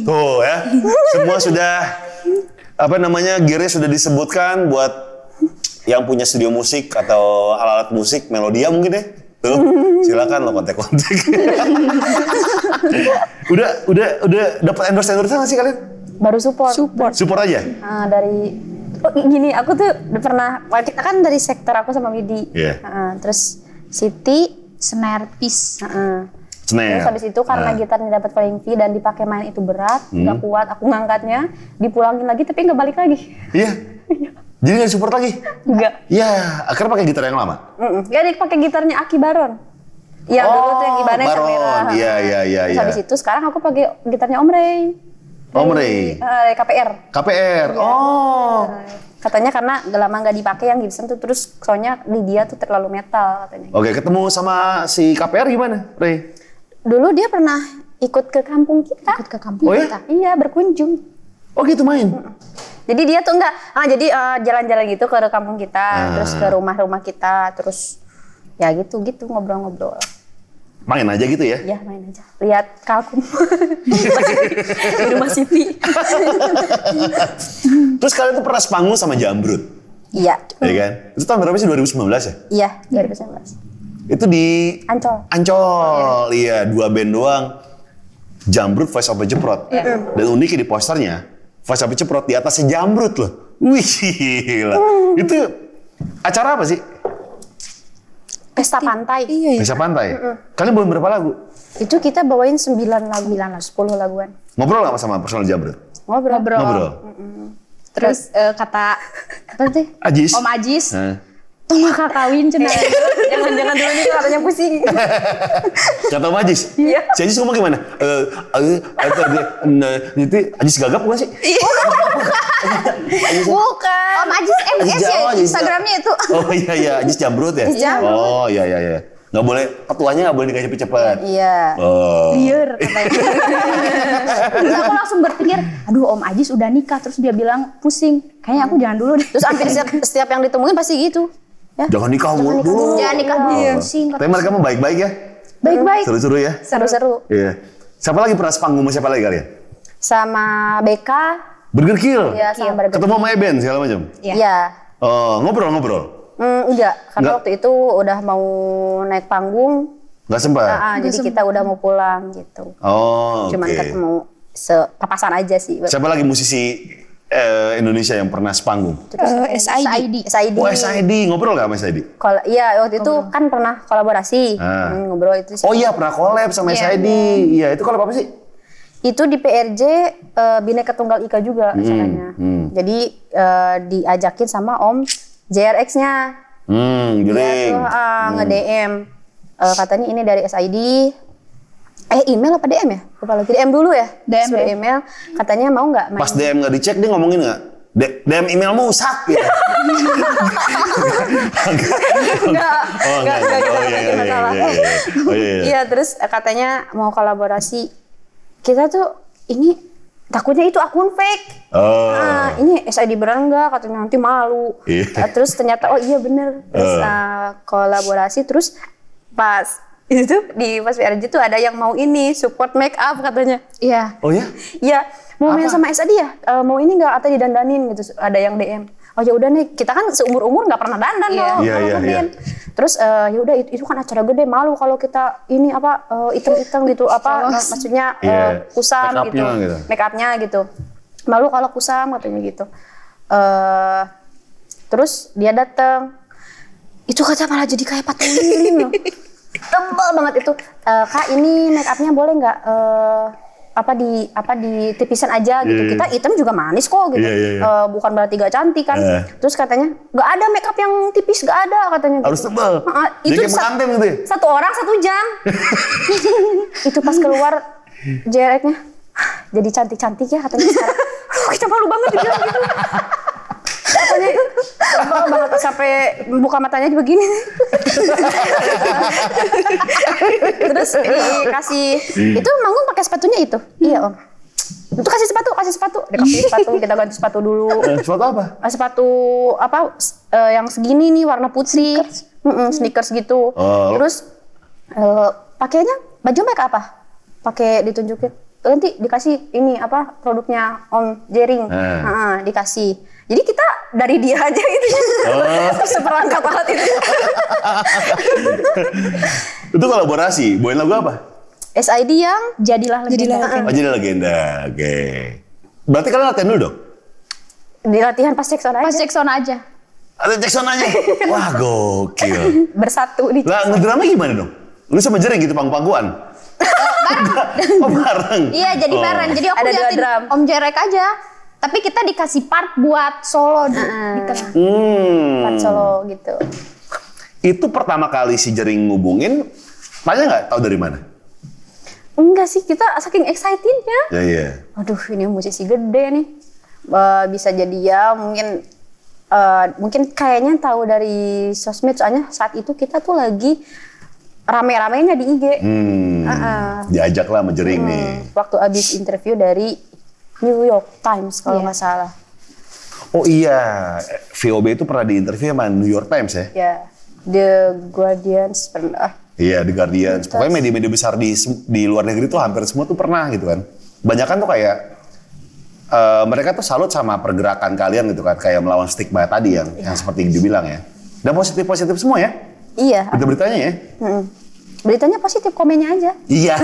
Tuh ya, semua sudah apa namanya gearnya sudah disebutkan buat yang punya studio musik atau alat-alat musik, melodia mungkin deh. Ya. Tuh, silakan lo kontak-kontak. *laughs* udah, udah, udah dapat endorse endorse nggak sih kalian? Baru support. Support. Support aja. Uh, dari oh, gini, aku tuh pernah kita kan dari sektor aku sama Widi. Yeah. Iya. Uh, terus Siti, Snare Peace. Uh, snare. Terus habis itu karena uh. Ah. gitar ini dapat playing fee dan dipakai main itu berat, hmm. nggak hmm. kuat, aku ngangkatnya, dipulangin lagi tapi nggak balik lagi. Iya. Jadi nggak support lagi? Enggak. Iya, akhirnya pakai gitar yang lama. Mm -mm. pakai gitarnya Aki Baron. Yang oh, dulu tuh yang oh, ibannya Baron. Iya, Iya, iya, iya. habis itu sekarang aku pakai gitarnya Om Ray. Om Ray. Uh, eh, KPR. KPR. Ya. Oh. Nah, katanya karena udah lama nggak dipakai yang Gibson tuh terus soalnya di dia tuh terlalu metal katanya. Oke, ketemu sama si KPR gimana, Ray? dulu dia pernah ikut ke kampung kita. Ikut ke kampung oh, kita. Iya, berkunjung. Oh gitu main. Jadi dia tuh enggak ah jadi uh, jalan-jalan gitu ke kampung kita, ah. terus ke rumah-rumah kita, terus ya gitu gitu ngobrol-ngobrol. Main aja gitu ya? Iya main aja. Lihat kalkum. *laughs* di rumah Siti. *laughs* terus kalian tuh pernah sepanggung sama Jambrut? Iya. Iya kan? Itu tahun berapa sih? 2019 ya? Iya, 2019. Itu di Ancol. Ancol. yeah. iya, dua band doang. Jambrut Voice of the Jeprot. Yeah. Dan uniknya di posternya, Voice of the Jeprot di atasnya Jambrut loh. Wih, gila. Mm. Itu acara apa sih? Pesta pantai. Iya, iya. Pesta pantai. Mm -mm. Kalian bawain berapa lagu? Itu kita bawain 9 lagu, 9 lagu, 10 laguan. Ngobrol gak sama personal Jambrut? Ngobrol. Ngobrol. Ngobrol. Mm Terus, Terus uh, kata apa sih? Ajis. Om Ajis. Nah Tunggu kakak kawin cina. *laughs* Jangan-jangan dulu ini katanya pusing. *laughs* Kata Majis. Ajis. Iya. Si Ajis ngomong gimana? Eh, eh, eh, nah, itu Ajis gagap bukan sih? Iya. Oh, *laughs* bukan. Om Ajis MS ya Instagramnya itu. Oh iya iya, Ajis Jambrut ya? Jambrut. Oh iya iya iya. Gak boleh, ketuanya gak boleh dikasih cepet-cepet. Iya. Oh. Liar katanya. aku langsung berpikir, aduh Om Ajis udah nikah. Terus dia bilang pusing. Kayaknya aku jangan dulu deh. Terus hampir setiap, setiap yang ditemuin pasti gitu. Ya? Jangan nikah dulu. Jangan nikah dulu. Iya. Tapi mereka mau baik-baik ya? Baik-baik. Seru-seru ya? Seru-seru. Iya. Siapa lagi pernah sepanggung sama siapa lagi kalian? Sama BK. Burger Kill? Iya, sama Burger Ketemu sama Eben segala macam? Iya. Ya. Uh, oh, ngobrol-ngobrol? Mm, enggak, karena enggak. waktu itu udah mau naik panggung. Enggak sempat? Nah, ah, jadi sempat. kita udah mau pulang gitu. Oh, Cuman okay. ketemu sepapasan aja sih. Siapa lagi musisi uh, Indonesia yang pernah sepanggung? Uh, eh, SID. SID. Oh, SID. Ngobrol gak sama SID? Kalau iya waktu itu kan pernah kolaborasi. Ah. Hmm, ngobrol itu sih. Oh iya pernah kolab sama yeah. SID. Iya. iya, itu kalau apa sih? Itu di PRJ uh, eh, Bineka Tunggal Ika juga hmm. Hmm. Jadi uh, diajakin sama Om JRX-nya. Hmm, Dia tuh uh, hmm. nge-DM. Uh, katanya ini dari SID, eh email apa DM ya? Lupa lagi DM dulu ya. DM Suruh email katanya mau nggak Pas DM nggak dicek dia ngomongin nggak? DM emailmu rusak gitu. *laughs* ya. Enggak. oh, enggak, enggak, oh, iya, iya, masalah. Iya, iya, iya, iya. Oh, iya, iya. terus eh, katanya mau kolaborasi. Kita tuh ini takutnya itu akun fake. Oh. Nah, ini SID beneran enggak katanya nanti malu. Yeah. Terus ternyata oh iya bener. Terus uh. Uh, kolaborasi terus pas itu di pas PRJ tuh ada yang mau ini support make up katanya. Iya. Oh ya? Iya. Mau main sama SAD ya? E, eh, mau ini nggak atau didandanin gitu? Ada yang DM. Oh ya udah nih, kita kan seumur umur nggak pernah dandan yeah. loh. Iya iya iya. Terus uh, ya udah itu, kan acara gede malu kalau kita ini apa uh, item-item gitu apa *laughs* maksudnya uh, yeah. kusam make gitu, gitu. make upnya gitu. Malu kalau kusam katanya gitu. Uh, terus dia datang. Itu kata malah jadi kayak patung lilin *laughs* tembel banget itu uh, kak ini make upnya boleh nggak uh, apa di apa di tipisan aja gitu yeah, iya, kita iya. item juga manis kok gitu yeah, yeah, yeah. Uh, bukan berarti gak cantik kan yeah. terus katanya nggak ada make up yang tipis nggak ada katanya gitu. harus tebal uh, itu satu, gitu ya? satu orang satu jam *laughs* itu pas keluar jereknya ah, jadi cantik cantik ya katanya kita *laughs* malu banget gitu matanya banget sampai buka matanya begini. Terus dikasih itu manggung pakai sepatunya itu. Hmm. Iya, Om itu kasih sepatu kasih sepatu Dikasih sepatu kita ganti sepatu dulu eh, sepatu apa eh, sepatu apa eh, yang segini nih warna putih sneakers, gitu oh. terus pakainya baju mereka apa pakai ditunjukin nanti dikasih ini apa produknya Om Jering dikasih jadi kita dari dia aja gitu. oh. *laughs* itu oh. seperangkat alat itu. itu kolaborasi. buat lagu apa? SID yang jadilah legenda. Jadilah legenda. Oh, jadilah legenda. Oke. Okay. Berarti kalian latihan dulu dong? Di latihan pas Jackson aja. Pas Jackson aja. Ada Jackson aja. *laughs* Wah, gokil. Bersatu di Lah Nah, ngedrama gimana dong? Lu sama Jereng gitu pangku-pangkuan? Oh, bareng. *laughs* Oh, bareng. Iya, jadi oh. bareng. Jadi aku Ada liatin drum. Om Jerek aja tapi kita dikasih part buat solo di, uh-uh. di tengah hmm. part solo gitu itu pertama kali si jering ngubungin tanya nggak tahu dari mana enggak sih kita saking excitednya ya yeah, yeah. aduh ini musisi gede nih uh, bisa jadi ya mungkin uh, mungkin kayaknya tahu dari sosmed soalnya saat itu kita tuh lagi rame-ramenya di IG hmm, uh -uh. diajak lah jering hmm, nih waktu abis interview dari New York Times kalau yeah. nggak salah. Oh iya, VOB itu pernah diinterview sama New York Times ya? Iya, yeah. The Guardians pernah. Iya, yeah, The Guardians. Pokoknya media-media besar di di luar negeri itu hampir semua tuh pernah gitu kan. Banyak kan tuh kayak uh, mereka tuh salut sama pergerakan kalian gitu kan, kayak melawan stigma tadi yang yeah. yang iya. seperti yang dibilang ya. Dan positif-positif semua ya? Iya. Berita-beritanya ya? Mm -hmm beritanya positif, komennya aja. Iya.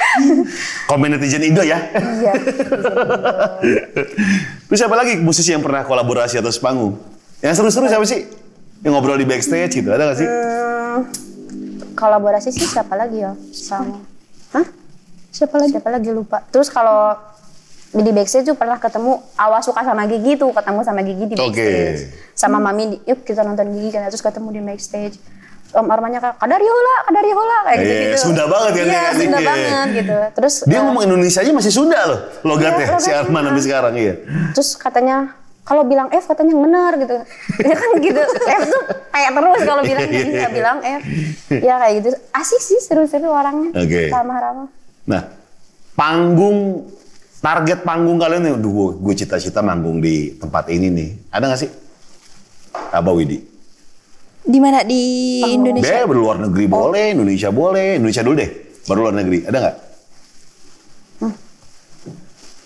*laughs* Komen netizen Indo ya. Iya. *laughs* Terus siapa lagi musisi yang pernah kolaborasi atau panggung? Yang seru-seru siapa sih? Yang ngobrol di backstage gitu, ada gak sih? Hmm, kolaborasi sih siapa lagi ya? Sama. Hah? Siapa lagi? Siapa lagi lupa. Terus kalau di backstage tuh pernah ketemu awas suka sama Gigi tuh ketemu sama Gigi di backstage okay. sama mami yuk kita nonton Gigi kan terus ketemu di backstage Om kak kadar yola, kadar yola kayak gitu gitu. Sunda banget kan? Iya, Sunda yeah. banget gitu. Terus dia uh, ngomong Indonesia aja masih Sunda loh, logatnya iya, si Arman sampai sekarang iya. Terus katanya kalau bilang F katanya yang benar gitu. *laughs* ya kan gitu. F tuh kayak terus kalau bilang yeah, iya, iya, yeah. bilang F. Ya kayak gitu. Asik sih seru-seru orangnya. Oke. Okay. Ramah-ramah. Nah, panggung target panggung kalian nih, duh gue cita-cita manggung di tempat ini nih. Ada gak sih? Abah Widi. Di mana di Indonesia? Ya, berluar negeri oh. boleh, Indonesia boleh, Indonesia dulu deh, baru luar negeri. Ada nggak? Hmm.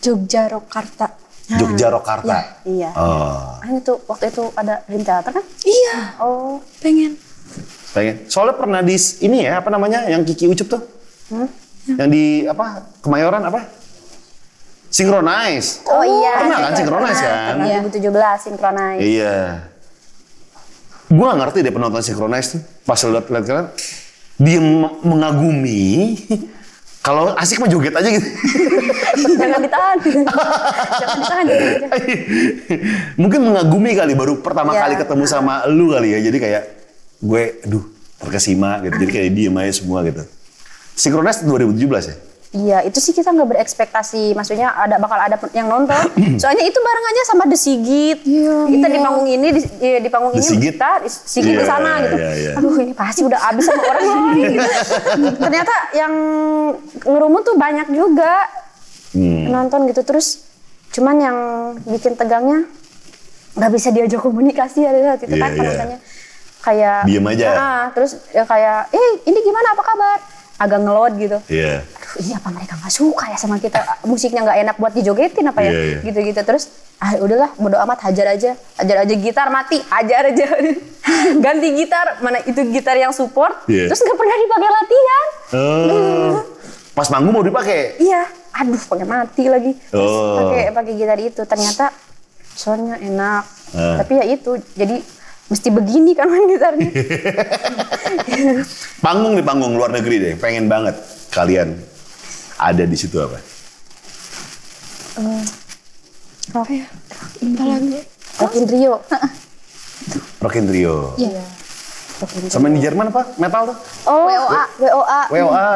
Jogja, Rokarta. Ah. Jogja, Jakarta. Ya, iya. Oh. Ah, itu waktu itu ada rencana kan? Iya. Oh, pengen. Pengen. Soalnya pernah di ini ya, apa namanya? Yang Kiki Ucup tuh. Hmm? Yang di apa? Kemayoran apa? Synchronize. Oh, oh iya. Pernah kan Synchronize kan? 2017 iya. Synchronize. Iya gue gak ngerti deh penonton sinkronis tuh pas lihat lihat kalian dia mengagumi *laughs* kalau asik mah joget aja gitu jangan ditahan *laughs* jangan ditahan gitu *laughs* mungkin mengagumi kali baru pertama ya. kali ketemu sama lu kali ya jadi kayak gue aduh terkesima gitu jadi kayak diem aja semua gitu sinkronis 2017 ya Iya, itu sih kita nggak berekspektasi. Maksudnya ada bakal ada yang nonton. *clears throat* Soalnya itu bareng aja sama The Sigit. Iya, kita yeah. di iya. panggung ini di, iya, di panggung ini Sigit. kita Sigit yeah, di sana iya, gitu. Yeah, yeah. Aduh, ini pasti udah habis sama orang lain. gitu. *laughs* Ternyata yang ngerumun tuh banyak juga hmm. nonton gitu terus. Cuman yang bikin tegangnya nggak bisa diajak komunikasi ada gitu yeah, kan yeah. kayak diam aja. Nah, terus ya kayak, "Eh, ini gimana? Apa kabar?" agak ngelot gitu. Iya. Yeah. ini apa mereka nggak suka ya sama kita? Musiknya nggak enak buat dijogetin apa ya? Iya, iya. Gitu-gitu. Yeah, Terus ah udahlah bodo amat hajar aja. Hajar aja gitar mati, hajar aja. *laughs* Ganti gitar, mana itu gitar yang support, yeah. terus nggak pernah dipakai latihan. Uh, hmm. Pas manggung mau dipakai. Iya. Aduh, pakai mati lagi. Terus oh. pakai pakai gitar itu ternyata soalnya enak. Uh. Tapi ya itu, jadi mesti begini kan main gitarnya. *laughs* panggung di panggung luar negeri deh, pengen banget kalian ada di situ apa? Uh, eh, rock, ya. apa Rock Rockin Rio. Rio. Iya. iya. Sama di Jerman apa? Metal tuh? Oh, WOA. WOA. WOA.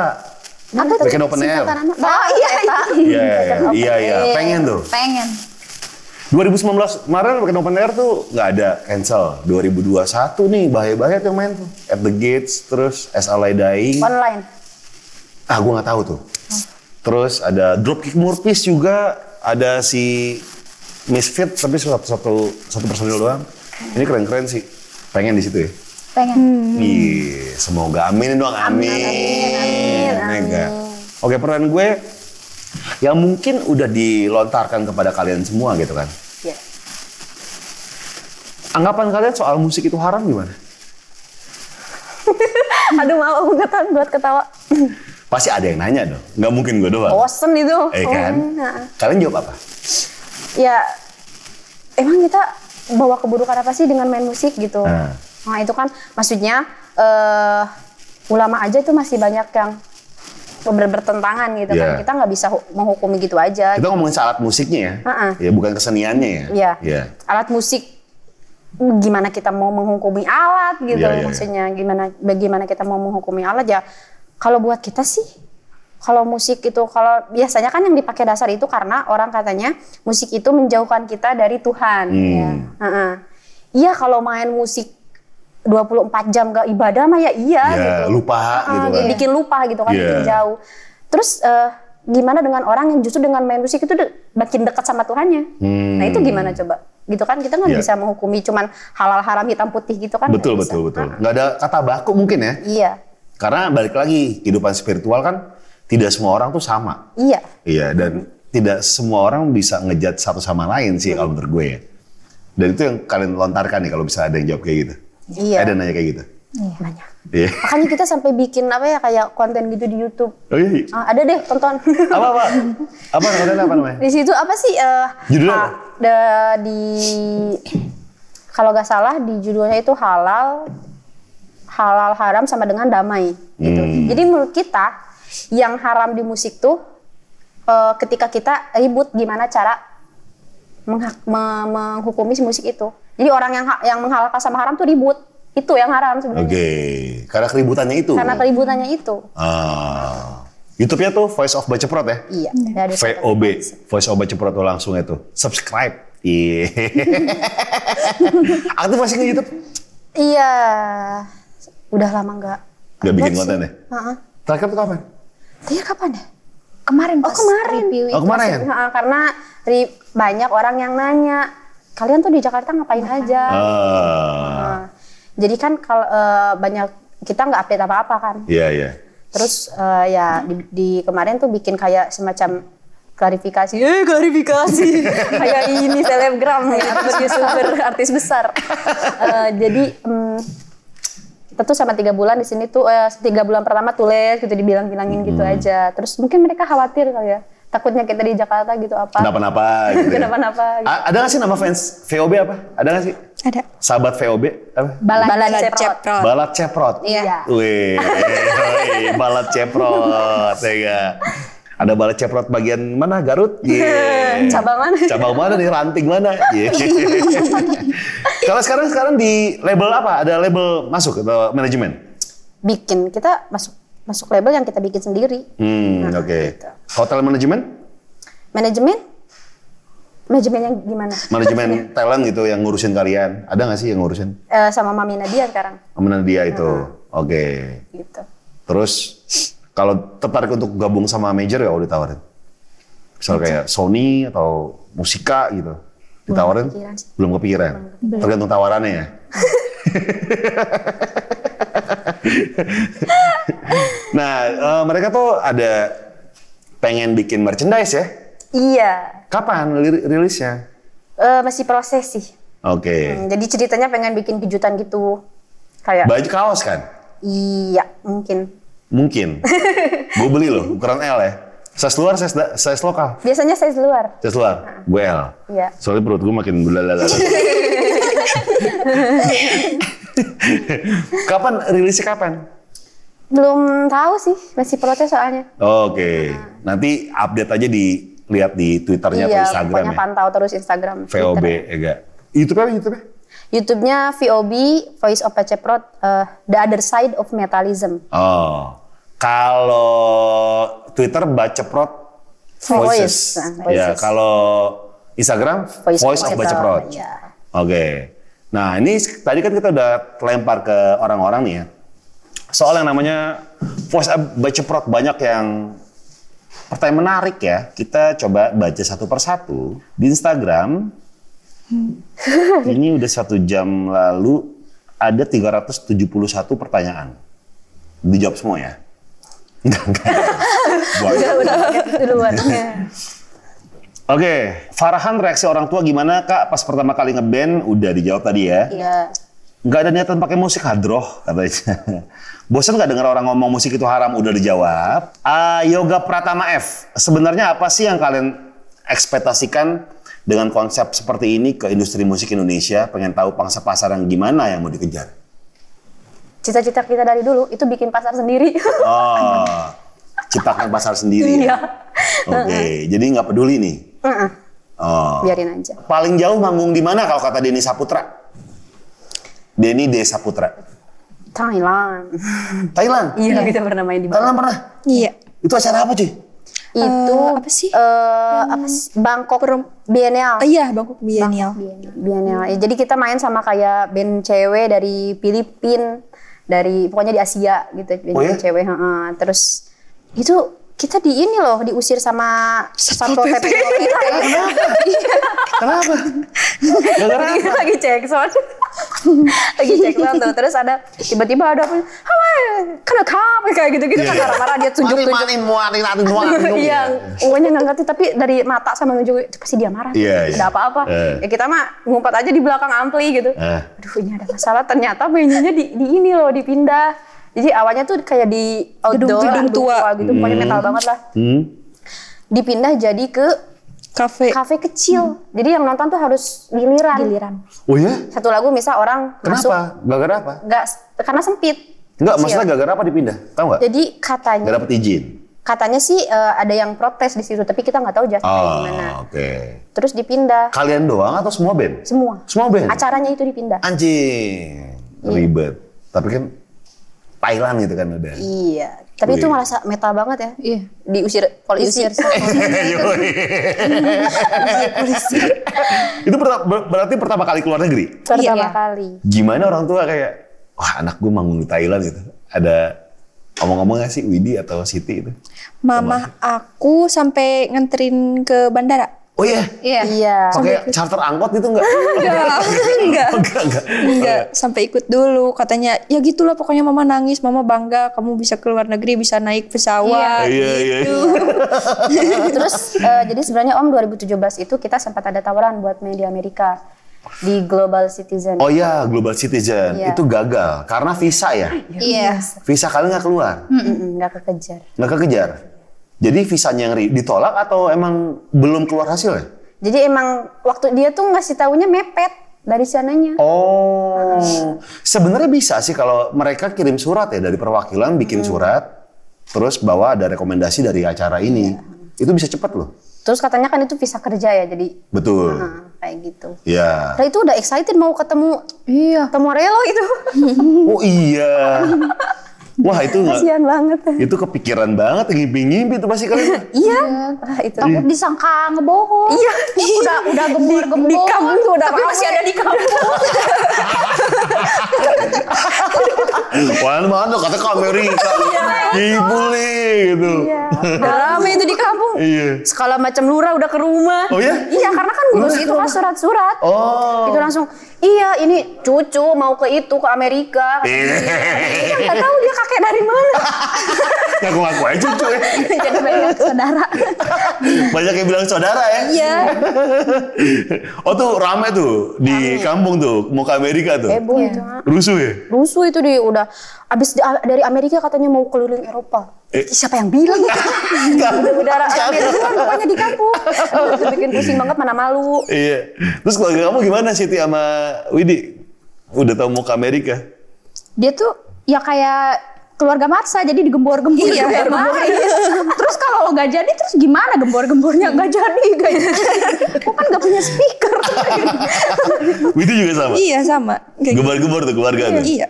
Apa tuh? Bikin open air. Oh iya iya. iya. iya, iya. Pengen tuh. Pengen. 2019 kemarin pakai open air tuh nggak ada cancel. 2021 nih bahaya-bahaya tuh yang main tuh. At the Gates, terus As Dying. Online. Ah, gue nggak tahu tuh. Terus ada Dropkick Murphys juga, ada si Misfit tapi satu satu satu personil doang. Ini keren-keren sih. Pengen di situ ya. Pengen. Hmm. Iya, semoga amin doang. Amin. Amin. amin. amin. Oke, peran gue yang mungkin udah dilontarkan kepada kalian semua gitu kan. Anggapan kalian soal musik itu haram gimana? *laughs* Aduh maaf aku tahan buat ketawa. Pasti ada yang nanya dong. Nggak mungkin gue doang. Bosen itu. eh, kan? Oh, nah. Kalian jawab apa? Ya emang kita bawa keburukan apa sih dengan main musik gitu. Nah, nah itu kan maksudnya uh, ulama aja itu masih banyak yang ber bertentangan gitu yeah. kan iya. kita nggak bisa menghukumi gitu aja kita gitu. ngomongin alat musiknya ya uh -uh. ya bukan keseniannya ya yeah. Yeah. alat musik gimana kita mau menghukumi alat gitu yeah, yeah, maksudnya gimana bagaimana kita mau menghukumi alat ya kalau buat kita sih kalau musik itu kalau biasanya kan yang dipakai dasar itu karena orang katanya musik itu menjauhkan kita dari Tuhan hmm. uh -uh. iya kalau main musik 24 jam gak ibadah mah ya iya yeah, gitu lupa uh -uh, gitu kan bikin lupa gitu kan yeah. bikin iya. jauh terus uh, gimana dengan orang yang justru dengan main musik itu de makin dekat sama Tuhannya hmm. nah itu gimana coba gitu kan kita nggak yeah. bisa menghukumi cuman halal haram hitam putih gitu kan betul betul bisa. betul nggak ada kata baku mungkin ya iya karena balik lagi kehidupan spiritual kan tidak semua orang tuh sama iya iya dan tidak semua orang bisa ngejat satu sama lain sih hmm. kalau menurut gue ya dan itu yang kalian lontarkan nih kalau bisa ada yang jawab kayak gitu iya ada nanya kayak gitu iya banyak Yeah. Makanya kita sampai bikin apa ya kayak konten gitu di YouTube. Oh iya. iya. Uh, ada deh tonton. Apa apa? Apa konten apa namanya? Di situ apa sih? Uh, Judulnya di kalau nggak salah di judulnya itu halal halal haram sama dengan damai gitu. Hmm. Jadi menurut kita yang haram di musik tuh uh, ketika kita ribut gimana cara menghak- me- menghukumi musik itu. Jadi orang yang yang menghalalkan sama haram tuh ribut itu yang haram sebenarnya. Oke, okay. karena keributannya itu. Karena keributannya itu. Ah. YouTube-nya tuh Voice of Baca ya? Iya. Dari VOB, Voice of Baca tuh langsung itu. Subscribe. Iya. Yeah. *laughs* Aktif masih ke YouTube? Iya. Udah lama nggak. Nggak bikin konten ya? Uh-huh. Terakhir tuh kapan? Iya kapan ya? Kemarin oh, pas oh, kemarin. review Oh kemarin? Ya? Karena banyak orang yang nanya, kalian tuh di Jakarta ngapain, aja? Ah. Nah jadi kan kalau uh, eh, banyak kita nggak update apa-apa kan. Iya yeah, iya. Yeah. Terus uh, ya di, di kemarin tuh bikin kayak semacam klarifikasi, eh klarifikasi *laughs* kayak ini selebgram ya, sebagai super artis besar. Uh, jadi um, kita tuh sama tiga bulan di sini tuh eh, tiga bulan pertama tulis gitu dibilang-bilangin gitu hmm. gitu aja. Terus mungkin mereka khawatir kali ya takutnya kita di Jakarta gitu apa kenapa-napa *laughs* gitu ya? kenapa-napa gitu. ada nggak sih nama fans VOB apa ada nggak sih ada sahabat VOB apa balat, ceprot. balat ceprot iya wih *laughs* balat ceprot ya ada balat ceprot bagian mana Garut? *laughs* Yeah. Cabang mana? Cabang mana nih ranting mana? Yeah. Kalau sekarang sekarang di label apa? Ada label masuk atau manajemen? Bikin kita masuk masuk label yang kita bikin sendiri. Hmm, nah, oke. Okay. Gitu. Hotel manajemen? Manajemen? Manajemen yang gimana? Manajemen *laughs* talent gitu yang ngurusin kalian. Ada nggak sih yang ngurusin? Uh, sama Mami Nadia sekarang. Mami Nadia itu. Nah, Oke. Okay. Gitu. Terus kalau tertarik untuk gabung sama major ya udah ditawarin? Misal kayak Sony atau Musika gitu. Ditawarin? Belum kepikiran. Belum kepikiran. Belum. Tergantung tawarannya ya. *laughs* *laughs* *laughs* nah, uh, mereka tuh ada pengen bikin merchandise ya? Iya. Kapan rilisnya? Uh, masih proses sih. Oke. Okay. Hmm, jadi ceritanya pengen bikin kejutan gitu. Kayak baju kaos kan? Iya, mungkin. Mungkin. *laughs* gue beli loh, ukuran L ya. Size luar, size, size lokal. Biasanya size luar. Size luar, nah. gue L. Iya. Soalnya perut gue makin belalala. *laughs* *laughs* kapan rilisnya kapan? Belum tahu sih, masih proses soalnya. Oke, okay. nanti update aja di lihat di Twitternya iya, atau Instagram pokoknya ya. pantau terus Instagram. VOB, ya youtube apa youtube YouTube-nya VOB, Voice of Pecepro, uh, eh, The Other Side of Metalism. Oh, kalau Twitter Baceprot Voices. Voice. voices. Ah, ya, kalau Instagram Voice, Voice of Baceprot. Baceprot. Ya. Oke. Okay. Nah ini tadi kan kita udah lempar ke orang-orang nih ya. Soal yang namanya voice up baceprot banyak yang pertanyaan menarik ya. Kita coba baca satu persatu di Instagram. ini udah satu jam lalu ada 371 pertanyaan. Dijawab semua ya. *laughs* Enggak, enggak. *laughs* udah, udah, *laughs* udah, Oke, okay. Farhan reaksi orang tua gimana kak pas pertama kali ngeband? Udah dijawab tadi ya. Iya. Gak ada niatan pakai musik hadroh katanya. *laughs* Bosan gak dengar orang ngomong musik itu haram? Udah dijawab. Uh, Yoga Pratama F, sebenarnya apa sih yang kalian ekspektasikan dengan konsep seperti ini ke industri musik Indonesia? Pengen tahu pangsa pasar yang gimana yang mau dikejar? Cita-cita kita dari dulu itu bikin pasar sendiri. *laughs* Oh, ciptakan pasar sendiri. Ya? Iya. Ya? Oke, okay. jadi nggak peduli nih. Uh -uh. Oh. Biarin aja. Paling jauh manggung di mana kalau kata Denny Saputra? Denny D Saputra. Thailand. Thailand? Iya, iya. kita pernah main di mana? Thailand pernah? Iya. Itu acara apa cuy? Itu uh, apa sih? Uh, apa sih? Bangkok Perum Biennial. Uh, ah, iya, Bangkok Biennial. Biennial. Ya, jadi kita main sama kayak band cewek dari Filipina, dari pokoknya di Asia gitu, oh, band oh, iya? cewek. Uh, terus itu kita di ini loh diusir sama satpol pp kita Kenapa? Iya. Kenapa? Iya. lagi cek soal lagi cek sound tuh. Terus ada tiba-tiba ada apa? Kena kap kayak gitu-gitu iya, kan marah-marah dia tunjuk-tunjuk. Mani muani nanti muani. Iya, uangnya nggak ngerti tapi dari mata sama nunjuk itu pasti dia marah. Iya. apa-apa. Eh. Ya kita mah ngumpet aja di belakang ampli gitu. Eh. Aduh ini ada masalah ternyata mainnya nya di, di ini loh dipindah jadi awalnya tuh kayak di outdoor, gedung, gedung tua tua gitu, hmm. pokoknya metal hmm. banget lah. Hmm. Dipindah jadi ke kafe kafe kecil. Hmm. Jadi yang nonton tuh harus giliran. Giliran. Oh ya? Satu lagu misal orang Kenapa? masuk. Kenapa? Gara-gara apa? Gak, karena sempit. Enggak, masalah gak gara apa dipindah? Tahu gak? Jadi katanya. Gak dapet izin. Katanya sih uh, ada yang protes di situ, tapi kita nggak tahu jatuh ah, oh, gimana. Oke. Okay. Terus dipindah. Kalian doang atau semua band? Semua. Semua band. Acaranya itu dipindah. Anjing, iya. ribet. Tapi kan Thailand gitu kan udah. Iya, tapi Wih. itu merasa metal banget ya. Iya. Diusir polisi. diusir. Iya. *laughs* *laughs* itu berarti pertama kali keluar negeri. Pertama iya. kali. Gimana orang tua kayak wah anak gue manggung di Thailand gitu. Ada omong-omong gak sih Widi atau Siti itu? Mama Teman. aku sampai nganterin ke bandara. Oh iya? Iya. iya. Pakai charter angkot gitu enggak? enggak. enggak. *laughs* enggak. Enggak. Oh, Sampai ikut dulu katanya. Ya gitulah pokoknya mama nangis, mama bangga kamu bisa ke luar negeri, bisa naik pesawat. Iya, iya. iya. iya. Gitu. *laughs* Terus uh, jadi sebenarnya Om 2017 itu kita sempat ada tawaran buat main di Amerika di Global Citizen. Oh iya, Global Citizen. Iya. Itu gagal karena visa ya? Iya. iya. Visa kalian nggak keluar? Nggak mm kekejar. Nggak kekejar? Jadi visanya yang ditolak atau emang belum keluar hasilnya? Jadi emang waktu dia tuh ngasih tahunya mepet dari sananya. Oh, sebenarnya bisa sih kalau mereka kirim surat ya dari perwakilan bikin hmm. surat, terus bawa ada rekomendasi dari acara ini, ya. itu bisa cepet loh. Terus katanya kan itu visa kerja ya, jadi betul kayak gitu. Ya. Nah itu udah excited mau ketemu, iya, ketemu Relo itu. *laughs* Oh iya. *laughs* Wah itu kasihan banget. Itu kepikiran banget ngimpi-ngimpi itu pasti kalian. iya. iya. itu. Takut disangka ngebohong. Iya. udah udah gembur-gembur. Di, kampung tuh udah tapi masih ada di kampung. Wan mana kata ke Amerika. Iya. Ibu nih gitu. Iya. Rame itu di kampung. Iya. Sekala macam lurah udah ke rumah. Oh iya? Iya karena kan ngurus itu kan surat-surat. Oh. Itu langsung Iya, ini cucu mau ke itu ke Amerika. Eh. Iya, nggak tahu dia kakek dari mana. *laughs* Ya, gue ngaku aja cucu *laughs* ya. Jadi banyak saudara. banyak yang bilang saudara ya. Iya. *laughs* oh tuh rame tuh di kampung tuh mau ke Amerika tuh. Heboh iya. Iya. Rusuh ya. Rusuh itu di udah Abis ah, dari Amerika katanya mau keliling Eropa. Eh. Siapa yang bilang? *laughs* Udara Amerika kan rupanya di kampung. Bikin pusing banget mana malu. Iya. Terus keluarga kamu gimana Siti sama Widi? Udah tahu mau ke Amerika? Dia tuh ya kayak keluarga Marsa jadi digembor-gembor iya, gembor -gembor. Ya? terus kalau nggak jadi terus gimana gembor-gembornya nggak jadi guys. Gitu. jadi aku kan nggak punya speaker Widi juga sama iya sama gembor-gembor tuh keluarga iya. tuh iya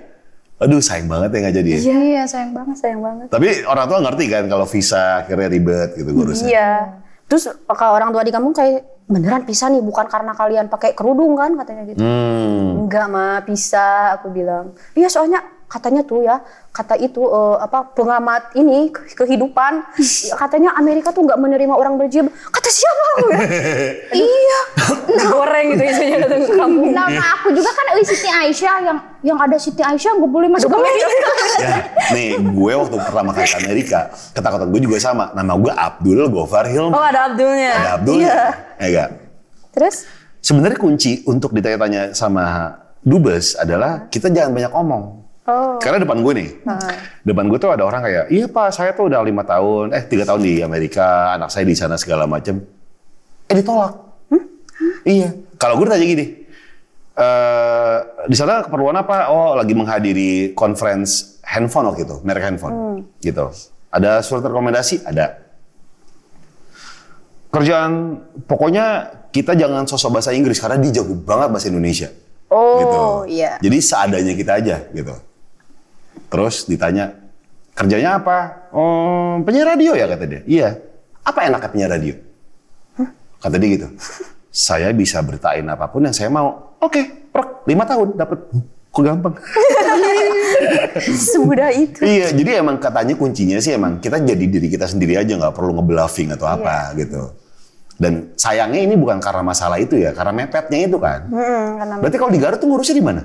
aduh sayang banget ya nggak jadi ya. Iya iya sayang banget sayang banget. Tapi orang tua ngerti kan kalau visa akhirnya ribet gitu ngurusnya. Iya. Terus kalau orang tua di kampung kayak beneran pisah nih bukan karena kalian pakai kerudung kan katanya gitu. Hmm. Enggak mah pisah aku bilang. Iya soalnya katanya tuh ya kata itu uh, apa pengamat ini kehidupan *laughs* katanya Amerika tuh nggak menerima orang berjilbab. Kata siapa? aku ya? *laughs* iya. Goreng gitu isinya datang ke kampung. Nama iya. aku juga kan Siti Aisyah yang yang ada Siti Aisyah gue boleh masuk ke Amerika. ya, nih gue waktu pertama kali ke Amerika ketakutan gue juga sama. Nama gue Abdul Gofar Hilman. Oh ada Abdulnya. Ada Abdulnya. Iya. Ya, Terus? Sebenarnya kunci untuk ditanya-tanya sama dubes adalah kita jangan banyak omong. Oh. Karena depan gue nih, Nah. depan gue tuh ada orang kayak, iya pak saya tuh udah lima tahun, eh tiga tahun di Amerika, anak saya di sana segala macam, eh ditolak. Iya. Kalau gue tanya gini, uh, di sana keperluan apa? Oh, lagi menghadiri conference handphone waktu itu, merek handphone. Hmm. Gitu. Ada surat rekomendasi? Ada. Kerjaan pokoknya kita jangan sosok bahasa Inggris karena dia jago banget bahasa Indonesia. Oh, gitu. iya. Jadi seadanya kita aja gitu. Terus ditanya, kerjanya apa? Oh, penyiar radio ya kata dia. Iya. Apa enaknya penyiar radio? Kata dia gitu. *laughs* saya bisa beritain apapun yang saya mau. Oke, okay, lima tahun dapat. Kok gampang? Sudah *laughs* itu. Iya, jadi emang katanya kuncinya sih emang kita jadi diri kita sendiri aja nggak perlu ngebluffing atau apa yeah. gitu. Dan sayangnya ini bukan karena masalah itu ya, karena mepetnya itu kan. Mm-hmm, Berarti kalau di Garut tuh ngurusnya di mana?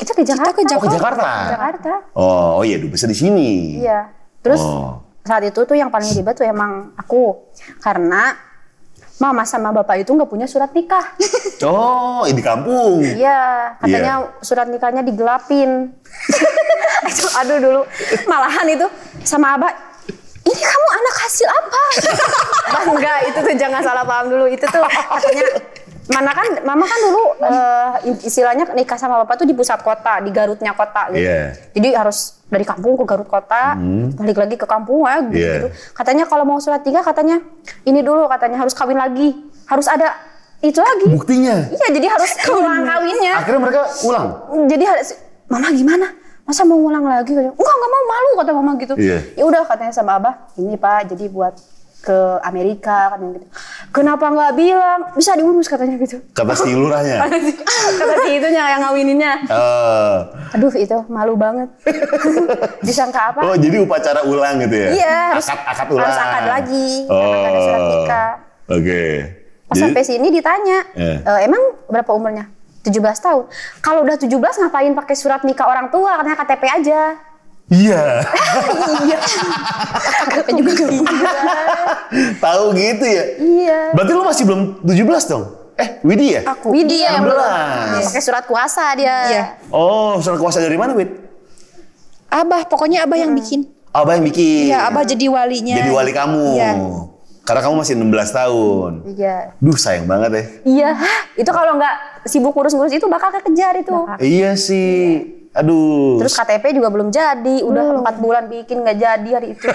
Kita ke Jakarta. Kita ke Jakarta. Oh, ke Jakarta. Ke Jakarta. Oh, oh iya, bisa di sini. Iya. Terus oh. saat itu tuh yang paling ribet tuh emang aku karena mama sama bapak itu nggak punya surat nikah. Oh, eh, di kampung. Iya, katanya yeah. surat nikahnya digelapin. aduh, *laughs* aduh dulu, malahan itu sama abah. Ini kamu anak hasil apa? *laughs* Bangga itu tuh jangan salah paham dulu. Itu tuh katanya mana kan mama kan dulu uh, istilahnya nikah sama bapak tuh di pusat kota di Garutnya kota gitu yeah. jadi harus dari kampung ke Garut kota hmm. balik lagi ke kampung ya gitu, yeah. katanya kalau mau sholat tiga katanya ini dulu katanya harus kawin lagi harus ada itu lagi buktinya iya jadi harus *laughs* ulang kawinnya akhirnya mereka ulang jadi harus mama gimana masa mau ulang lagi enggak enggak mau malu kata mama gitu yeah. ya udah katanya sama abah ini pak jadi buat ke Amerika kan gitu. Kenapa nggak bilang? Bisa diurus katanya gitu. Kata si lurahnya. *laughs* Kata si itu yang ngawininnya. Uh. Aduh itu malu banget. *laughs* Disangka apa? Oh jadi upacara ulang gitu ya? Iya. Harus, akad, akad ulang. Harus akad lagi. Oh. Oke. Okay. Pas jadi, sampai sini ditanya, yeah. e, eh, emang berapa umurnya? 17 tahun. Kalau udah 17 ngapain pakai surat nikah orang tua? Karena KTP aja. Iya. Iya. iya. juga Tahu gitu ya? Iya. Berarti lu masih belum 17 dong? Eh, Widi ya? Aku. Widi ya. Pakai surat kuasa dia. Iya. Oh, surat kuasa dari mana, Wid? Abah, pokoknya Abah hmm. yang bikin. Abah yang bikin. Iya, Abah jadi walinya. Jadi wali kamu. Iya. Karena kamu masih 16 tahun. Iya. Duh sayang banget ya. Iya. Itu kalau nggak sibuk ngurus-ngurus itu bakal kekejar itu. Bakal. Iya sih. Iya. Aduh. Terus KTP juga belum jadi, udah empat 4 bulan bikin nggak jadi hari itu.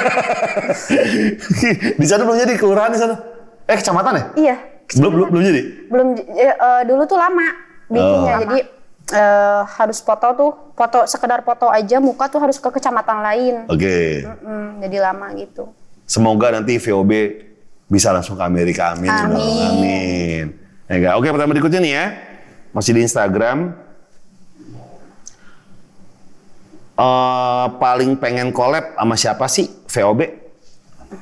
*laughs* di sana belum jadi kelurahan di sana. Eh kecamatan ya? Iya. Belum belum belum jadi. Belum uh, dulu tuh lama bikinnya, oh. jadi uh, harus foto tuh foto sekedar foto aja muka tuh harus ke kecamatan lain. Oke. Okay. jadi lama gitu. Semoga nanti VOB bisa langsung ke Amerika. Amin. Amin. Amin. Ya Oke, pertama berikutnya nih ya. Masih di Instagram, uh, paling pengen collab sama siapa sih VOB?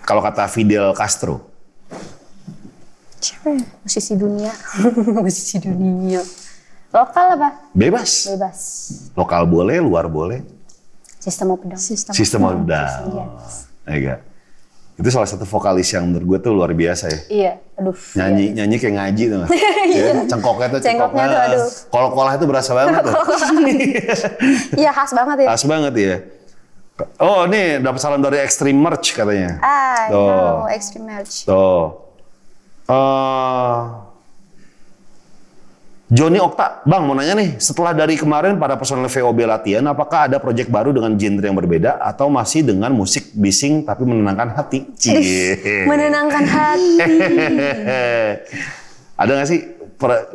Kalau kata Fidel Castro. Siapa ya? Musisi dunia. *laughs* Musisi dunia. Lokal apa? Bebas. Bebas. Lokal boleh, luar boleh. Sistem open down. Sistem, Sistem open down. Iya itu salah satu vokalis yang menurut gue tuh luar biasa ya. Iya, aduh. Nyanyi iya. nyanyi kayak ngaji tuh. *laughs* ya, cengkoknya tuh cengkoknya, cengkoknya tuh, kol-kolah itu berasa banget. tuh. *laughs* Iya. iya khas banget ya. Khas banget ya. Oh ini dapat salam dari Extreme Merch katanya. Ah, tuh. no, Extreme Merch. Tuh. Uh, Joni Okta, Bang mau nanya nih, setelah dari kemarin pada personel VOB latihan, apakah ada proyek baru dengan genre yang berbeda atau masih dengan musik bising tapi menenangkan hati? Cie. Menenangkan hati. *laughs* ada nggak sih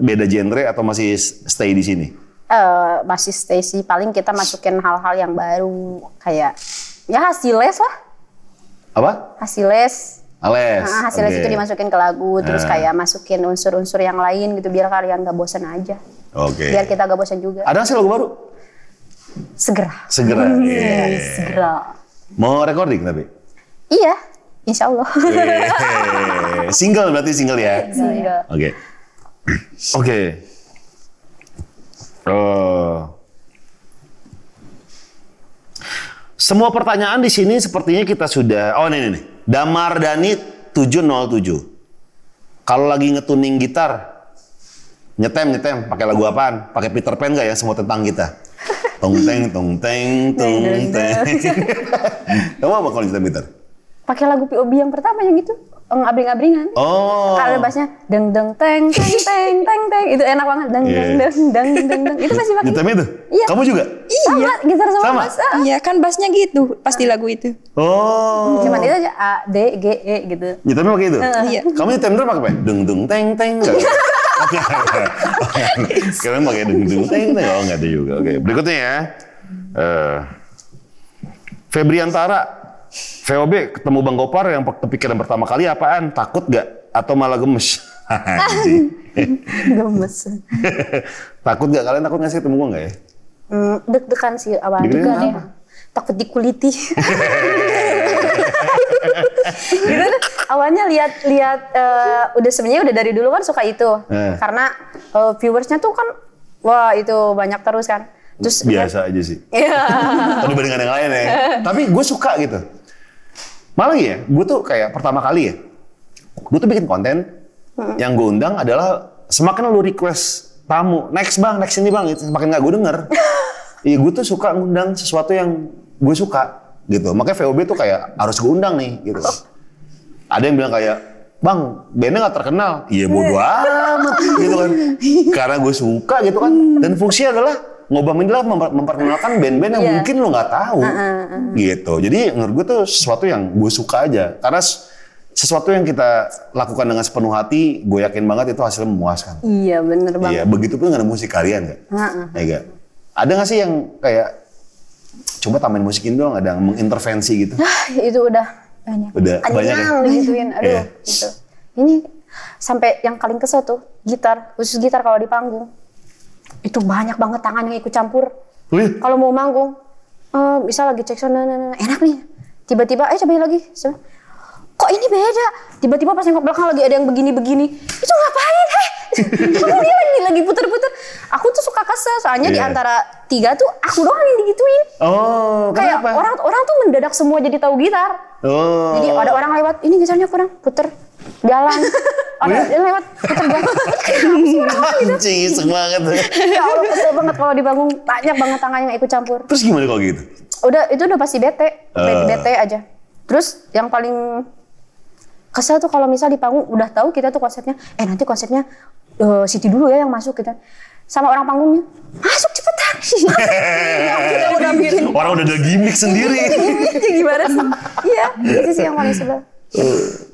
beda genre atau masih stay di sini? Uh, masih stay sih, paling kita masukin hal-hal yang baru kayak ya hasil les lah. Apa? Hasil les Ales. Nah, hasil okay. itu dimasukin ke lagu, terus ah. kayak masukin unsur-unsur yang lain gitu biar kalian gak bosan aja. Oke. Okay. Biar kita gak bosan juga. Ada hasil lagu baru? Segera. Segera. Yeah. *laughs* yeah. Iya. Segera. Mau recording tapi? Iya, insya Allah. Yeah. single berarti single ya? Single. Iya. Oke. Okay. Oke. Okay. Uh, eh. semua pertanyaan di sini sepertinya kita sudah. Oh, ini nih. nih. Damar Dani 707. Kalau lagi ngetuning gitar, nyetem nyetem pakai lagu apaan? Pakai Peter Pan gak ya semua tentang kita? *laughs* Tungteng, teng tungteng. teng tung teng. *laughs* Kamu apa kalau nyetem gitar? Pakai lagu POB yang pertama yang itu? ngabring-abringan. Oh. Kalau bassnya deng deng teng teng teng teng teng itu enak banget deng deng iya, iya. deng deng deng deng itu masih pakai. Gitarnya itu? Iya. Kamu juga? Iya. Sama gitar sama, sama. bass. Ah. Iya kan bassnya gitu pasti lagu itu. Oh. Hmm, cuman itu aja A D G E gitu. Gitarnya pakai itu? Uh, iya. Kamu ini tender pakai apa? Deng deng teng teng. Kalian *laughs* pakai deng deng teng teng oh nggak ada juga. Oke berikutnya ya. Uh, Febriantara VOB ketemu Bang Gopar yang kepikiran pertama kali apaan? Takut gak? Atau malah gemes? *laughs* gemes. *laughs* takut gak? Kalian takut gak sih ketemu gue gak ya? Hmm, deg-degan sih awal juga nih. Ya. Takut dikuliti. *laughs* gitu awalnya lihat-lihat uh, eh, udah sebenarnya udah dari dulu kan suka itu eh. karena uh, viewersnya tuh kan wah itu banyak terus kan terus biasa aja sih. Iya. Kalau dibandingkan yang lain ya. Tapi gue suka gitu. Malah ya, gue tuh kayak pertama kali ya, gue tuh bikin konten hmm. yang gue undang adalah semakin lu request tamu, next bang, next ini bang, gitu. semakin gak gue denger. *laughs* Iya gue tuh suka ngundang sesuatu yang gue suka gitu. Makanya VOB tuh kayak harus gue undang nih gitu. Ada yang bilang kayak, Bang, bandnya gak terkenal. Iya bodo iya. amat gitu kan. *laughs* Karena gue suka gitu kan. Dan fungsinya adalah ngobam lah memperkenalkan band-band yang yeah. mungkin lo nggak tahu uh, uh, uh. gitu. Jadi menurut gue tuh sesuatu yang gue suka aja karena sesuatu yang kita lakukan dengan sepenuh hati, gue yakin banget itu hasilnya memuaskan. Iya bener iya, banget. Iya, begitu pun dengan musik kalian nggak? Uh, uh. Ya, Ada nggak sih yang kayak coba tambahin musikin doang ada yang mengintervensi gitu? Ah, itu udah banyak. Udah banyak. Ya? Yang gituin aduh yeah. gitu. Ini sampai yang paling kesel tuh gitar, khusus gitar kalau di panggung itu banyak banget tangan yang ikut campur. Kalau mau manggung, uh, bisa lagi cek sana, nah, nah, enak nih. Tiba-tiba, eh cobain lagi. Kok ini beda? Tiba-tiba pas nengok belakang lagi ada yang begini-begini. Itu ngapain? Heh, *laughs* dia lagi lagi puter-puter. Aku tuh suka kesel soalnya yeah. di iya. antara tiga tuh aku doang yang digituin. Oh, kayak orang orang tuh mendadak semua jadi tahu gitar. Oh. Jadi ada orang lewat, ini gitarnya kurang, puter jalan Oke, oh, lewat anjing iseng banget ya Allah kesel banget kalau dibangun. banyak banget tangannya yang ikut campur terus gimana kalau gitu udah itu udah pasti bete uh. bete aja terus yang paling kesel tuh kalau misal di panggung udah tahu kita tuh konsepnya eh nanti konsepnya uh, Siti dulu ya yang masuk kita sama orang panggungnya masuk cepetan *laughs* orang udah ada gimmick sendiri gimana sih iya itu sih yang paling sebel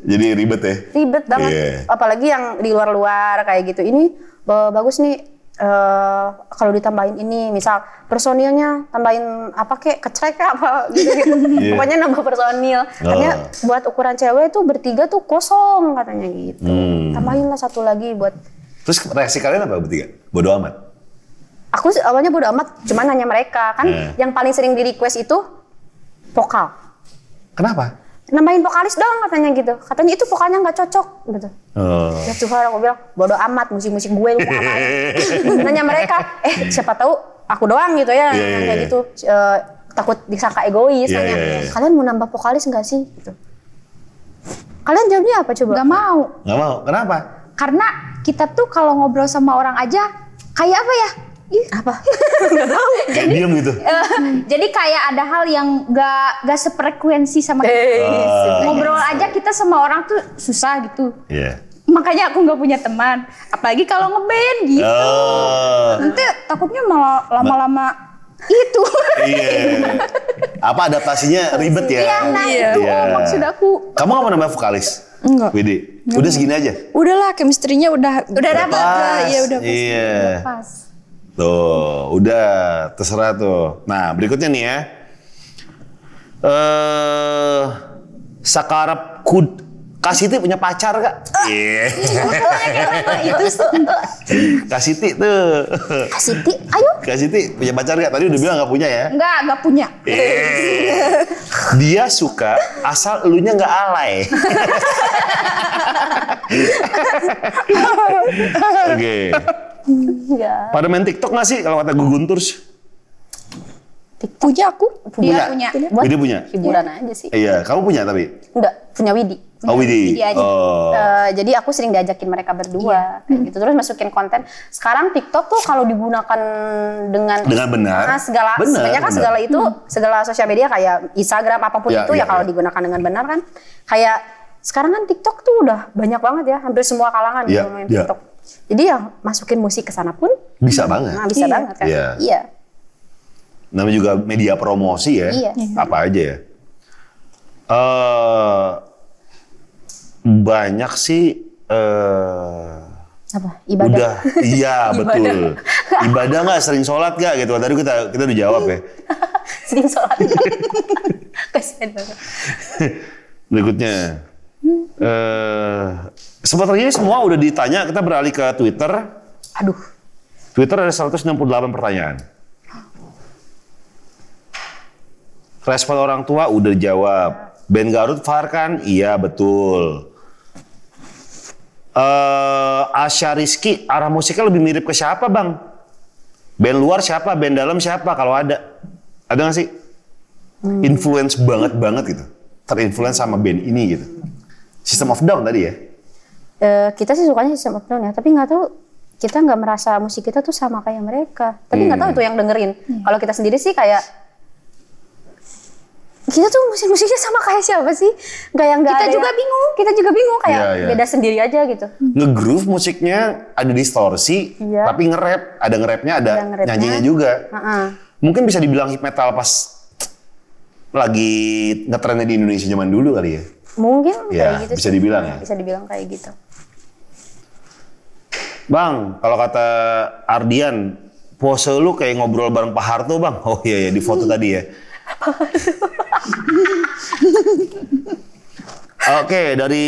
jadi ribet ya? Ribet banget. Yeah. Apalagi yang di luar-luar kayak gitu. Ini bagus nih Uh, kalau ditambahin ini misal personilnya tambahin apa kek kecrek apa *laughs* gitu gitu iya. yeah. pokoknya nambah personil katanya oh. buat ukuran cewek itu bertiga tuh kosong katanya gitu hmm. tambahin lah satu lagi buat terus reaksi kalian apa bertiga Bodo amat aku awalnya bodo amat cuman hanya mereka kan yeah. yang paling sering di request itu vokal kenapa nambahin vokalis dong katanya gitu. Katanya itu vokalnya nggak cocok gitu. Oh. Ya Tuhan aku bilang bodo amat musik-musik gue lu *laughs* Nanya mereka, eh siapa tahu aku doang gitu ya yeah, yeah, yeah. kayak iya. gitu. E, takut disangka egois yeah, yeah, yeah. kalian mau nambah vokalis nggak sih gitu. Kalian jawabnya apa coba? Gak mau. Gak mau. Kenapa? Karena kita tuh kalau ngobrol sama orang aja kayak apa ya? Ih, apa? *laughs* jadi, Diam gitu. Uh, jadi kayak ada hal yang gak gak sefrekuensi sama kita. Hey, uh, ah. Ngobrol yes. aja kita sama orang tuh susah gitu. Iya. Yeah makanya aku gak punya teman apalagi kalau ngeband gitu Uh, nanti takutnya malah lama-lama itu *laughs* iya apa adaptasinya ribet ya iya nah yeah. itu yeah. Oh, iya. maksud aku kamu gak mau namanya vokalis Enggak. Widi, udah segini aja. Udahlah, chemistry-nya udah udah dapet Iya, udah pas. Iya. Udah pas. Tuh, udah terserah tuh. Nah, berikutnya nih ya. Eh uh, Sakarap Kud Kak punya pacar ah, iya. kak? Iya. itu Kak tuh. Kak ayo. Kak punya pacar gak? Tadi udah bilang gak punya ya? Enggak, gak punya. Iya. Dia suka asal elunya gak alay. *laughs* Oke. okay. Iya. Pada main TikTok nggak sih kalau kata gue Guntur? Punya aku. Punya. Dia punya. Buat Widi punya. Hiburan ya. aja sih. Iya, kamu punya tapi? Enggak, punya Widi. Oh Widi. Widi aja. Oh. Uh, jadi aku sering diajakin mereka berdua iya. kayak gitu. Terus masukin konten. Sekarang TikTok tuh kalau digunakan dengan dengan benar. Nah, segala benar, sebenarnya kan benar. segala itu hmm. segala sosial media kayak Instagram apapun ya, itu ya, ya kalau ya. digunakan dengan benar kan kayak sekarang kan TikTok tuh udah banyak banget ya, hampir semua kalangan ya, main ya. TikTok jadi yang masukin musik ke sana pun bisa banget. Nah, bisa iya. banget kan? Iya. iya. Namanya juga media promosi ya. Iya. Apa aja ya? Uh, banyak sih uh, apa ibadah udah iya *laughs* betul ibadah nggak sering sholat nggak gitu tadi kita kita udah jawab ya *laughs* sering sholat *laughs* kasihan banget berikutnya eh ini semua udah ditanya, kita beralih ke Twitter. Aduh. Twitter ada 168 pertanyaan. Respon orang tua udah jawab. Ben Garut Far kan? Iya betul. Uh, eh, Asya Rizky, arah musiknya lebih mirip ke siapa bang? Band luar siapa? Band dalam siapa? Kalau ada. Ada gak sih? Hmm. Influence banget-banget gitu. Terinfluence sama band ini gitu. System of Down tadi ya e, kita sih sukanya sistem of Down ya tapi nggak tahu kita nggak merasa musik kita tuh sama kayak mereka tapi nggak hmm. tahu iya. tuh yang dengerin hmm. kalau kita sendiri sih kayak kita tuh musik-musiknya sama kayak siapa sih? Gak yang gak kita juga yang... bingung, kita juga bingung kayak yeah, yeah. beda sendiri aja gitu. Ngegroove musiknya ada distorsi, yeah. tapi nge-rap, ada nge-rapnya, ada, ada nge nyanyinya juga. Uh -uh. Mungkin bisa dibilang hip metal pas lagi ngetrennya di Indonesia zaman dulu kali ya. Mungkin ya, kayak gitu. Bisa sih. dibilang ya. Bisa dibilang kayak gitu. Bang, kalau kata Ardian, pose lu kayak ngobrol bareng Pak Harto, Bang. Oh iya, iya di foto tadi ya. *laughs* Oke, dari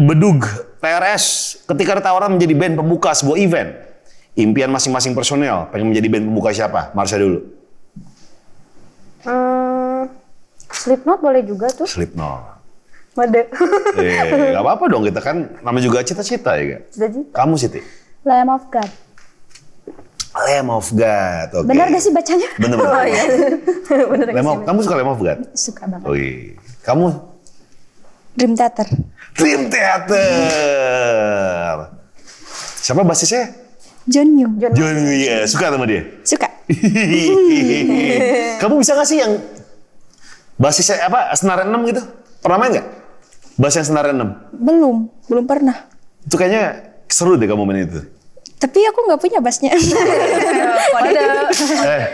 Bedug, PRS, ketika ada tawaran menjadi band pembuka sebuah event, impian masing-masing personel pengen menjadi band pembuka siapa? Marsha dulu. Hmm, Slipknot boleh juga tuh. Slipknot. Made. eh, gak apa-apa dong kita kan, nama juga cita-cita ya Kamu Siti? Lamb of God. Lamb of God. Okay. Benar gak sih bacanya? Benar-benar. Oh, iya. *laughs* Lamb of, kamu suka Lamb of God? Suka banget. Oke, Kamu? Dream Theater. Dream Theater. Siapa basisnya? John Yu. John, John Yu, ya. Suka sama dia? Suka. *laughs* Kamu bisa gak sih yang basisnya apa senar 6 gitu? Pernah main gak? Bahasa yang senar 6? Belum, belum pernah. Itu kayaknya seru deh kamu main itu. Tapi aku nggak punya bassnya. *laughs* eh,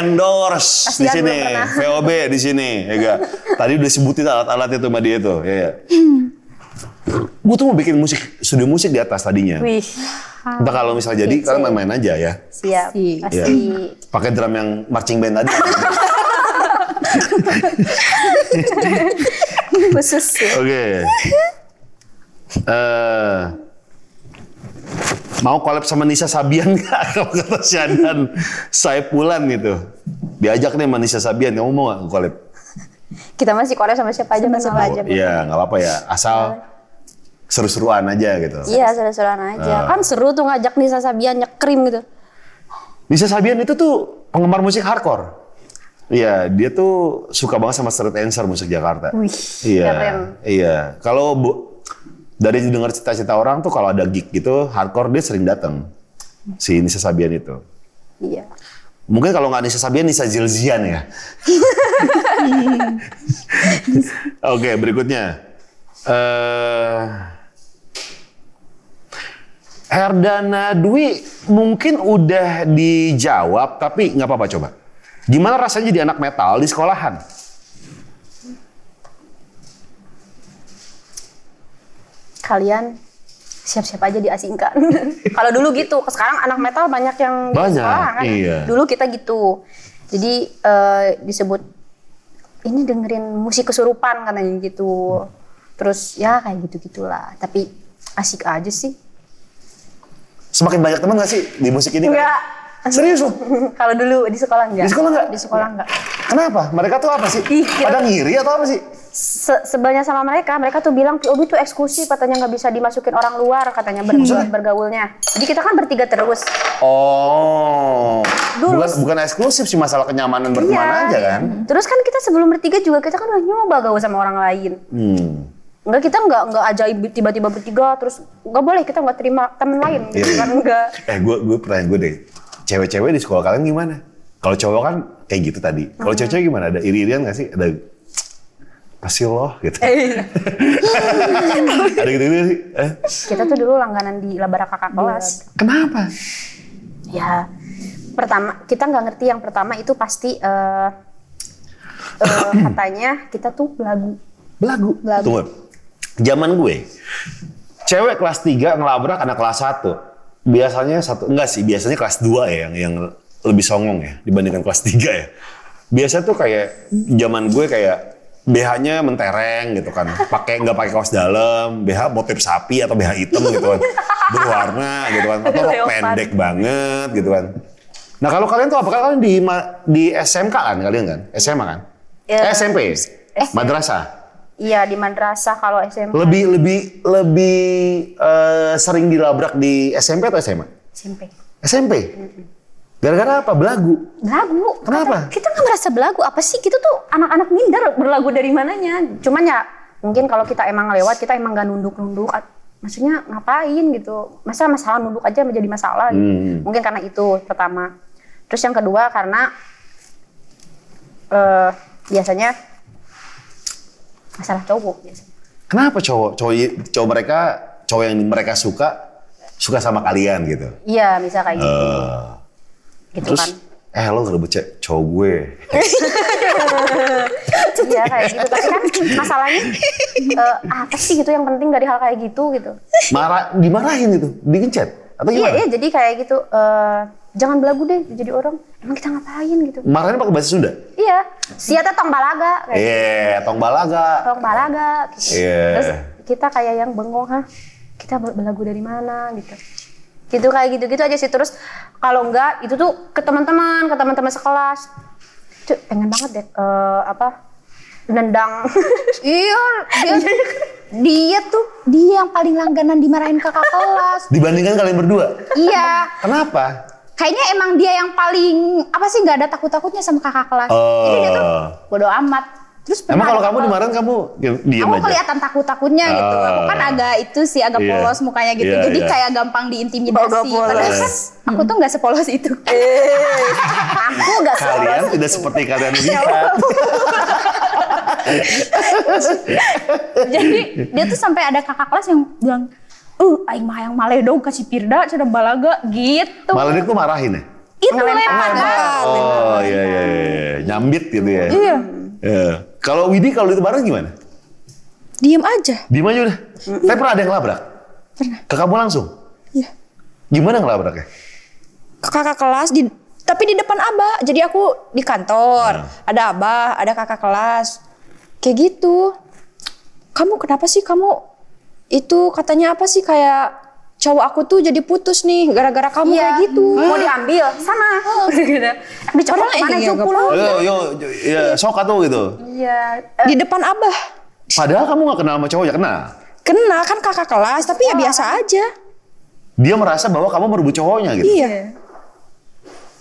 endorse di sini, VOB di sini, ya gak? Tadi udah sebutin alat-alatnya tuh sama dia tuh, ya. ya. Gue tuh mau bikin musik, studio musik di atas tadinya. Wih. Entah kalau misalnya jadi, kalian main-main aja ya. Siap, pasti. Ya. Pakai drum yang marching band tadi. *laughs* Khusus Oke. Okay. Uh, eh, mau collab sama Nisa Sabian *laughs* nggak kalau kata Syadan Saipulan gitu diajak nih sama Nisa Sabian kamu mau nggak collab kita masih collab sama siapa aja sama siapa aja iya nggak apa-apa ya asal iya. seru-seruan aja gitu iya seru-seruan aja uh. kan seru tuh ngajak Nisa Sabian nyekrim gitu Nisa Sabian itu tuh penggemar musik hardcore Iya, dia tuh suka banget sama Street dancer musik Jakarta. Wih, iya, keren. Iya. Kalau dari dengar cita-cita orang tuh kalau ada gig gitu hardcore dia sering datang si Nisa Sabian itu. Iya. Mungkin kalau nggak Nisa Sabian Nisa Zilzian ya. *laughs* Oke okay, berikutnya. Uh, Herdana Dwi mungkin udah dijawab tapi nggak apa-apa coba. Gimana rasanya jadi anak metal di sekolahan? kalian siap-siap aja diasingkan. *laughs* Kalau dulu gitu, sekarang anak metal banyak yang banyak, sekolah, kan? iya. Dulu kita gitu. Jadi uh, disebut ini dengerin musik kesurupan katanya gitu. Terus ya kayak gitu-gitulah. Tapi asik aja sih. Semakin banyak teman gak sih di musik ini? Enggak. Kan? Serius loh? Kalau dulu di sekolah enggak? Di sekolah enggak? Di sekolah enggak. Kenapa? Mereka tuh apa sih? Pada ngiri atau apa sih? Se Sebelnya sama mereka, mereka tuh bilang POB tuh eksklusif katanya nggak bisa dimasukin orang luar katanya ber hmm. bergaulnya. Jadi kita kan bertiga terus. Oh. Dulu. Bukan, bukan eksklusif sih masalah kenyamanan iya. berteman aja kan? Terus kan kita sebelum bertiga juga kita kan udah nyoba gaul sama orang lain. Hmm. Enggak kita enggak enggak ajaib tiba-tiba bertiga terus enggak boleh kita enggak terima teman lain gitu iya, iya. kan enggak. Eh gue gue pertanyaan gue deh cewek-cewek di sekolah kalian gimana? Kalau cowok kan kayak gitu tadi. Kalau cewek-cewek gimana? Ada iri-irian gak sih? Ada pasti loh gitu. Eh, ada gitu-gitu sih. Eh. Kita tuh dulu langganan di Labara kakak iya. kelas. Kenapa? Ya pertama kita nggak ngerti yang pertama itu pasti uh, uh, *clears throat* katanya kita tuh lagu, lagu. belagu. Tunggu. Zaman gue cewek kelas 3 ngelabrak anak kelas 1 biasanya satu enggak sih biasanya kelas 2 ya yang yang lebih songong ya dibandingkan kelas 3 ya biasa tuh kayak zaman gue kayak BH-nya mentereng gitu kan pakai nggak pakai kaos dalam BH motif sapi atau BH hitam gitu kan berwarna gitu kan atau rok pendek banget gitu kan nah kalau kalian tuh apakah kalian di di SMK kan kalian kan SMA kan ya, eh, SMP, SMP. madrasah Iya di madrasah kalau SMP Lebih lebih lebih uh, sering dilabrak di SMP atau SMA? SMP. SMP. Gara-gara apa? Belagu. Belagu. Kenapa? Kata, kita nggak merasa belagu. Apa sih? Kita tuh anak-anak minder berlagu dari mananya. Cuman ya mungkin kalau kita emang lewat kita emang gak nunduk-nunduk. Maksudnya ngapain gitu? Masa masalah nunduk aja menjadi masalah. Gitu. Hmm. Mungkin karena itu pertama. Terus yang kedua karena uh, biasanya masalah cowok biasanya. Kenapa cowok? Cowok cowok mereka cowok yang mereka suka suka sama kalian gitu. Iya, bisa kayak gitu. Uh, gitu terus, kan. Eh lo ngerebut cek cowok gue. *laughs* Iya kayak gitu. Tapi kan masalahnya uh, apa sih gitu yang penting dari hal kayak gitu gitu. Marah dimarahin gitu, digencet atau iya, gimana? Iya, iya jadi kayak gitu uh, jangan belagu deh jadi orang emang kita ngapain gitu Makanya pakai bahasa Sunda iya Siapa tong balaga iya yeah, gitu. tong balaga tong balaga Iya. yeah. terus kita kayak yang bengong ha? kita belagu dari mana gitu gitu kayak gitu gitu aja sih terus kalau enggak itu tuh ke teman-teman ke teman-teman sekelas Cuk, pengen banget deh uh, apa nendang *laughs* iya dia, iya. dia tuh dia yang paling langganan dimarahin kakak kelas dibandingkan kalian berdua iya kenapa kayaknya emang dia yang paling apa sih nggak ada takut-takutnya sama kakak kelas. Uh. Jadi dia tuh bodo amat. Terus Emang kalau kamu dimarahin kamu diam kamu kelihatan takut-takutnya uh. gitu. Aku kan ah. agak itu sih agak yeah. polos mukanya gitu. Yeah, Jadi yeah. kayak gampang diintimidasi. Oh, Padahal kan aku tuh nggak sepolos itu. Eh. *laughs* aku nggak sepolos Kalian itu. tidak seperti kalian ya lihat. *laughs* Jadi dia tuh sampai ada kakak kelas yang bilang, eh aing mah yang malah dong kasih pirda cara balaga gitu. malah dia tuh marahin ya? Itu lempar. Oh iya iya, iya iya iya nyambit gitu ya. Iya. iya Kalau Widi kalau itu bareng gimana? Diem aja. Diem aja udah. Tapi pernah ada yang labrak? Pernah. Ke kamu langsung? Iya. Gimana ngelabraknya? Kakak kelas di tapi di depan abah. Jadi aku di kantor, nah. ada abah, ada kakak kelas. Kayak gitu. Kamu kenapa sih kamu itu katanya apa sih kayak cowok aku tuh jadi putus nih gara-gara kamu yeah. kayak gitu. Hmm. Mau diambil sana. Oh. *laughs* gitu. Dicoba mana iya, Yo yo ya iya. sok atau gitu. Iya. Uh, Di depan Abah. Padahal kamu nggak kenal sama cowok ya kenal. Kenal kan kakak kelas tapi oh. ya iya. biasa aja. Dia merasa bahwa kamu merebut cowoknya gitu. Iya. iya.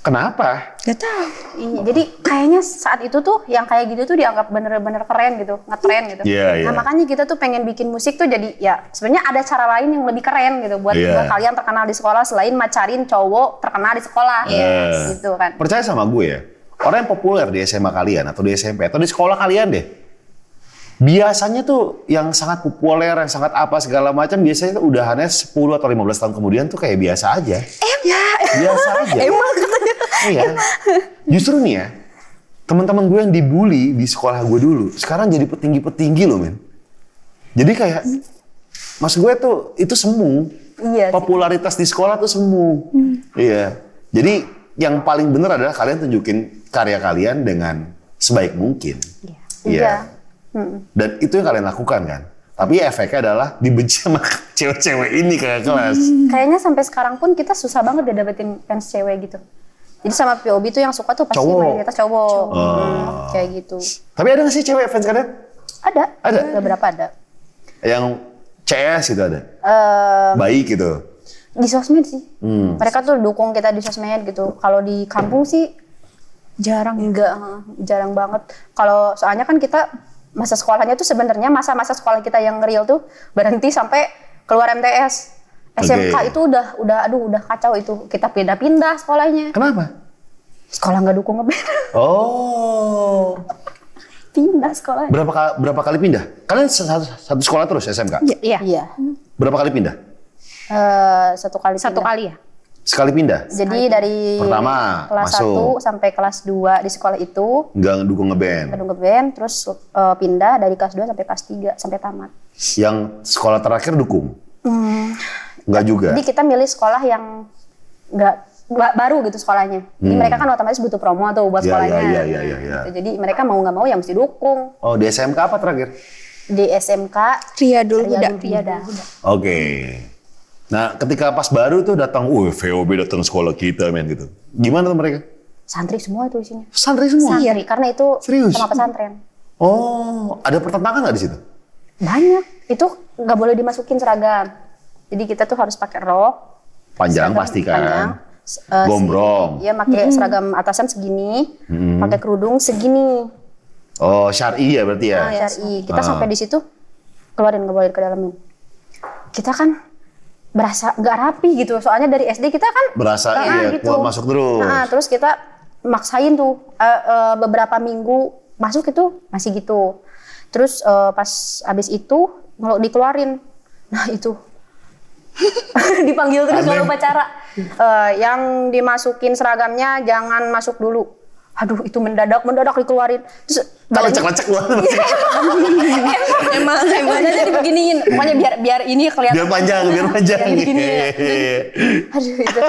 Kenapa? Gak tau. Iya, jadi kayaknya saat itu tuh yang kayak gitu tuh dianggap bener-bener keren gitu, ngetren gitu. Yeah, yeah. Nah iya. makanya kita tuh pengen bikin musik tuh jadi ya sebenarnya ada cara lain yang lebih keren gitu buat, yeah. kalian terkenal di sekolah selain macarin cowok terkenal di sekolah Yes. Iya. Yes, gitu kan. Percaya sama gue ya, orang yang populer di SMA kalian atau di SMP atau di sekolah kalian deh, biasanya tuh yang sangat populer, yang sangat apa segala macam biasanya tuh udahannya 10 atau 15 tahun kemudian tuh kayak biasa aja. Eh, ya. Biasa aja. Emang katanya Iya. Kan? Justru nih ya, teman-teman gue yang dibully di sekolah gue dulu, sekarang jadi petinggi-petinggi loh men. Jadi kayak, mas gue tuh itu semu. Iya. Popularitas di sekolah tuh semu. Hmm. Iya. Jadi yang paling bener adalah kalian tunjukin karya kalian dengan sebaik mungkin. Iya. iya. Hmm. Dan itu yang kalian lakukan kan. Tapi efeknya adalah dibenci sama *laughs* cewek-cewek ini kayak kelas. Kayaknya sampai sekarang pun kita susah banget dia dapetin fans cewek gitu. Jadi sama POB itu yang suka tuh pasti cowok. mayoritas cowok. cowok. Uh. kayak gitu. Tapi ada gak sih cewek fans kalian? Ada. Ada? Beberapa ada. Yang CS gitu ada? Um, Baik gitu? Di sosmed sih. Hmm. Mereka tuh dukung kita di sosmed gitu. Kalau di kampung sih jarang. Enggak, jarang banget. Kalau soalnya kan kita masa sekolahnya tuh sebenarnya masa-masa sekolah kita yang real tuh berhenti sampai keluar MTS. SMK itu udah udah aduh udah kacau itu kita pindah-pindah sekolahnya. Kenapa? Sekolah nggak dukung ngeband. Oh. *laughs* pindah sekolah. Berapa kali berapa kali pindah? Kalian satu, satu sekolah terus SMK? Iya. iya. Iya. Berapa kali pindah? Uh, satu kali. Satu kali ya. Sekali pindah. Jadi Sekali. dari pertama kelas masuk. 1 sampai kelas 2 di sekolah itu enggak dukung ngeband. Dukung ngeband terus uh, pindah dari kelas 2 sampai kelas 3 sampai tamat. Yang sekolah terakhir dukung? Hmm, Enggak juga. Jadi kita milih sekolah yang enggak baru gitu sekolahnya. Jadi hmm. mereka kan otomatis butuh promo atau buat ya, ya sekolahnya. Iya, iya, iya, iya. Ya. ya, ya gitu. Jadi mereka mau nggak mau yang mesti dukung. Oh, di SMK apa terakhir? Di SMK Riyadul Huda. Huda. Oke. Nah, ketika pas baru tuh datang, "Uh, VOB datang sekolah kita, men." gitu. Gimana tuh mereka? Santri semua itu isinya. Santri semua. Santri iya. karena itu Serius? sama pesantren. Oh, ada pertentangan nggak di situ? Banyak. Itu nggak boleh dimasukin seragam. Jadi kita tuh harus pakai rok. Panjang pasti kan. uh, Gombrong. Iya, pakai hmm. seragam atasan segini, hmm. pakai kerudung segini. Oh, syari ya berarti ya. ya syari. Kita ah. sampai di situ keluarin keluarin ke dalam. Kita kan berasa nggak rapi gitu. Soalnya dari SD kita kan berasa kan, iya, gitu. kuat masuk terus. Nah, terus kita maksain tuh uh, uh, beberapa minggu masuk itu masih gitu. Terus uh, pas habis itu kalau dikeluarin, nah itu *laughs* dipanggil terus kalau pacara, Uh, eh, yang dimasukin seragamnya jangan masuk dulu. Aduh, itu mendadak, mendadak dikeluarin. Terus kalau lecek-lecek gua. *laughs* Iya. emang emang jadi dibeginiin. Pokoknya biar biar ini kelihatan. Biar panjang, biar panjang. biar gini, *laughs* Aduh, itu.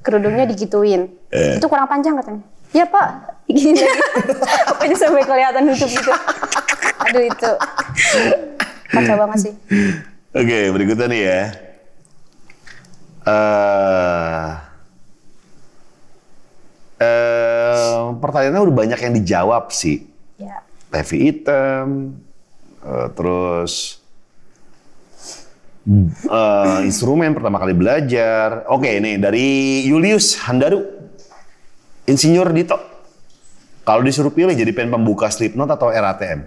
Kerudungnya digituin. Eh. Itu kurang panjang katanya. Iya Pak, gini. Pokoknya sampai kelihatan tutup gitu. Aduh itu. Kacau banget sih. Oke, okay, berikutnya nih ya. Uh, uh, pertanyaannya udah banyak yang dijawab sih. Yeah. Ya. TV item, uh, terus uh, instrumen pertama kali belajar. Oke, okay, nih dari Julius Handaru, Insinyur Dito. Kalau disuruh pilih jadi pen pembuka Slipknot atau RATM?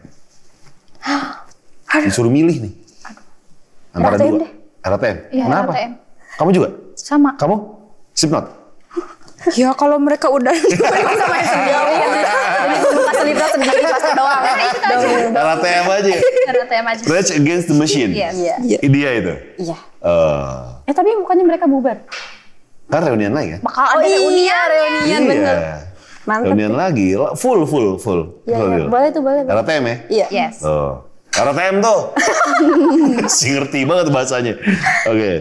Disuruh milih nih. Antara RATM dua. Deh. RATM. Ya, Kenapa? RATM. Kamu juga? Sama. Kamu? not. ya kalau mereka udah *laughs* sama yang Pas Libra iya. sendiri pasti doang. RATM nah, aja. RATM aja. Rage Against the Machine. Iya. iya. Idea itu. Iya. Uh. Eh tapi bukannya mereka bubar? Kan reunian lagi kan? Bakal oh, ada iya, reunian, reunian bener. Mantap. Reunian lagi, full, full, full. Iya, boleh tuh, boleh. RATM ya? Iya. Yes. Oh. RTM kan tuh. *laughs* si ngerti banget bahasanya. Oke.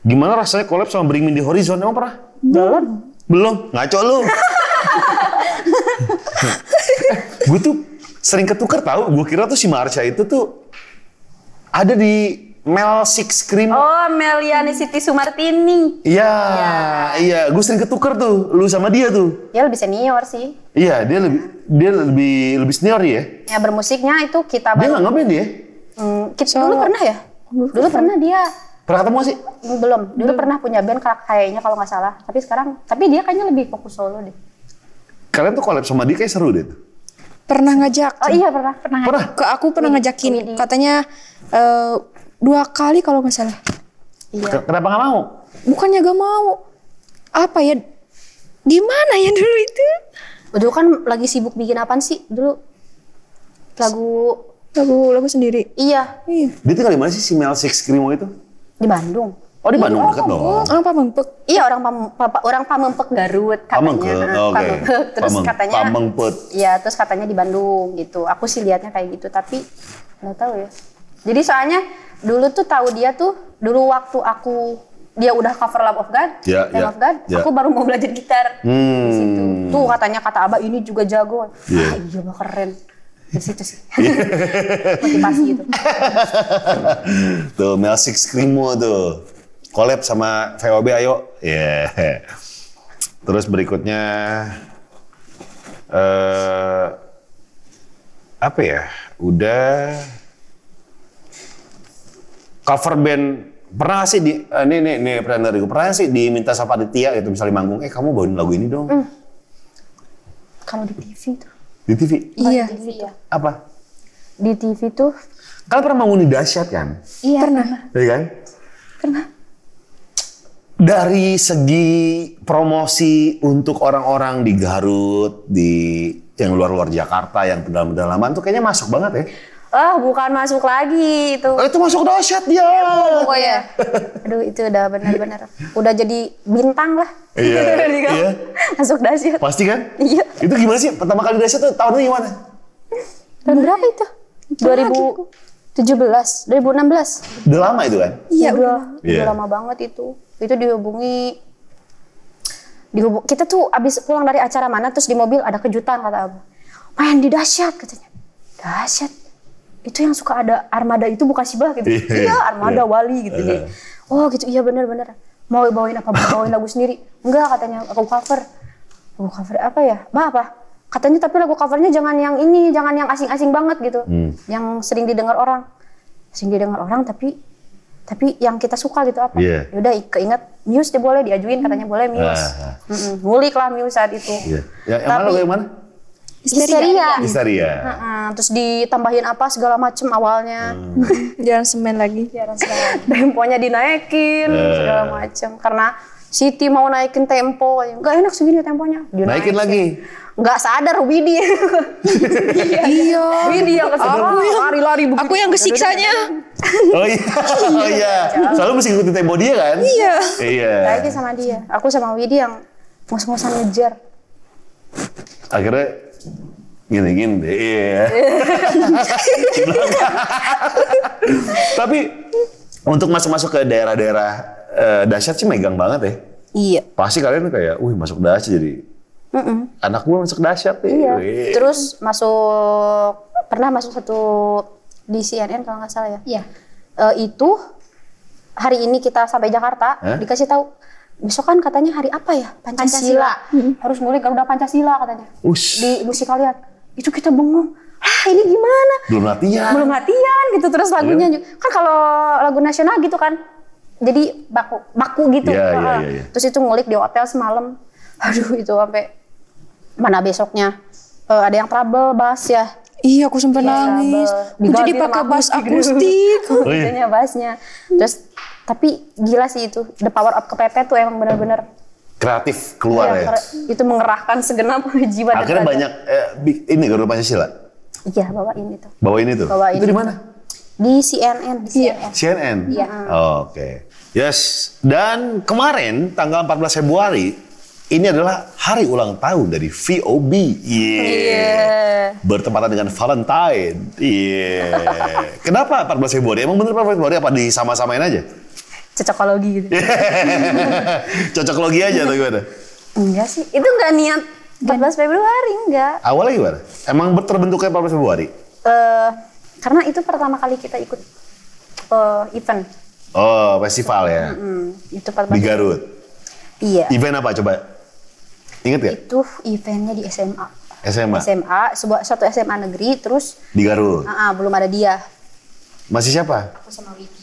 Gimana rasanya kolab sama Bring Me The Horizon? Emang pernah? Belum. Belum? Ngaco lu. gue tuh sering ketukar tau. Gue kira tuh si Marsha itu tuh ada di Mel Six Cream. Oh, Meliani Siti Sumartini. Iya, ya. iya. Gue sering ketuker tuh, lu sama dia tuh. Dia lebih senior sih. Iya, dia lebih dia lebih lebih senior ya. Ya bermusiknya itu kita. Dia nggak ngapain dia? Ya? Hmm, kita dulu pernah ya. Dulu pernah dia. Pernah ketemu sih? Hmm, belum. Dulu pernah punya band kayaknya kalau nggak salah. Tapi sekarang, tapi dia kayaknya lebih fokus solo deh. Kalian tuh collab sama dia kayak seru deh. pernah ngajak. Oh iya pernah, pernah. Pernah. Ke aku pernah ngajakin, katanya uh, dua kali kalau nggak salah. Iya. Kenapa nggak mau? Bukannya gak mau. Apa ya? Gimana ya dulu itu? Dulu kan lagi sibuk bikin apa sih dulu? Lagu lagu lagu sendiri. Iya. Iya. Dia tinggal di mana sih si Mel Six Krimo itu? Di Bandung. Oh di Bandung dekat iya, dong. Orang Pamengpek. Iya orang pam, orang Pamengpek Garut katanya. Pamengke, okay. Terus Pameng, katanya. Pamengpek. Iya terus katanya di Bandung gitu. Aku sih liatnya kayak gitu tapi nggak tahu ya. Jadi soalnya dulu tuh tahu dia tuh dulu waktu aku dia udah cover Love of God, yeah, Love yeah, of God, yeah. aku baru mau belajar gitar hmm. di situ. Tuh katanya kata Abah ini juga jago. Yeah. Ah, iya, iya keren. Di situ sih. Iya. *laughs* Motivasi gitu. *laughs* tuh Mel Six Screamo tuh. Collab sama VOB ayo. Yeah. Terus berikutnya eh uh, apa ya? Udah cover band pernah sih di uh, eh, ini ini pernah dari pernah sih diminta sama Aditya gitu misalnya manggung eh kamu bawain lagu ini dong mm. kalau di TV tuh di TV iya. iya di TV, ya. apa di TV tuh kalian pernah manggung di dahsyat kan iya pernah iya kan pernah dari segi promosi untuk orang-orang di Garut di yang luar-luar Jakarta yang pedalaman-pedalaman tuh kayaknya masuk banget ya oh, bukan masuk lagi itu. Oh, itu masuk dahsyat dia. Oh, ya, pokoknya. *laughs* Aduh itu udah benar-benar udah jadi bintang lah. Iya. *laughs* iya. masuk dahsyat. Pasti kan? Iya. Itu gimana sih pertama kali dahsyat tuh tahunnya gimana? Tahun berapa itu? 2017, 2016. Udah lama itu kan? Iya, udah. Iya. Udah iya. lama banget itu. Itu dihubungi dihubung kita tuh abis pulang dari acara mana terus di mobil ada kejutan kata Abu. Main di dahsyat katanya. Dahsyat itu yang suka ada armada itu bukan bah gitu. iya, iya, iya. armada yeah. wali gitu uh. Oh gitu, iya bener-bener. Mau bawain apa? Bawain lagu sendiri? Enggak katanya, aku cover. Lagu cover apa ya? Bah apa? Katanya tapi lagu covernya jangan yang ini, jangan yang asing-asing banget gitu. Hmm. Yang sering didengar orang. Sering didengar orang tapi tapi yang kita suka gitu apa? Yeah. Yaudah keinget Muse dia boleh diajuin katanya boleh ah, Muse. Uh, -huh. Ah. mm -mm. Ngulik lah Muse saat itu. Yeah. Ya, yang tapi, mana yang mana? Histeria. Histeria. Heeh, terus ditambahin apa segala macem awalnya. Hmm. *laughs* Jalan semen lagi. Jalan semen. Temponya dinaikin uh. segala macem karena Siti mau naikin tempo, enggak ya enak segini temponya. Dinaikin naikin, lagi. Enggak sadar Widi. *laughs* iya. Widi yang kesana lari-lari begitu. Aku yang kesiksanya. *laughs* oh iya. oh iya. iya. Selalu mesti ikutin tempo dia kan? Iya. Iya. Lagi sama dia. Aku sama Widi yang ngos-ngosan ngejar. Akhirnya gini-gini deh. Iya. *laughs* Tapi untuk masuk-masuk ke daerah-daerah eh, dasyat sih megang banget ya. Iya. Pasti kalian kayak, wih masuk dasyat jadi mm -mm. anak gue masuk dasyat ya. Iya. Terus masuk pernah masuk satu di CNN kalau nggak salah ya. Iya. E, itu hari ini kita sampai Jakarta Hah? dikasih tahu besok kan katanya hari apa ya Pancasila, Pancasila. Hmm. harus udah Garuda Pancasila katanya Ush. di musik kalian itu kita bengong ah ini gimana belum latihan belum latihan gitu terus lagunya Ayo. kan kalau lagu nasional gitu kan jadi baku baku gitu yeah, iya, iya, yeah, yeah, terus itu ngulik di hotel semalam *laughs* aduh itu sampai mana besoknya uh, ada yang trouble bass ya Iya, aku sempat ya, nangis. Aku jadi pakai bass gitu. akustik. *laughs* Oh, iya. biasanya bassnya. Terus tapi gila sih itu the power of kepepet tuh emang benar-benar kreatif keluar iya, ya, ya. Itu mengerahkan segenap *laughs* jiwa dan Akhirnya banyak eh, ini Garuda Pancasila. Iya, bawa tuh bawa ini tuh bawa ini itu. di mana? Di CNN, di iya. CNN. CNN. Iya. Oke. Okay. Yes, dan kemarin tanggal 14 Februari ini adalah hari ulang tahun dari VOB. Iya. Yeah. Yeah. Bertepatan dengan Valentine. Iya. Yeah. Kenapa 14 Februari? Emang bener 14 Februari apa disama-samain aja? cocokologi gitu. *laughs* cocokologi aja atau gimana? Enggak sih, itu enggak niat 14 Februari enggak. Awalnya gimana? Emang terbentuknya 14 Februari? Uh, karena itu pertama kali kita ikut uh, event. Oh, festival ya. Mm Itu di Garut. Iya. Event apa coba? Ingat ya Itu eventnya di SMA. SMA. SMA, sebuah satu SMA negeri terus di Garut. Uh, uh, belum ada dia. Masih siapa? Aku sama Wiki.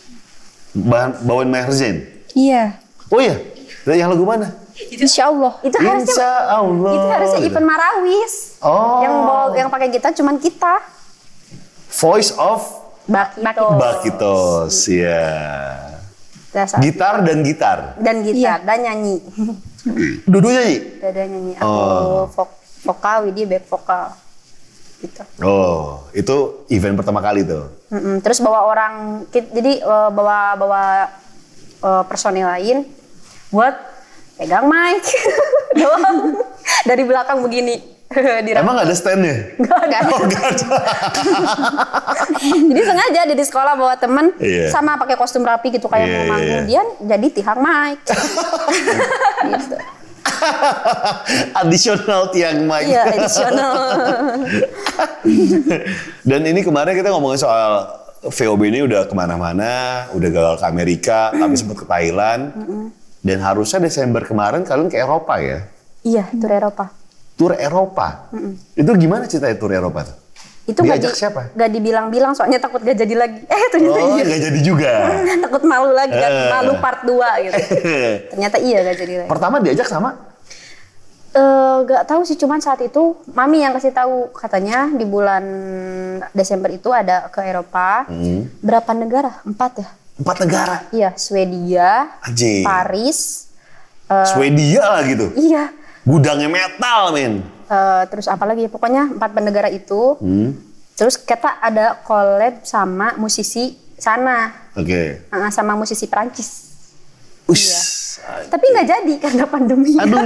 Maher Maherzen? Iya. Oh iya? Dari yang lagu mana? Insya Allah. Itu harusnya, Insya Allah. Itu harusnya Ivan Marawis. Oh. Yang bawa, yang pakai gitar cuman kita. Voice of Bakitos. Bakitos, iya. Yeah. Gitar dan gitar. Dan gitar iya. dan nyanyi. Dudu nyanyi. Dada nyanyi. Aku oh. vokal, dia back vokal gitu. Oh, itu event pertama kali tuh. Mm-mm. Terus bawa orang, jadi uh, bawa bawa uh, personil lain buat pegang mic *laughs* doang dari belakang begini. *laughs* Emang ada standnya? Gak ada. Oh, gak ada. jadi sengaja di sekolah bawa temen yeah. sama pakai kostum rapi gitu kayak yeah, mau iya, manggung yeah. dia jadi tihang mic. *laughs* gitu. *laughs* Additional tiang mic. Iya, additional. *laughs* Dan ini kemarin kita ngomongin soal VOB ini udah kemana-mana, udah gagal ke Amerika, tapi sempat ke Thailand. Dan harusnya Desember kemarin kalian ke Eropa ya? Iya, tur Eropa. Tur Eropa? Itu gimana ceritanya tur Eropa tuh? itu Diajak gak di, siapa? Gak dibilang-bilang soalnya takut gak jadi lagi. *laughs* Eh ternyata oh, iya. gak jadi juga. *laughs* takut malu lagi kan, eh. malu part 2 gitu. *laughs* ternyata iya gak jadi lagi. Pertama diajak sama? Uh, eh, gak tahu sih, cuman saat itu mami yang kasih tahu katanya di bulan Desember itu ada ke Eropa. Hmm. Berapa negara? Empat ya? Empat negara? Iya, Swedia, Ajay. Paris. Uh, Swedia lah gitu? Iya. Gudangnya metal men uh, terus apalagi pokoknya empat negara itu hmm. terus kita ada collab sama musisi sana oke okay. Ah, sama musisi Prancis Iya. Tapi nggak jadi karena pandemi. Aduh.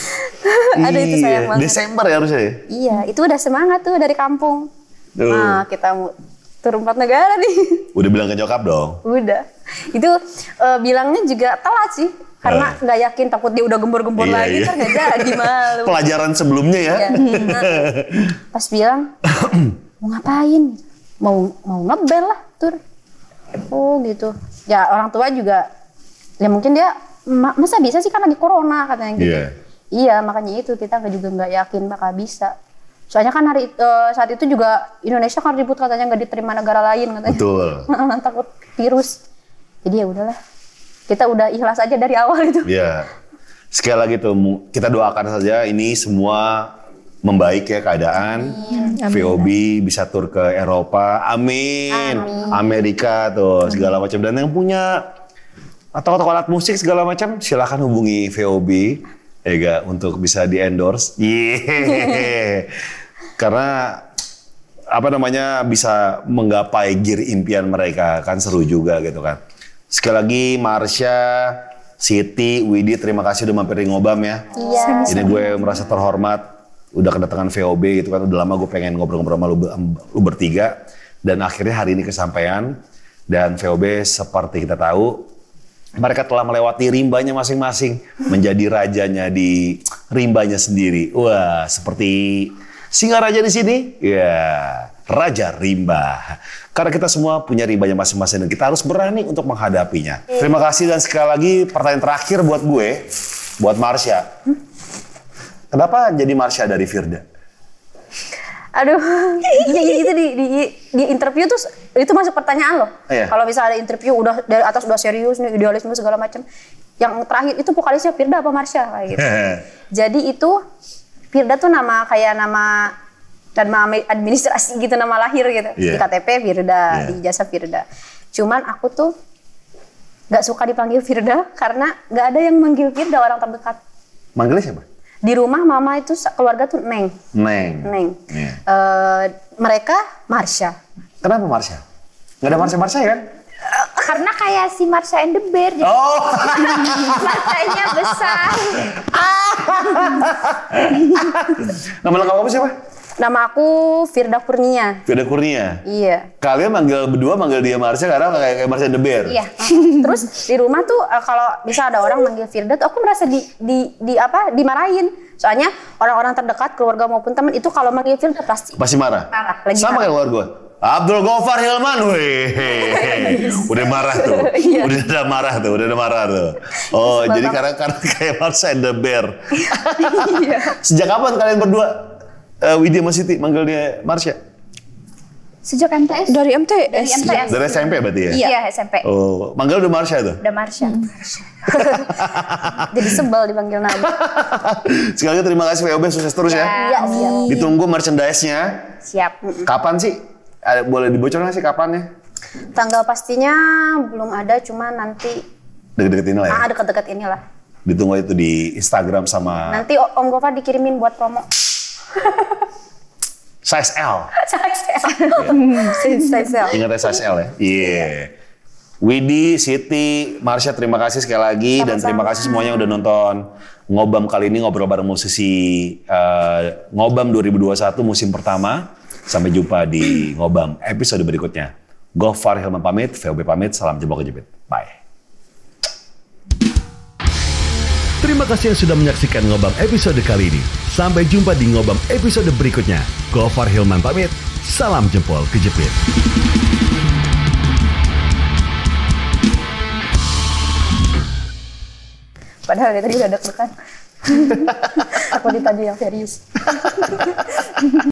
*laughs* Aduh itu sayang iya. banget. Desember ya harusnya ya? Iya, itu udah semangat tuh dari kampung. Duh. Nah, kita mau tur empat negara nih. Udah bilang ke nyokap dong? Udah. Itu uh, bilangnya juga telat sih karena eh. nggak uh. yakin takut dia udah gembor-gembor iya, lagi iya. kan jadi *laughs* malu pelajaran sebelumnya ya nah, *laughs* pas bilang *clears throat* mau ngapain mau mau ngebel lah tur oh gitu ya orang tua juga ya mungkin dia masa bisa sih karena di corona katanya gitu yeah. iya makanya itu kita juga nggak yakin bakal bisa soalnya kan hari uh, saat itu juga Indonesia kan ribut katanya nggak diterima negara lain katanya betul *laughs* takut virus jadi ya udahlah kita udah ikhlas aja dari awal itu. Iya. Sekali lagi tuh kita doakan saja ini semua membaik ya keadaan. Amin. VOB bisa tur ke Eropa. Amin. Amin. Amerika tuh Amin. segala macam dan yang punya atau toko alat musik segala macam silahkan hubungi VOB Ega ya untuk bisa di endorse. Yeah. *laughs* Karena apa namanya bisa menggapai gear impian mereka kan seru juga gitu kan. Sekali lagi Marsha, Siti, Widi, terima kasih udah mampir di Ngobam ya. Iya. Ini gue merasa terhormat udah kedatangan VOB gitu kan udah lama gue pengen ngobrol-ngobrol sama lu, lu bertiga dan akhirnya hari ini kesampaian dan VOB seperti kita tahu mereka telah melewati rimbanya masing-masing menjadi rajanya di rimbanya sendiri. Wah, seperti singa raja di sini. Ya. Yeah. Raja Rimba. Karena kita semua punya ribanya masing-masing dan kita harus berani untuk menghadapinya. Terima kasih dan sekali lagi pertanyaan terakhir buat gue, buat Marsha. Kenapa jadi Marsha dari Firda? Aduh, ya, *laughs* itu di, di, di interview tuh itu masuk pertanyaan loh. Iya. Kalau misalnya ada interview udah dari atas udah serius nih idealisme segala macam. Yang terakhir itu vokalisnya Firda apa Marsha kayak gitu. *laughs* Jadi itu Firda tuh nama kayak nama dan administrasi gitu nama lahir gitu yeah. di iya. KTP Firda yeah. di jasa Firda cuman aku tuh nggak suka dipanggil Firda karena nggak ada yang manggil Firda orang terdekat manggilnya siapa di rumah mama itu keluarga tuh Neng Neng Neng yeah. Iya. uh, mereka Marsha kenapa Marsha nggak ada Marsha Marsha ya kan eh, karena kayak si Marsha and the Bear jadi oh. *laughs* Marsha-nya besar *laughs* nama lengkap kamu siapa Nama aku Firda Kurnia. Firda Kurnia. Iya. Kalian manggil berdua manggil dia Marsha karena kayak kayak Marsha the Bear. Iya. *laughs* Terus di rumah tuh eh, kalau bisa ada orang manggil Firda tuh aku merasa di di di apa dimarahin. Soalnya orang-orang terdekat keluarga maupun teman itu kalau manggil Firda pasti pasti marah. Marah. Lagi Sama kayak keluarga gue. Abdul Gofar Hilman, wih, *laughs* iya. udah marah tuh, udah udah marah tuh, udah ada marah tuh. Oh, jadi karena karena kayak Marsha the Bear. *laughs* Iya. Sejak kapan kalian berdua uh, Widya sama Siti manggil dia Marsha? Sejak MTS? Dari MTS. Dari MTS. Dari SMP berarti ya? Iya, iya SMP. Oh, manggil udah Marsha tuh? Udah Marsha. Hmm. *laughs* Jadi sebel dipanggil nama. *laughs* Sekali lagi terima kasih VOB, sukses terus ya. Iya, ya. siap. Ditunggu merchandise-nya. Siap. Kapan sih? Ada, boleh dibocor nggak sih kapan kapannya? Tanggal pastinya belum ada, cuma nanti... Deket-deket inilah ya? Ah, deket-deket inilah. Ditunggu itu di Instagram sama... Nanti Om Gova dikirimin buat promo size L. size L. Yeah. Hmm, size L. Ingat ya, size L ya. Iya. Yeah. Widi, Siti, Marsha terima kasih sekali lagi Sama-sama. dan terima kasih semuanya udah nonton Ngobam kali ini ngobrol bareng musisi uh, Ngobam 2021 musim pertama. Sampai jumpa di Ngobam episode berikutnya. Gofar Hilman pamit, VOB pamit, salam jempol kejepit. Bye. Terima kasih yang sudah menyaksikan Ngobam episode kali ini. Sampai jumpa di Ngobam episode berikutnya. Gofar Hilman pamit, salam jempol kejepit. Padahal dari tadi udah deg-degan. Aku *laughs* ditanya yang serius. *laughs*